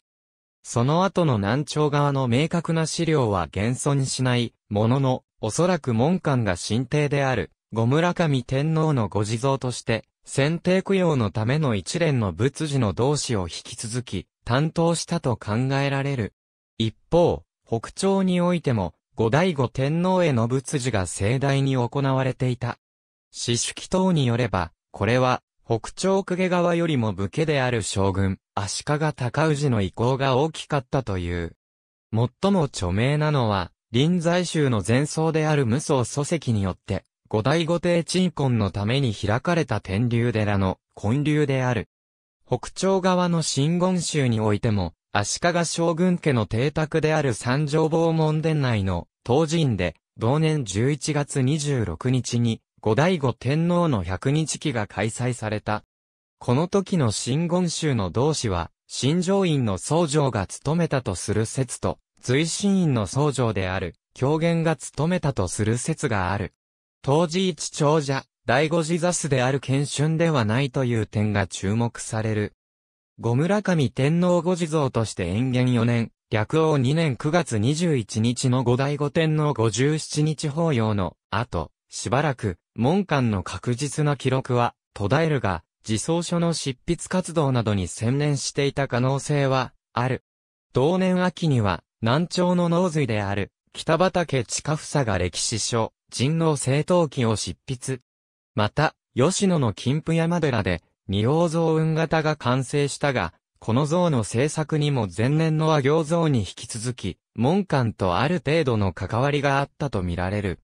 その後の南朝側の明確な資料は現存しない、ものの、おそらく門官が神帝である、ご村上天皇のご地蔵として、選定供養のための一連の仏事の同志を引き続き、担当したと考えられる。一方、北朝においても、後醍醐天皇への仏事が盛大に行われていた。四式等によれば、これは、北朝公家側よりも武家である将軍、足利尊氏の意向が大きかったという。最も著名なのは、臨済宗の前奏である無双祖籍によって、五大五帝鎮魂のために開かれた天竜寺の建立である。北朝側の新言宗においても、足利将軍家の邸宅である三条坊門殿内の東神で、同年11月26日に、五代五天皇の百日記が開催された。この時の新言宗の同志は、新上院の僧正が務めたとする説と、随神院の僧正である、狂言が務めたとする説がある。当時一長者、第五次座スである謙春ではないという点が注目される。五村上天皇ご地蔵として延元4年、略王2年9月21日の五代五天皇57日法要の後、しばらく、門間の確実な記録は途絶えるが、自創書の執筆活動などに専念していた可能性は、ある。同年秋には、南朝の農水である、北畠近房が歴史書、人王正統記を執筆。また、吉野の金峰山寺で、二王像雲型が完成したが、この像の制作にも前年の和行像に引き続き、門館とある程度の関わりがあったとみられる。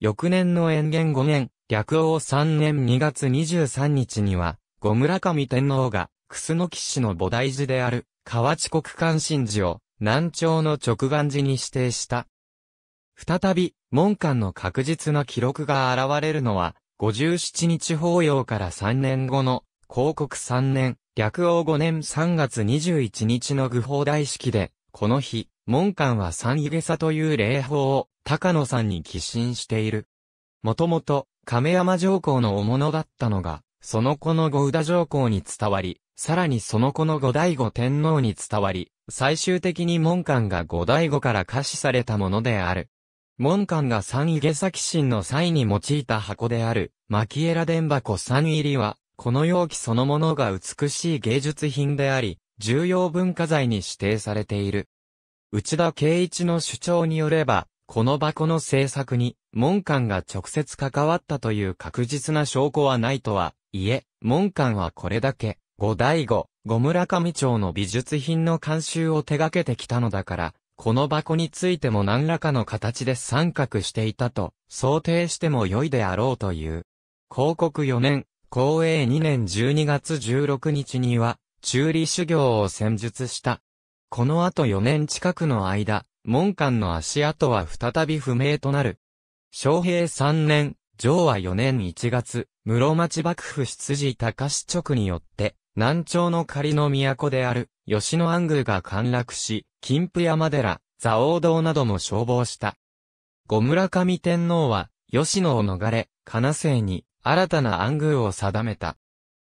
翌年の延元5年、略王3年2月23日には、五村上天皇が、楠木氏の菩提寺である、河内国関心寺を、南朝の直願寺に指定した。再び、門間の確実な記録が現れるのは、57日法要から3年後の、広告3年、略王5年3月21日の愚法大式で、この日、門間は三げさという霊法を、高野さんに寄進している。もともと、亀山上皇のおものだったのが、その子の五宇田上皇に伝わり、さらにその子の五醍醐天皇に伝わり、最終的に門館が五醍醐から可視されたものである。門館が三池下崎神の際に用いた箱である、巻エラ伝箱三入りは、この容器そのものが美しい芸術品であり、重要文化財に指定されている。内田圭一の主張によれば、この箱の制作に、門館が直接関わったという確実な証拠はないとは、いえ、門館はこれだけ、五大五、五村上町の美術品の監修を手掛けてきたのだから、この箱についても何らかの形で三角していたと想定しても良いであろうという。広告4年、公営2年12月16日には、中理修行を戦術した。この後4年近くの間、門間の足跡は再び不明となる。昌平3年、上和4年1月、室町幕府出自高市直によって、南朝の仮の都である、吉野安宮が陥落し、金府山寺、蔵王堂なども消防した。後村上天皇は、吉野を逃れ、金星に、新たな安宮を定めた。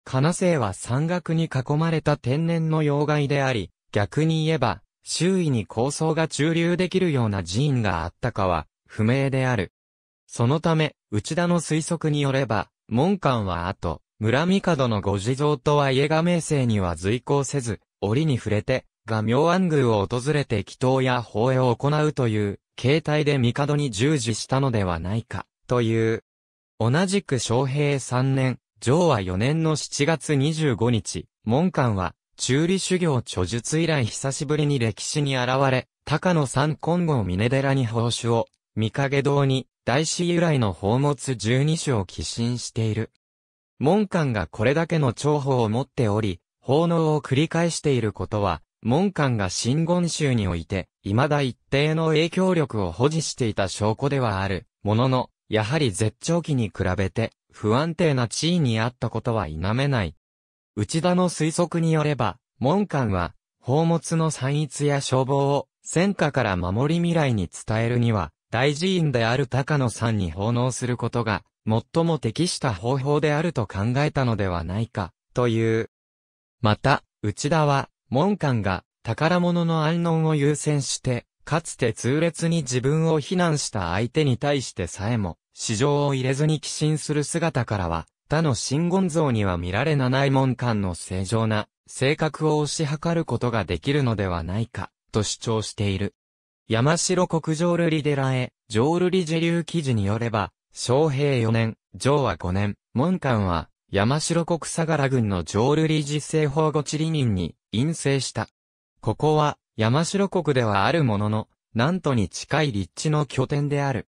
金星は山岳に囲まれた天然の要害であり、逆に言えば、周囲に高層が駐留できるような寺院があったかは、不明である。そのため、内田の推測によれば、門館は後、村三角のご地蔵とは家が名声には随行せず、折に触れて、が明安宮を訪れて祈祷や法会を行うという、形態で帝に従事したのではないか、という。同じく昌平三年、上和四年の七月二十五日、門官は、中理修行著述以来久しぶりに歴史に現れ、高野三金剛峰寺に奉仕を、三影堂に、大師由来の宝物十二種を寄進している。門官がこれだけの重宝を持っており、奉納を繰り返していることは、門官が真言宗において、未だ一定の影響力を保持していた証拠ではある、ものの、やはり絶頂期に比べて、不安定な地位にあったことは否めない。内田の推測によれば、門官は、宝物の散逸や消防を、戦火から守り未来に伝えるには、大寺院である高野さんに奉納することが、最も適した方法であると考えたのではないか、という。また、内田は、門官が、宝物の安穏を優先して、かつて痛烈に自分を非難した相手に対してさえも、市場を入れずに寄進する姿からは、他の真言像には見られなない門官の正常な性格を推し量ることができるのではないか、と主張している。山城国上瑠璃寺へ、上瑠璃寺流記事によれば、昌平4年、上和5年、門官は、山城国相良郡の上瑠璃実政法御地理人に、陰性した。ここは、山城国ではあるものの、南都に近い立地の拠点である。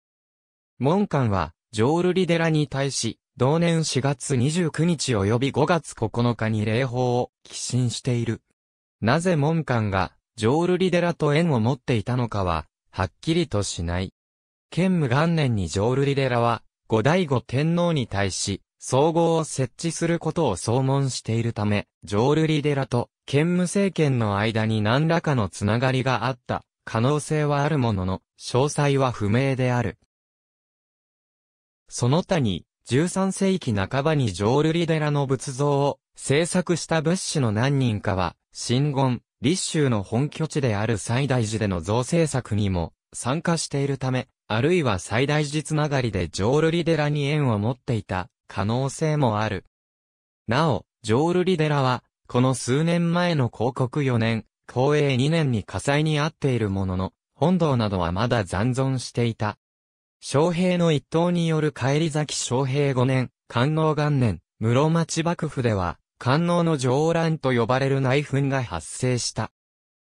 門官は、上瑠璃寺に対し、同年4月29日及び5月9日に礼法を寄進している。なぜ門官がジョールリ寺と縁を持っていたのかは、はっきりとしない。剣武元年にジョールリ寺は、後醍醐天皇に対し、総合を設置することを総問しているため、ジョールリ寺と剣武政権の間に何らかのつながりがあった可能性はあるものの、詳細は不明である。その他に、13世紀半ばにジョールリ寺の仏像を制作した仏師の何人かは、神言、立州の本拠地である西大寺での造成策にも参加しているため、あるいは西大寺つながりで浄瑠璃寺に縁を持っていた可能性もある。なお、浄瑠璃寺は、この数年前の広告4年、公営2年に火災に遭っているものの、本堂などはまだ残存していた。昌平の一党による帰り咲き昌平5年、官能元年、室町幕府では、官能の上乱と呼ばれる内紛が発生した。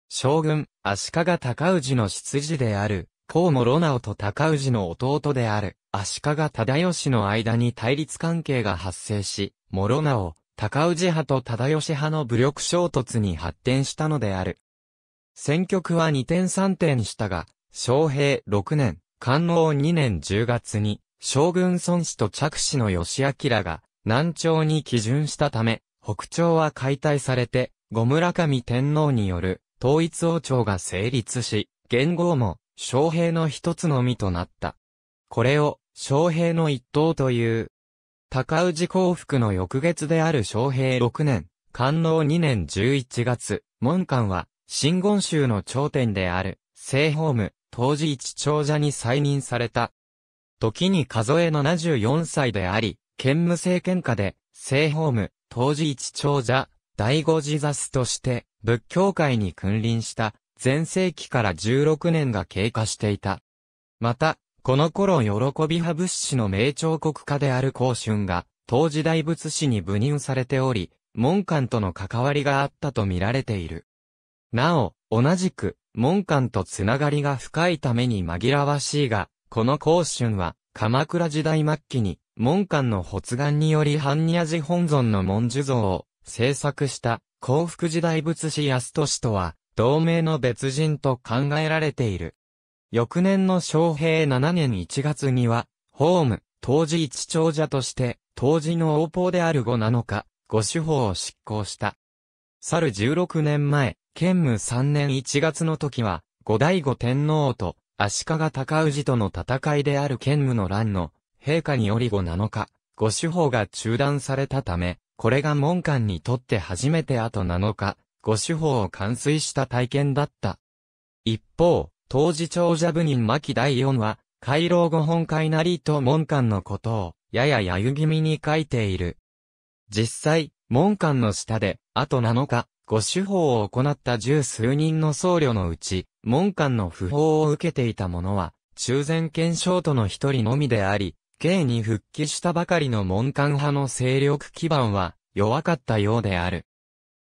将軍、足利尊氏の執事である、河野ナ直と尊氏の弟である、足利忠義の間に対立関係が発生し、諸直、高氏派と忠義派の武力衝突に発展したのである。戦局は2点3点したが、昌平6年、官能2年10月に、将軍孫子と着氏の義明が、南朝に基準したため、北朝は解体されて、後村上天皇による統一王朝が成立し、元号も、昌平の一つのみとなった。これを、昌平の一党という。高氏幸福の翌月である昌平6年、官能2年11月、門官は、新言宗の頂点である、聖法務、当時一長者に再任された。時に数え74歳であり、兼務政権下で、聖法務、当時一長者、第五自スとして仏教界に君臨した前世紀から16年が経過していた。また、この頃喜び派仏師の名彫刻家である光春が、当時大仏師に部任されており、門官との関わりがあったと見られている。なお、同じく、門官とつながりが深いために紛らわしいが、この光春は、鎌倉時代末期に、門官の発願により般若寺本尊の文殊像を制作した幸福時代仏師安俊とは同盟の別人と考えられている。翌年の昭平7年1月には、ホーム、当時一長者として、当時の王法である五なのか、手法を執行した。去る16年前、兼務3年1月の時は、五代五天皇と足利尊氏との戦いである兼務の乱の陛下によりな7日、ご手法が中断されたため、これが門官にとって初めてあと7日、ご手法を完遂した体験だった。一方、当時長者部人牧第4は、回廊御本会なりと門官のことを、やややゆ気味に書いている。実際、門官の下で、あと7日、ご手法を行った十数人の僧侶のうち、門官の訃報を受けていた者は、中前検証との一人のみであり、K に復帰したばかりの門官派の勢力基盤は弱かったようである。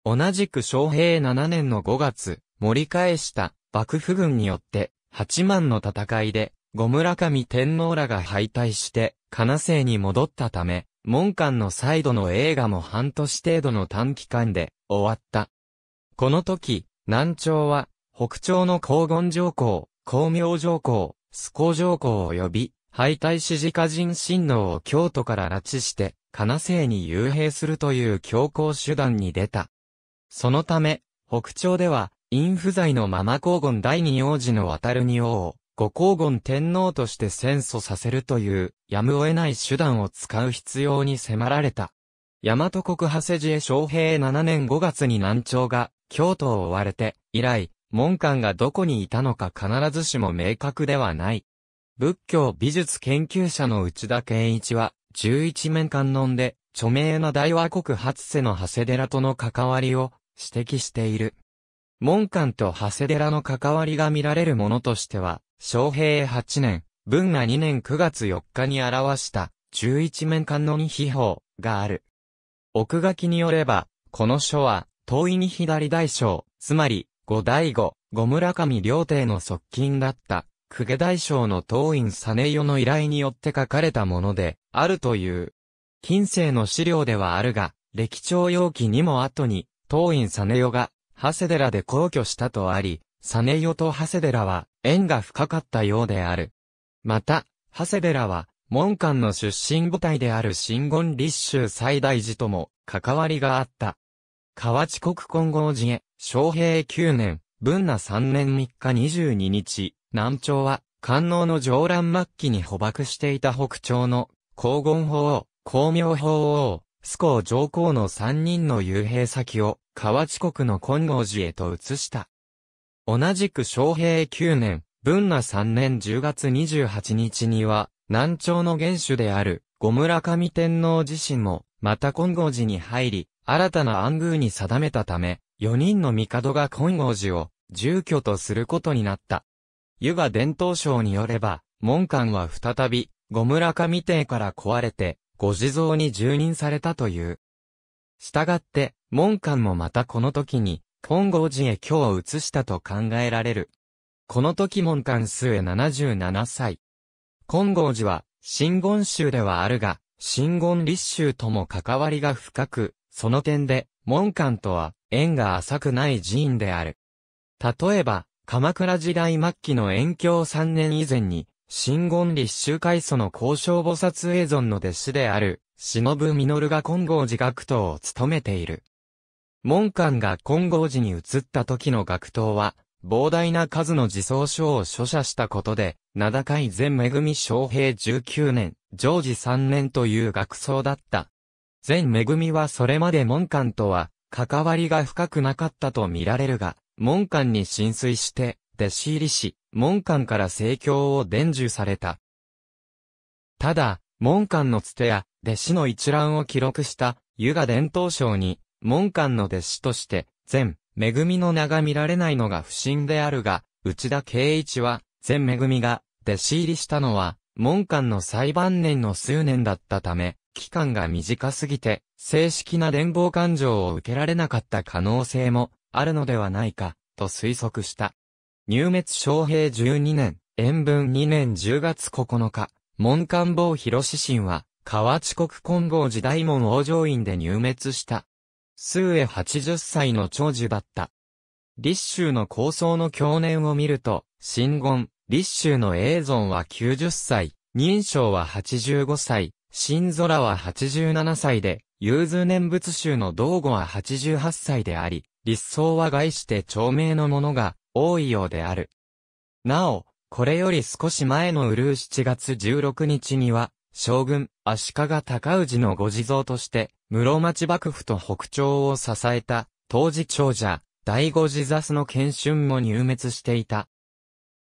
同じく昌平7年の5月、盛り返した幕府軍によって八万の戦いで五村上天皇らが敗退して、金星に戻ったため、門官の再度の映画も半年程度の短期間で終わった。この時、南朝は北朝の黄厳上皇、光明上皇、須興上皇呼び敗退支持家人親王を京都から拉致して、金星に幽閉するという強行手段に出た。そのため、北朝では、陰不在のまま皇后第二王子の渡る二王を、五皇后天皇として戦祖させるという、やむを得ない手段を使う必要に迫られた。大和国長谷寺へ昌平7年5月に南朝が、京都を追われて、以来、門官がどこにいたのか必ずしも明確ではない。仏教美術研究者の内田健一は、十一面観音で、著名な大和国初世の長谷寺との関わりを指摘している。門館と長谷寺の関わりが見られるものとしては、昭平八年、文が二年九月四日に表した十一面観音秘宝がある。奥書きによれば、この書は、遠いに左大将、つまり、五大五、五村上両帝の側近だった、久家大将の当院実代の依頼によって書かれたもので、あるという。近世の資料ではあるが、歴朝容器にも後に、当院実代が、長谷寺で皇居したとあり、実代と長谷寺は、縁が深かったようである。また、長谷寺は、門官の出身母体である新言立州最大寺とも、関わりがあった。河内国金剛寺へ、昌平9年、文那3年3日22日、南朝は、官能の上乱末期に捕獲していた北朝の、黄金法王、光明法王、須コ上皇の三人の幽閉先を、河内国の金剛寺へと移した。同じく昌平九年、文那三年10月28日には、南朝の元首である、五村上天皇自身も、また金剛寺に入り、新たな暗宮に定めたため、四人の帝が金剛寺を、住居とすることになった。湯河伝統省によれば、門館は再び、五村上邸から壊れて、ご地蔵に住任されたという。したがって、門館もまたこの時に、本郷寺へ京を移したと考えられる。この時門間末77歳。金剛寺は、新言宗ではあるが、新言立宗とも関わりが深く、その点で、門館とは、縁が浅くない寺院である。例えば、鎌倉時代末期の延教3年以前に、新言立宗開祖の交渉菩薩永存の弟子である、忍るが金剛寺学徒を務めている。門官が金剛寺に移った時の学徒は、膨大な数の自走書を書写したことで、名高い全恵み昌平19年、常時3年という学僧だった。全恵みはそれまで門官とは、関わりが深くなかったと見られるが、門官に浸水して、弟子入りし、門官から聖教を伝授された。ただ、門官のつてや、弟子の一覧を記録した、湯河伝統省に、門官の弟子として、全、恵みの名が見られないのが不審であるが、内田圭一は、全恵みが、弟子入りしたのは、門官の裁判年の数年だったため、期間が短すぎて、正式な伝法感情を受けられなかった可能性もあるのではないか、と推測した。入滅昌平12年、延文2年10月9日、門官坊広志神は、河内国金剛寺大門王上院で入滅した。数へ80歳の長寿だった。立州の構想の去年を見ると、新言、立州の永存は90歳、認証は85歳、新空は87歳で、有通念仏宗の道後は88歳であり、立層は概して長命のものが多いようである。なお、これより少し前のウルー7月16日には、将軍、足利高氏のご地蔵として、室町幕府と北朝を支えた、当時長者、第五自座の剣春も入滅していた。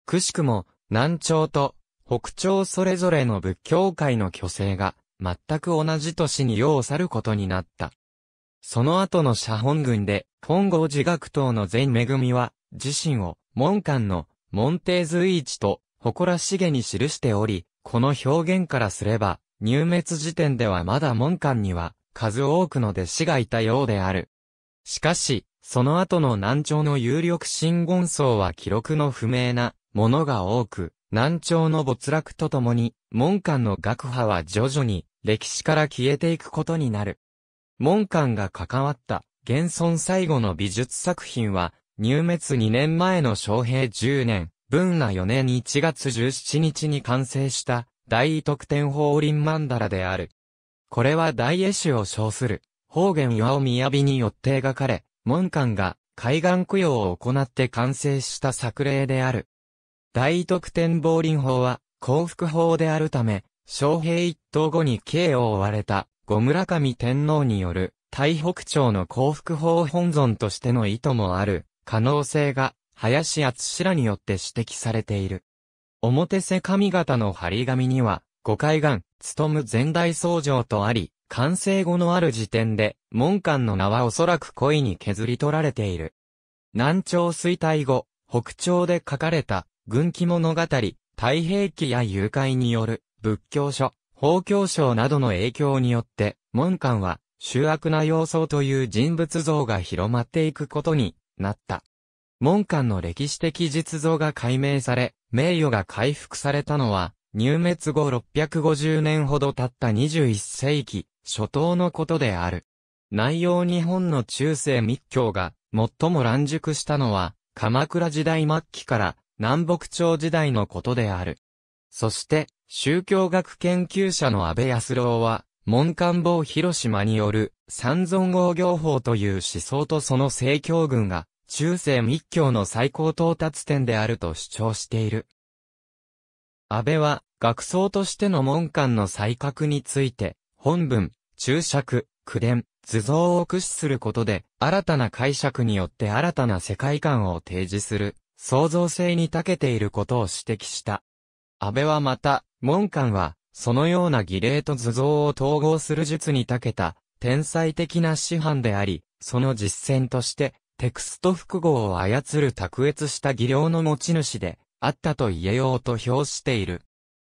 くしくも、南朝と北朝それぞれの仏教界の虚勢が、全く同じ年に世を去ることになった。その後の写本軍で、本郷寺学等の全恵みは、自身を、門官の、門弟随一と、誇らしげに記しており、この表現からすれば、入滅時点ではまだ門官には、数多くの弟子がいたようである。しかし、その後の南朝の有力真言僧は記録の不明なものが多く、南朝の没落とともに、門官の学派は徐々に歴史から消えていくことになる。門官が関わった現存最後の美術作品は、入滅2年前の昌平10年、文和4年1月17日に完成した大特典法輪曼荼羅である。これは大絵師を称する方言岩尾雅によって描かれ、門官が海岸供養を行って完成した作例である。大特典法輪法は幸福法であるため、昌平一等後に刑を追われた後村上天皇による、台北朝の幸福法本尊としての意図もある、可能性が、林厚らによって指摘されている。表瀬上方の張り紙には、五海岸、とむ前代僧正とあり、完成後のある時点で、門官の名はおそらく故意に削り取られている。南朝衰退後、北朝で書かれた、軍記物語、太平記や誘拐による、仏教書、法教省などの影響によって、門官は、醜悪な様相という人物像が広まっていくことになった。門官の歴史的実像が解明され、名誉が回復されたのは、入滅後650年ほど経った21世紀初頭のことである。内容日本の中世密教が最も乱熟したのは、鎌倉時代末期から南北朝時代のことである。そして、宗教学研究者の安倍康郎は、門官房広島による三尊号行法という思想とその政教群が中世密教の最高到達点であると主張している。安倍は学僧としての門官の才覚について本文、注釈、句伝、図像を駆使することで新たな解釈によって新たな世界観を提示する創造性に長けていることを指摘した。安倍はまた、門官は、そのような儀礼と図像を統合する術に長けた、天才的な師範であり、その実践として、テクスト複合を操る卓越した技量の持ち主で、あったと言えようと評している。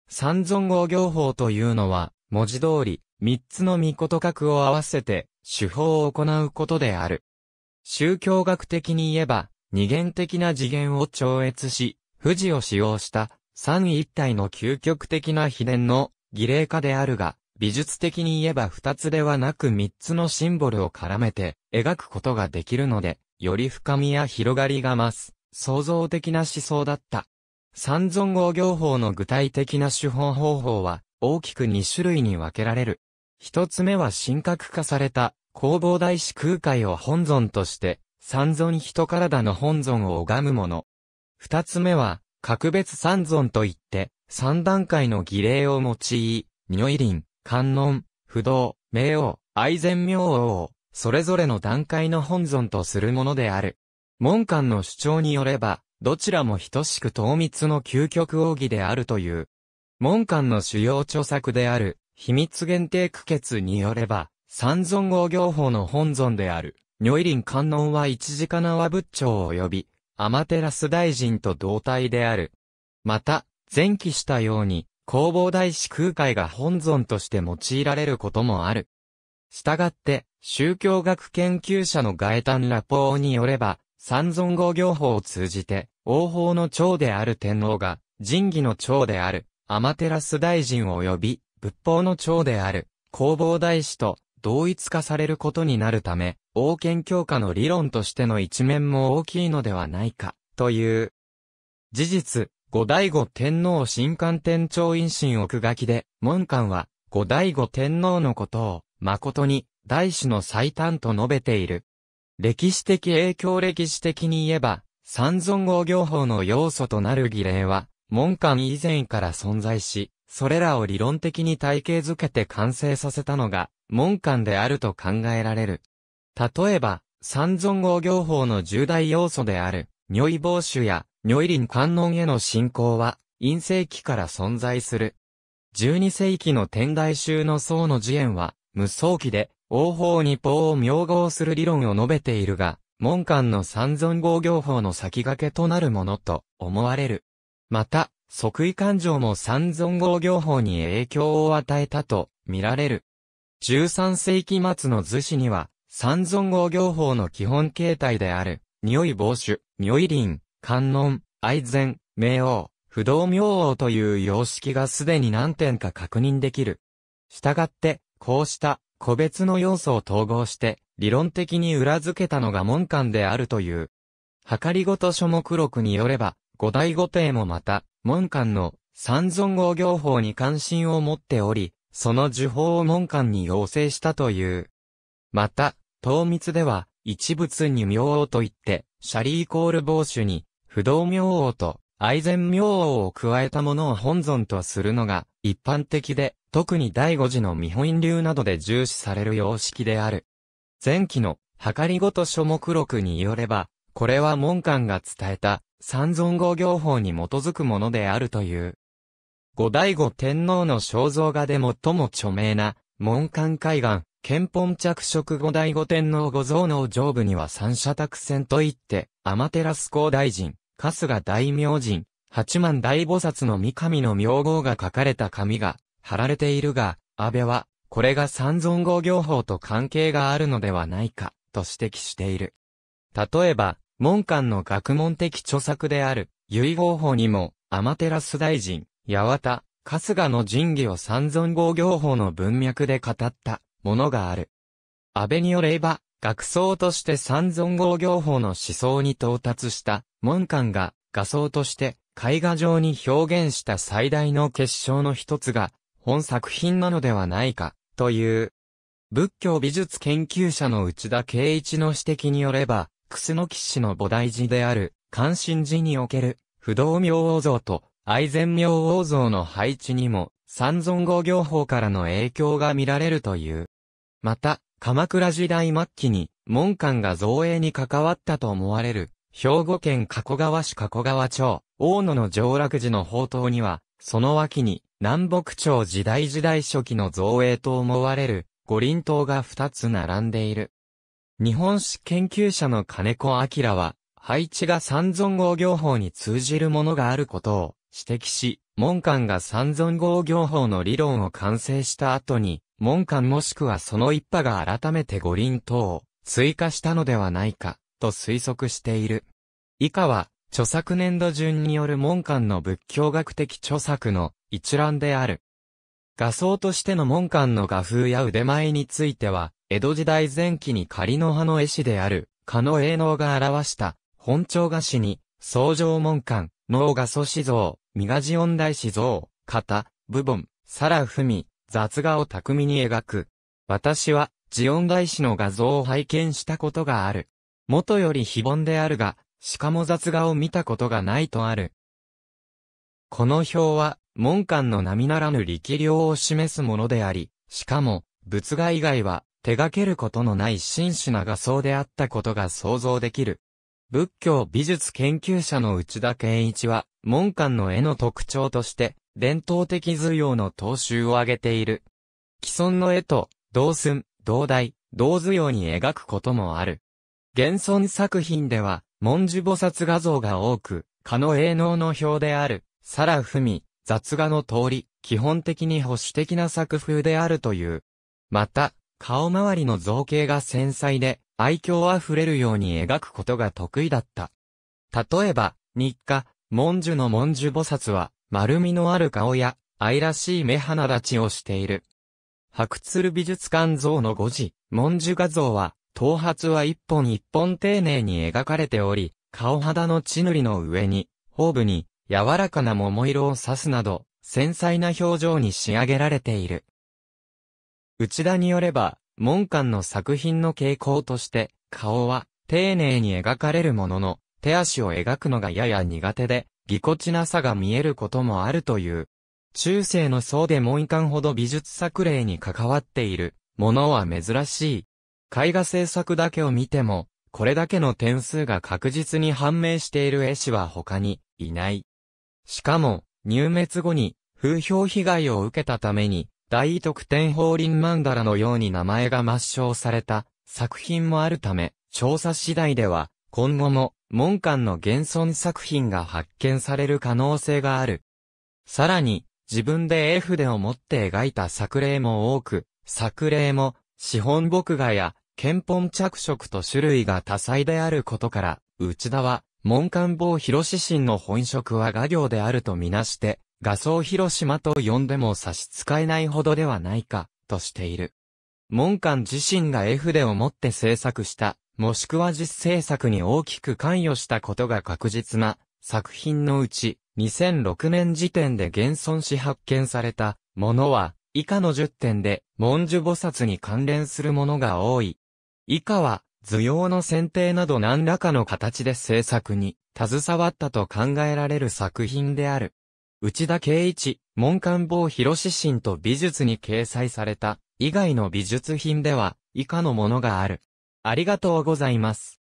三尊号行法というのは、文字通り、三つの御事格を合わせて、手法を行うことである。宗教学的に言えば、二元的な次元を超越し、富士を使用した三一体の究極的な秘伝の儀礼化であるが、美術的に言えば二つではなく三つのシンボルを絡めて描くことができるので、より深みや広がりが増す、創造的な思想だった。三尊合行法の具体的な手法方法は、大きく二種類に分けられる。一つ目は神格化された、弘法大師空海を本尊として、三尊人体の本尊を拝むもの。二つ目は、格別三尊といって、三段階の儀礼を用い、如意輪、観音、不動、明王、愛禅明王を、それぞれの段階の本尊とするものである。門官の主張によれば、どちらも等しく統密の究極奥義であるという。門官の主要著作である、秘密限定区決によれば、三尊号行法の本尊である、如意輪観音は一時かな仏長及び、アマテラス大臣と同体である。また、前期したように、弘法大師空海が本尊として用いられることもある。したがって、宗教学研究者の外ン・ラポーによれば、三尊号行法を通じて、王法の長である天皇が、神義の長である、アマテラス大臣及び、仏法の長である、弘法大師と、同一化されることになるため、王権強化の理論としての一面も大きいのではないか、という。事実、後醍醐天皇新官天朝院心奥書きで、門官は、後醍醐天皇のことを、誠に、大師の最短と述べている。歴史的影響歴史的に言えば、三尊号行法の要素となる儀礼は、門官以前から存在し、それらを理論的に体系づけて完成させたのが、門間であると考えられる。例えば、三尊号行法の重大要素である、如意防守や如意林観音への信仰は、陰性期から存在する。12世紀の天台宗の僧の慈円は、無僧期で、王法二法を明合する理論を述べているが、門間の三尊号行法の先駆けとなるものと思われる。また、即位感情も三尊号行法に影響を与えたと見られる。13世紀末の図紙には、三尊号行法の基本形態である、匂い防止、匂い輪、観音、愛禅、冥王、不動明王という様式がすでに何点か確認できる。したがって、こうした個別の要素を統合して、理論的に裏付けたのが門間であるという。かりごと書目録によれば、五大五帝もまた、門間の三尊号行法に関心を持っており、その受法を門官に要請したという。また、東密では、一物に妙王と言って、シャリーコール防守に、不動妙王と愛禅妙王を加えたものを本尊とするのが一般的で、特に第五次の見本流などで重視される様式である。前期の、計りごと書目録によれば、これは門官が伝えた、三尊号行法に基づくものであるという。後醍醐天皇の肖像画で最も著名な、門館海岸、憲本着色後醍醐天皇御像の上部には三社託船といって、天照皇大臣、春日大明神、八幡大菩薩の三上の名号が書かれた紙が貼られているが、安倍は、これが三尊号行法と関係があるのではないか、と指摘している。例えば、門館の学問的著作である、遺言法にも、天照大臣、八幡、春日の神器を三尊号行法の文脈で語ったものがある。安倍によれば、学僧として三尊号行法の思想に到達した門官が画僧として絵画上に表現した最大の結晶の一つが本作品なのではないかという。仏教美術研究者の内田圭一の指摘によれば、楠木氏の菩提寺である関心寺における不動明王像と愛禅明王像の配置にも、三尊号行法からの影響が見られるという。また、鎌倉時代末期に、門官が造営に関わったと思われる、兵庫県加古川市加古川町、大野の上洛寺の宝刀には、その脇に、南北朝時代時代初期の造営と思われる、五輪刀が二つ並んでいる。日本史研究者の金子明は、配置が三尊号行法に通じるものがあることを、指摘し、門官が三尊合行法の理論を完成した後に、門官もしくはその一派が改めて五輪等を追加したのではないか、と推測している。以下は、著作年度順による門官の仏教学的著作の一覧である。画僧としての門官の画風や腕前については、江戸時代前期に仮の葉の絵師である、可の営能が表した、本朝画師に、創上門官、脳画素子像、ミガジオン大子像、型、部門、ン、サラフミ、雑画を巧みに描く。私は、ジオン大師の画像を拝見したことがある。元より非凡であるが、しかも雑画を見たことがないとある。この表は、門間の並ならぬ力量を示すものであり、しかも、仏画以外は、手掛けることのない真摯な画像であったことが想像できる。仏教美術研究者の内田健一は、門間の絵の特徴として、伝統的図様の踏襲を挙げている。既存の絵と、同寸、同大、同図様に描くこともある。現存作品では、文字菩薩画像が多く、蚊の営能の表である、サラフミ、雑画の通り、基本的に保守的な作風であるという。また、顔周りの造形が繊細で、愛嬌あふれるように描くことが得意だった。例えば、日課、文殊の文殊菩薩は、丸みのある顔や、愛らしい目鼻立ちをしている。白鶴美術館像の5時、文殊画像は、頭髪は一本一本丁寧に描かれており、顔肌の血塗りの上に、頬部に、柔らかな桃色を刺すなど、繊細な表情に仕上げられている。内田によれば、門間の作品の傾向として、顔は丁寧に描かれるものの、手足を描くのがやや苦手で、ぎこちなさが見えることもあるという。中世の層で門間ほど美術作例に関わっているものは珍しい。絵画制作だけを見ても、これだけの点数が確実に判明している絵師は他にいない。しかも、入滅後に風評被害を受けたために、大特典法輪曼荼羅のように名前が抹消された作品もあるため、調査次第では、今後も、門館の現存作品が発見される可能性がある。さらに、自分で絵筆を持って描いた作例も多く、作例も、資本木画や、憲本着色と種類が多彩であることから、内田は、門館坊広志神の本職は画業であるとみなして、画像広島と呼んでも差し支えないほどではないか、としている。門官自身が絵筆を持って制作した、もしくは実制作に大きく関与したことが確実な作品のうち、2006年時点で現存し発見されたものは、以下の10点で文殊菩薩に関連するものが多い。以下は、図用の選定など何らかの形で制作に携わったと考えられる作品である。内田圭一、門官坊広志神と美術に掲載された以外の美術品では以下のものがある。ありがとうございます。